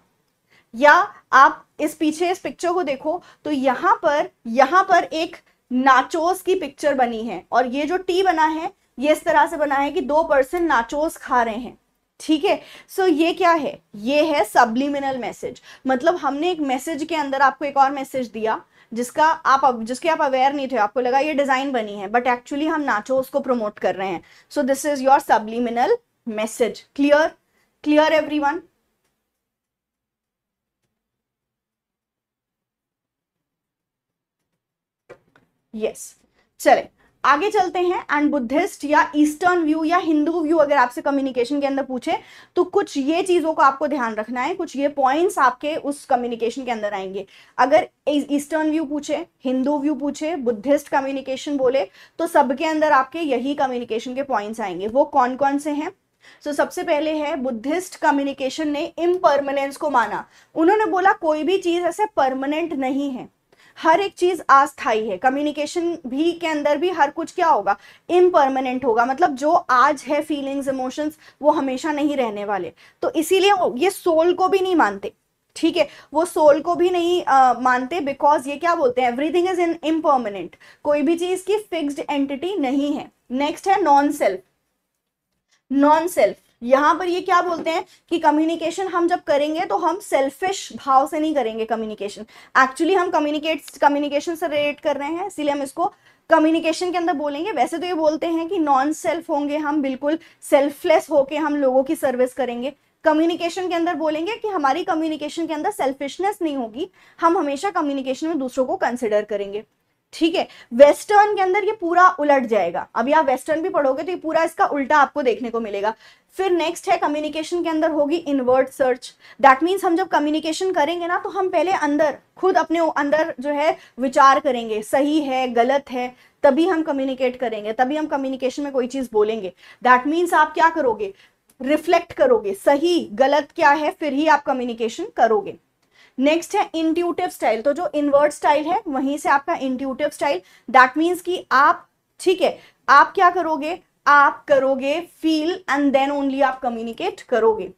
या आप इस पीछे इस पिक्चर को देखो तो यहाँ पर यहाँ पर एक नाचोस की पिक्चर बनी है और ये जो टी बना है ये इस तरह से बना है कि दो पर्सन नाचोस खा रहे हैं ठीक है सो ये क्या है ये है सब्लिमिनल मैसेज मतलब हमने एक मैसेज के अंदर आपको एक और मैसेज दिया जिसका आप जिसके आप अवेयर नहीं थे आपको लगा ये डिजाइन बनी है बट एक्चुअली हम नाचो उसको प्रमोट कर रहे हैं so this is your subliminal message clear clear everyone yes चले आगे चलते हैं एंड बुद्धिस्ट या ईस्टर्न व्यू या हिंदू व्यू अगर आपसे कम्युनिकेशन के अंदर पूछे तो कुछ ये चीज़ों को आपको ध्यान रखना है कुछ ये पॉइंट्स आपके उस कम्युनिकेशन के अंदर आएंगे अगर ईस्टर्न व्यू पूछे हिंदू व्यू पूछे बुद्धिस्ट कम्युनिकेशन बोले तो सबके अंदर आपके यही कम्युनिकेशन के पॉइंट्स आएंगे वो कौन कौन से हैं सो so, सबसे पहले है बुद्धिस्ट कम्युनिकेशन ने इम को माना उन्होंने बोला कोई भी चीज़ ऐसे परमानेंट नहीं है हर एक चीज अस्थाई है कम्युनिकेशन भी के अंदर भी हर कुछ क्या होगा इम्परमानेंट होगा मतलब जो आज है फीलिंग्स इमोशंस वो हमेशा नहीं रहने वाले तो इसीलिए ये सोल को भी नहीं मानते ठीक है वो सोल को भी नहीं मानते बिकॉज ये क्या बोलते हैं एवरीथिंग इज इन इम्पर्मनेंट कोई भी चीज की फिक्स्ड एंटिटी नहीं है नेक्स्ट है नॉन सेल्फ नॉन सेल्फ यहां पर ये क्या बोलते हैं कि कम्युनिकेशन हम जब करेंगे तो हम सेल्फिश भाव से नहीं करेंगे कम्युनिकेशन एक्चुअली हम कम्युनिकेट कम्युनिकेशन से रिलेट कर रहे हैं इसीलिए हम इसको कम्युनिकेशन के अंदर बोलेंगे वैसे तो ये बोलते हैं कि नॉन सेल्फ होंगे हम बिल्कुल सेल्फलेस होके हम लोगों की सर्विस करेंगे कम्युनिकेशन के अंदर बोलेंगे कि हमारी कम्युनिकेशन के अंदर सेल्फिशनेस नहीं होगी हम हमेशा कम्युनिकेशन में दूसरों को कंसिडर करेंगे ठीक है वेस्टर्न के अंदर ये पूरा उलट जाएगा अभी आप वेस्टर्न भी पढ़ोगे तो ये पूरा इसका उल्टा आपको देखने को मिलेगा फिर नेक्स्ट है कम्युनिकेशन के अंदर होगी इनवर्ट सर्च दैट मीन्स हम जब कम्युनिकेशन करेंगे ना तो हम पहले अंदर खुद अपने अंदर जो है विचार करेंगे सही है गलत है तभी हम कम्युनिकेट करेंगे तभी हम कम्युनिकेशन में कोई चीज बोलेंगे दैट मीन्स आप क्या करोगे रिफ्लेक्ट करोगे सही गलत क्या है फिर ही आप कम्युनिकेशन करोगे नेक्स्ट है इंट्यूटिव स्टाइल तो जो इनवर्ट स्टाइल है वहीं से आपका इंट्यूटिव स्टाइल दैट मीन्स कि आप ठीक है आप क्या करोगे आप करोगे फील एंड देन ओनली आप कम्युनिकेट करोगे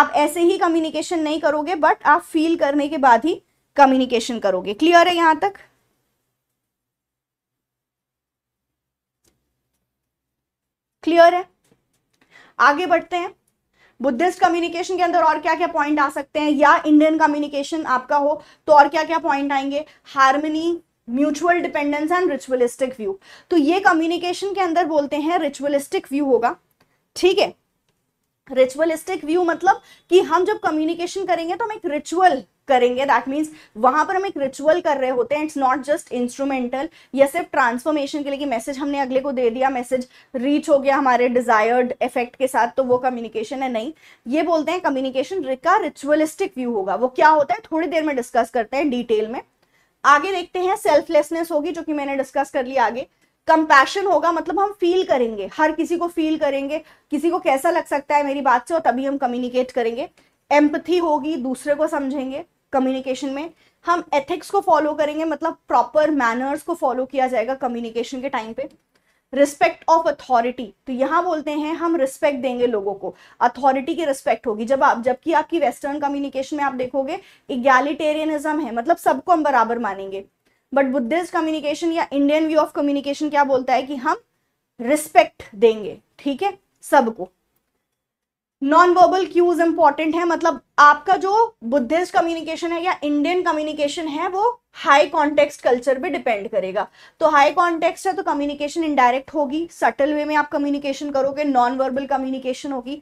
आप ऐसे ही कम्युनिकेशन नहीं करोगे बट आप फील करने के बाद ही कम्युनिकेशन करोगे क्लियर है यहां तक क्लियर है आगे बढ़ते हैं बुद्धिस्ट कम्युनिकेशन के अंदर और क्या क्या पॉइंट आ सकते हैं या इंडियन कम्युनिकेशन आपका हो तो और क्या क्या पॉइंट आएंगे harmony mutual dependence and ritualistic view तो ये कम्युनिकेशन के अंदर बोलते हैं रिचुअलिस्टिक व्यू होगा ठीक है रिचुअलिस्टिक व्यू मतलब कि हम जब कम्युनिकेशन करेंगे तो हम एक रिचुअल करेंगे दैट मीन्स वहां पर हम एक रिचुअल कर रहे होते हैं इट्स नॉट जस्ट इंस्ट्रूमेंटल या सिर्फ ट्रांसफॉर्मेशन के लिए कि मैसेज हमने अगले को दे दिया मैसेज रीच हो गया हमारे डिजायर्ड इफेक्ट के साथ तो वो कम्युनिकेशन है नहीं ये बोलते हैं कम्युनिकेशन का रिचुअलिस्टिक व्यू होगा वो क्या होता है थोड़ी देर में डिस्कस करते हैं डिटेल में आगे देखते हैं सेल्फलेसनेस होगी जो कि मैंने डिस्कस कर लिया आगे कंपैशन होगा मतलब हम फील करेंगे हर किसी को फील करेंगे किसी को कैसा लग सकता है मेरी बात से और तभी हम कम्युनिकेट करेंगे एम्पथी होगी दूसरे को समझेंगे कम्युनिकेशन में हम एथिक्स को फॉलो करेंगे मतलब प्रॉपर मैनर्स को फॉलो किया जाएगा कम्युनिकेशन के टाइम पे रिस्पेक्ट ऑफ अथॉरिटी तो यहाँ बोलते हैं हम रिस्पेक्ट देंगे लोगों को अथॉरिटी की रिस्पेक्ट होगी जब आप जबकि आपकी वेस्टर्न कम्युनिकेशन में आप देखोगे इगैलिटेरियनिज्म है मतलब सबको हम बराबर मानेंगे बट बुद्धिस्ट कम्युनिकेशन या इंडियन व्यू ऑफ कम्युनिकेशन क्या बोलता है कि हम रिस्पेक्ट देंगे ठीक है सबको नॉन वर्बल क्यूज इंपॉर्टेंट है मतलब आपका जो बुद्धिस्ट कम्युनिकेशन है या इंडियन कम्युनिकेशन है वो हाई कॉन्टेक्स्ट कल्चर पे डिपेंड करेगा तो हाई कॉन्टेक्स्ट है तो कम्युनिकेशन इनडायरेक्ट होगी सटल वे में आप कम्युनिकेशन करोगे नॉन वर्बल कम्युनिकेशन होगी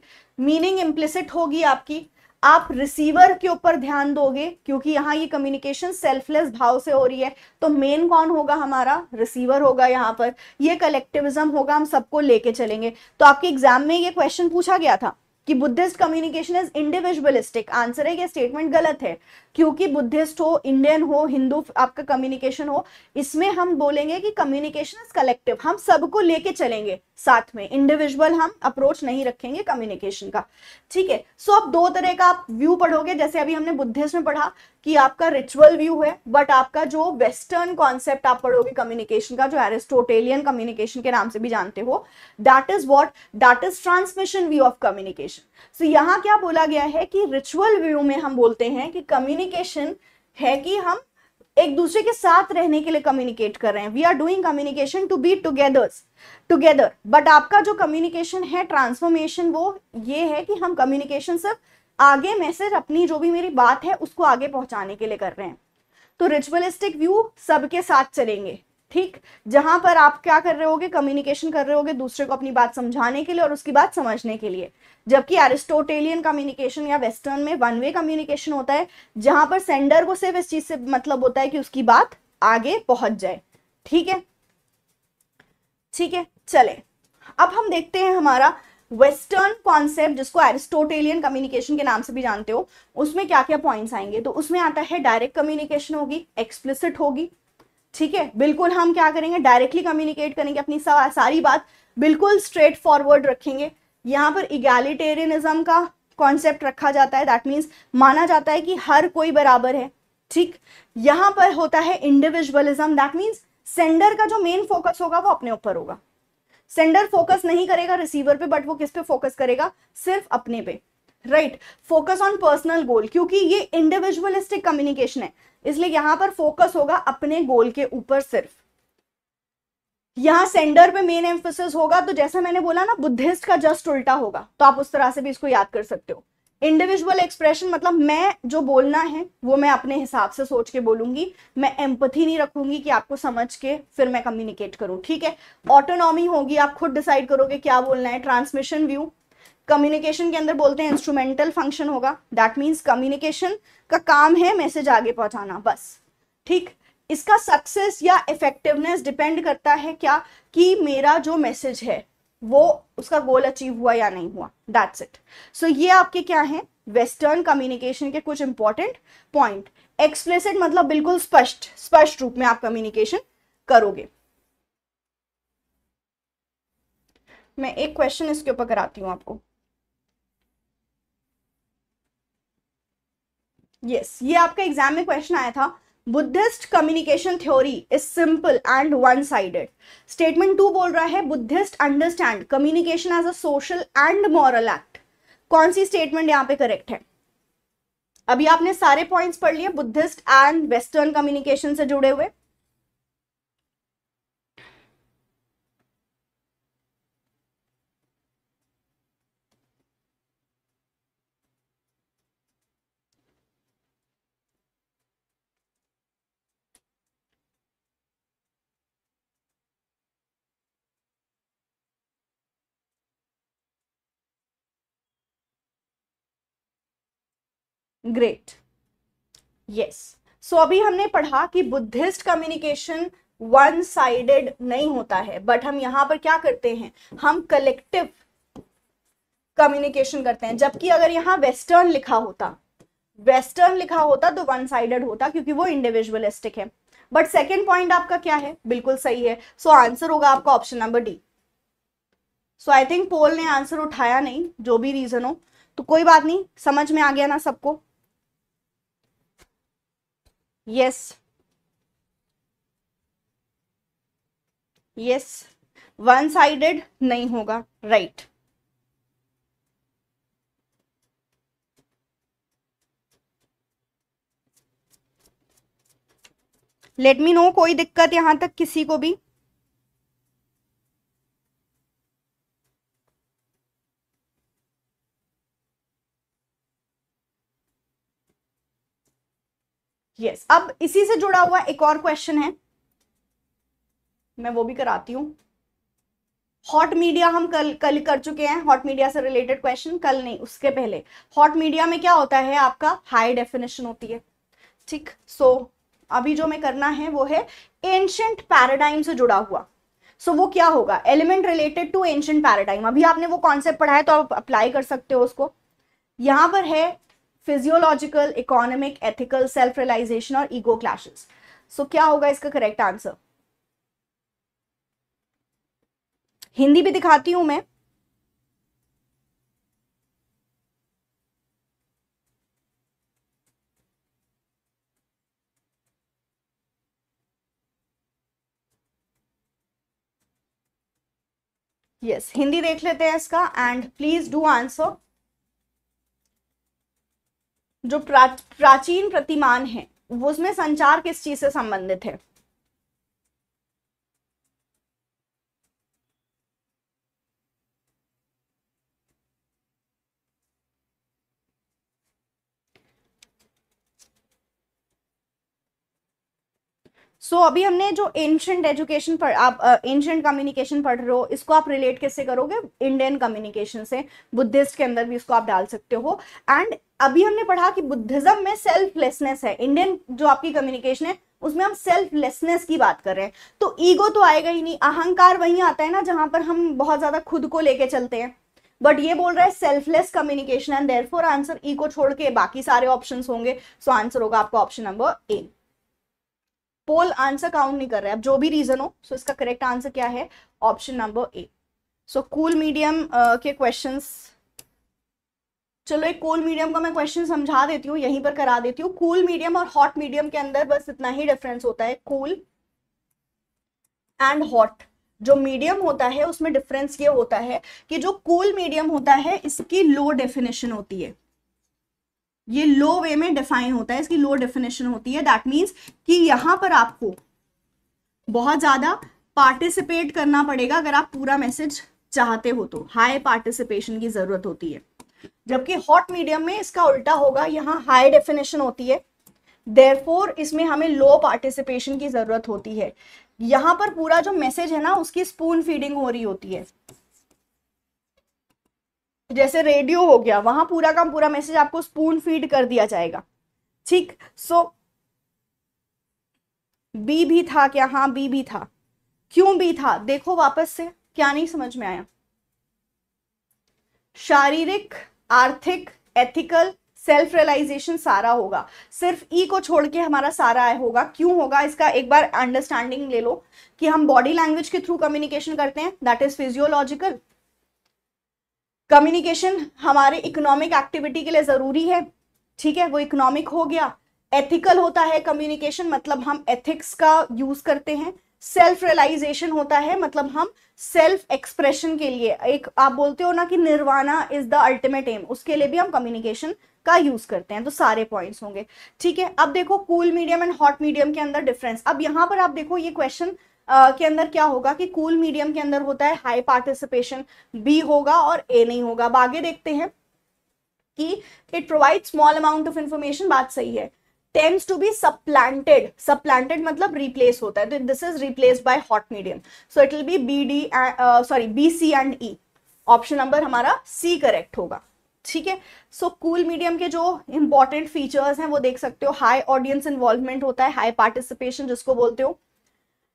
मीनिंग इम्प्लिसिट होगी आपकी आप रिसीवर के ऊपर ध्यान दोगे क्योंकि यहाँ ये कम्युनिकेशन सेल्फलेस भाव से हो रही है तो मेन कौन होगा हमारा रिसीवर होगा यहाँ पर ये कलेक्टिविज्म होगा हम सबको लेके चलेंगे तो आपके एग्जाम में ये क्वेश्चन पूछा गया था कि Buddhist communication is individualistic answer है कि स्टेटमेंट गलत है क्योंकि बुद्धिस्ट हो इंडियन हो हिंदू आपका कम्युनिकेशन हो इसमें हम बोलेंगे कि कम्युनिकेशन इज कलेक्टिव हम सबको लेके चलेंगे साथ में इंडिविजुअल हम अप्रोच नहीं रखेंगे कम्युनिकेशन का ठीक है सो अब दो तरह का आप व्यू पढ़ोगे जैसे अभी हमने बुद्धिस्ट में पढ़ा कि आपका रिचुअल व्यू है बट आपका जो वेस्टर्न कॉन्सेप्ट आप पढ़ोगे कम्युनिकेशन का जो एरिस्टोटेलियन कम्युनिकेशन के नाम से भी जानते हो that is what that is transmission view of communication so यहाँ क्या बोला गया है कि रिचुअल व्यू में हम बोलते हैं कि कम्युनिकेशन है कि हम एक दूसरे के साथ रहने के लिए कम्युनिकेट कर रहे हैं we are doing communication to be together together but आपका जो कम्युनिकेशन है ट्रांसफॉर्मेशन वो ये है कि हम कम्युनिकेशन सिर्फ आगे मैसेज अपनी जो भी मेरी बात है उसको आगे पहुंचाने के लिए कर रहे हैं तो रिचुअलिस्टिक व्यू सबके साथ चलेंगे ठीक जहां पर आप क्या कर रहे होगे कम्युनिकेशन कर रहे होगे दूसरे को अपनी बात समझाने के लिए और उसकी बात समझने के लिए जबकि एरिस्टोटेलियन कम्युनिकेशन या वेस्टर्न में वन वे कम्युनिकेशन होता है जहां पर सेंडर को सिर्फ इस चीज से मतलब होता है कि उसकी बात आगे पहुंच जाए ठीक है ठीक है चले अब हम देखते हैं हमारा वेस्टर्न कॉन्सेप्ट जिसको एरिस्टोटेलियन कम्युनिकेशन के नाम से भी जानते हो उसमें क्या क्या पॉइंट्स आएंगे तो उसमें आता है डायरेक्ट कम्युनिकेशन होगी एक्सप्लिसिट होगी ठीक है बिल्कुल हम क्या करेंगे डायरेक्टली कम्युनिकेट करेंगे अपनी सारी बात बिल्कुल स्ट्रेट फॉरवर्ड रखेंगे यहाँ पर इगैलिटेरियनिज्म का कॉन्सेप्ट रखा जाता है दैट मीन्स माना जाता है कि हर कोई बराबर है ठीक यहाँ पर होता है इंडिविजुअलिज्म दैट मीन्स सेंडर का जो मेन फोकस होगा वो अपने ऊपर होगा सेंडर फोकस नहीं करेगा रिसीवर पे बट वो किस पे फोकस करेगा सिर्फ अपने पे right focus on personal goal क्योंकि ये इंडिविजुअलिस्टिक कम्युनिकेशन है इसलिए यहां पर फोकस होगा अपने गोल के ऊपर सिर्फ यहां सेंडर पे मेन एम्फोसिस होगा तो जैसा मैंने बोला ना बुद्धिस्ट का जस्ट उल्टा होगा तो आप उस तरह से भी इसको याद कर सकते हो इंडिविजुअल एक्सप्रेशन मतलब मैं जो बोलना है वो मैं अपने हिसाब से सोच के बोलूंगी मैं एम्पथी नहीं रखूंगी कि आपको समझ के फिर मैं कम्युनिकेट करूं ठीक है ऑटोनॉमी होगी आप खुद डिसाइड करोगे क्या बोलना है ट्रांसमिशन व्यू कम्युनिकेशन के अंदर बोलते हैं इंस्ट्रूमेंटल फंक्शन होगा दैट मीन्स कम्युनिकेशन का काम है मैसेज आगे पहुंचाना बस ठीक इसका सक्सेस या इफेक्टिवनेस डिपेंड करता है क्या कि मेरा जो मैसेज है वो उसका गोल अचीव हुआ या नहीं हुआ दैट्स इट सो ये आपके क्या है वेस्टर्न कम्युनिकेशन के कुछ इंपॉर्टेंट पॉइंट एक्सप्लेसिड मतलब बिल्कुल स्पष्ट स्पष्ट रूप में आप कम्युनिकेशन करोगे मैं एक क्वेश्चन इसके ऊपर कराती हूँ आपको yes, ये आपका एग्जाम में क्वेश्चन आया था Buddhist communication theory is simple and one sided statement two बोल रहा है Buddhist understand communication as a social and moral act कौन सी स्टेटमेंट यहाँ पे करेक्ट है अभी आपने सारे पॉइंट्स पढ़ लिए बुद्धिस्ट एंड वेस्टर्न कम्युनिकेशन से जुड़े हुए ग्रेट यस सो अभी हमने पढ़ा कि बुद्धिस्ट कम्युनिकेशन वन साइडेड नहीं होता है बट हम यहां पर क्या करते हैं हम कलेक्टिव कम्युनिकेशन करते हैं जबकि अगर यहां वेस्टर्न लिखा होता वेस्टर्न लिखा होता तो वन साइडेड होता क्योंकि वो इंडिविजुअलिस्टिक है बट सेकेंड पॉइंट आपका क्या है बिल्कुल सही है सो so, आंसर होगा आपका option number D so I think poll ने आंसर उठाया नहीं जो भी रीजन हो तो कोई बात नहीं समझ में आ गया ना सबको yes yes वन साइडेड नहीं होगा right right. Let me know कोई दिक्कत यहां तक किसी को भी यस yes. अब इसी से जुड़ा हुआ एक और क्वेश्चन है मैं वो भी कराती हूं हॉट मीडिया हम कल कल कर चुके हैं हॉट मीडिया से रिलेटेड क्वेश्चन कल नहीं उसके पहले हॉट मीडिया में क्या होता है आपका हाई डेफिनेशन होती है ठीक सो so, अभी जो मैं करना है वो है एंशंट पैराडाइम से जुड़ा हुआ सो so, वो क्या होगा element related to ancient paradigm अभी आपने वो कॉन्सेप्ट पढ़ा है तो आप अप्लाई कर सकते हो उसको यहां पर है physiological economic ethical self realisation और ईगो क्लैशेस सो क्या होगा इसका करेक्ट आंसर हिंदी भी दिखाती हूं मैं यस yes, हिंदी देख लेते हैं इसका एंड प्लीज डू आंसर जो प्राचीन प्रतिमान है उसमें संचार किस चीज से संबंधित है सो so, अभी हमने जो एंशंट एजुकेशन पढ़ आप एंशंट कम्युनिकेशन पढ़ रहे हो इसको आप रिलेट कैसे करोगे इंडियन कम्युनिकेशन से बुद्धिस्ट के अंदर भी इसको आप डाल सकते हो एंड अभी हमने पढ़ा कि बुद्धिज्म में सेल्फलेसनेस है इंडियन जो आपकी कम्युनिकेशन है उसमें हम सेल्फलेसनेस की बात कर रहे हैं तो ईगो तो आएगा ही नहीं अहंकार वहीं आता है ना जहां पर हम बहुत ज्यादा खुद को लेके चलते हैं बट ये बोल रहा है selfless communication and there answer E को छोड़ के बाकी सारे ऑप्शन होंगे सो आंसर होगा आपका option number A poll answer count नहीं कर रहे अब जो भी रीजन हो सो so इसका करेक्ट आंसर क्या है option number A so cool medium के क्वेश्चंस चलो एक कूल मीडियम का मैं क्वेश्चन समझा देती हूँ यहीं पर करा देती हूँ कूल मीडियम और हॉट मीडियम के अंदर बस इतना ही डिफरेंस होता है कूल एंड हॉट जो मीडियम होता है उसमें डिफरेंस ये होता है कि जो कूल cool मीडियम होता है इसकी लो डेफिनेशन होती है ये लो वे में डिफाइन होता है इसकी लो डेफिनेशन होती है दैट मीन्स कि यहां पर आपको बहुत ज़्यादा पार्टिसिपेट करना पड़ेगा अगर आप पूरा मैसेज चाहते हो तो हाई पार्टिसिपेशन की ज़रूरत होती है जबकि हॉट मीडियम में इसका उल्टा होगा यहाँ हाई डेफिनेशन होती है देयरफॉर इसमें हमें लो पार्टिसिपेशन की ज़रूरत होती है यहाँ पर पूरा जो मैसेज है ना उसकी स्पून फीडिंग हो रही होती है जैसे रेडियो हो गया वहां पूरा का पूरा मैसेज आपको स्पून फीड कर दिया जाएगा ठीक सो बी भी था क्या हाँ बी भी था क्यों भी था देखो वापस से क्या नहीं समझ में आया शारीरिक आर्थिक एथिकल सेल्फ रियलाइजेशन सारा होगा सिर्फ ई e को छोड़ के हमारा सारा आया होगा क्यों होगा इसका एक बार अंडरस्टैंडिंग ले लो कि हम बॉडी लैंग्वेज के थ्रू कम्युनिकेशन करते हैं दैट इज फिजियोलॉजिकल कम्युनिकेशन हमारे इकोनॉमिक एक्टिविटी के लिए ज़रूरी है ठीक है वो इकोनॉमिक हो गया एथिकल होता है कम्युनिकेशन मतलब हम एथिक्स का यूज करते हैं सेल्फ रियलाइजेशन होता है मतलब हम सेल्फ एक्सप्रेशन के लिए एक आप बोलते हो ना कि nirvana is the ultimate aim उसके लिए भी हम कम्युनिकेशन का यूज करते हैं तो सारे पॉइंट्स होंगे ठीक है अब देखो cool medium and hot medium के अंदर डिफरेंस अब यहाँ पर आप देखो ये क्वेश्चन के अंदर क्या होगा कि कूल मीडियम के अंदर होता है हाई पार्टिसिपेशन बी होगा और ए नहीं होगा अब आगे देखते हैं कि it provide small amount of information बात सही है tends to be supplanted supplanted मतलब रिप्लेस होता है तो this is replace by hot medium so it will be B D sorry B C and E option number हमारा C correct होगा ठीक है सो कूल मीडियम के जो इंपॉर्टेंट फीचर्स हैं वो देख सकते हो हाई ऑडियंस इन्वॉल्वमेंट होता है हाई पार्टिसिपेशन जिसको बोलते हो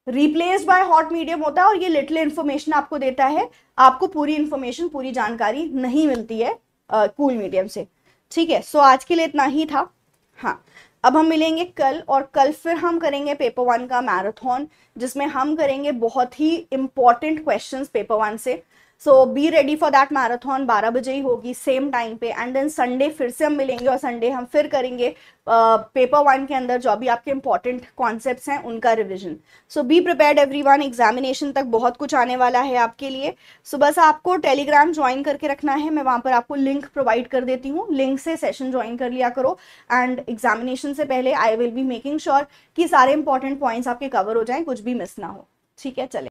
रिप्लेस बाय हॉट मीडियम होता है और ये लिटिल इन्फॉर्मेशन आपको देता है आपको पूरी इन्फॉर्मेशन पूरी जानकारी नहीं मिलती है कूल uh, मीडियम cool से ठीक है सो so, आज के लिए इतना ही था हाँ अब हम मिलेंगे कल और कल फिर हम करेंगे पेपर वन का मैराथन जिसमें हम करेंगे बहुत ही इम्पॉर्टेंट क्वेश्चंस पेपर वन से so be ready for that marathon बारह बजे ही होगी सेम टाइम पे एंड देन संडे फिर से हम मिलेंगे और संडे हम फिर करेंगे पेपर वन के अंदर जो भी आपके इंपॉर्टेंट कॉन्सेप्ट हैं उनका revision so be prepared everyone examination तक बहुत कुछ आने वाला है आपके लिए सो so, बस आपको टेलीग्राम ज्वाइन करके रखना है मैं वहाँ पर आपको लिंक प्रोवाइड कर देती हूँ लिंक से सेशन ज्वाइन कर लिया करो एंड एग्जामिनेशन से पहले I will be making sure कि सारे इंपॉर्टेंट पॉइंट्स आपके कवर हो जाएं कुछ भी मिस ना हो ठीक है चले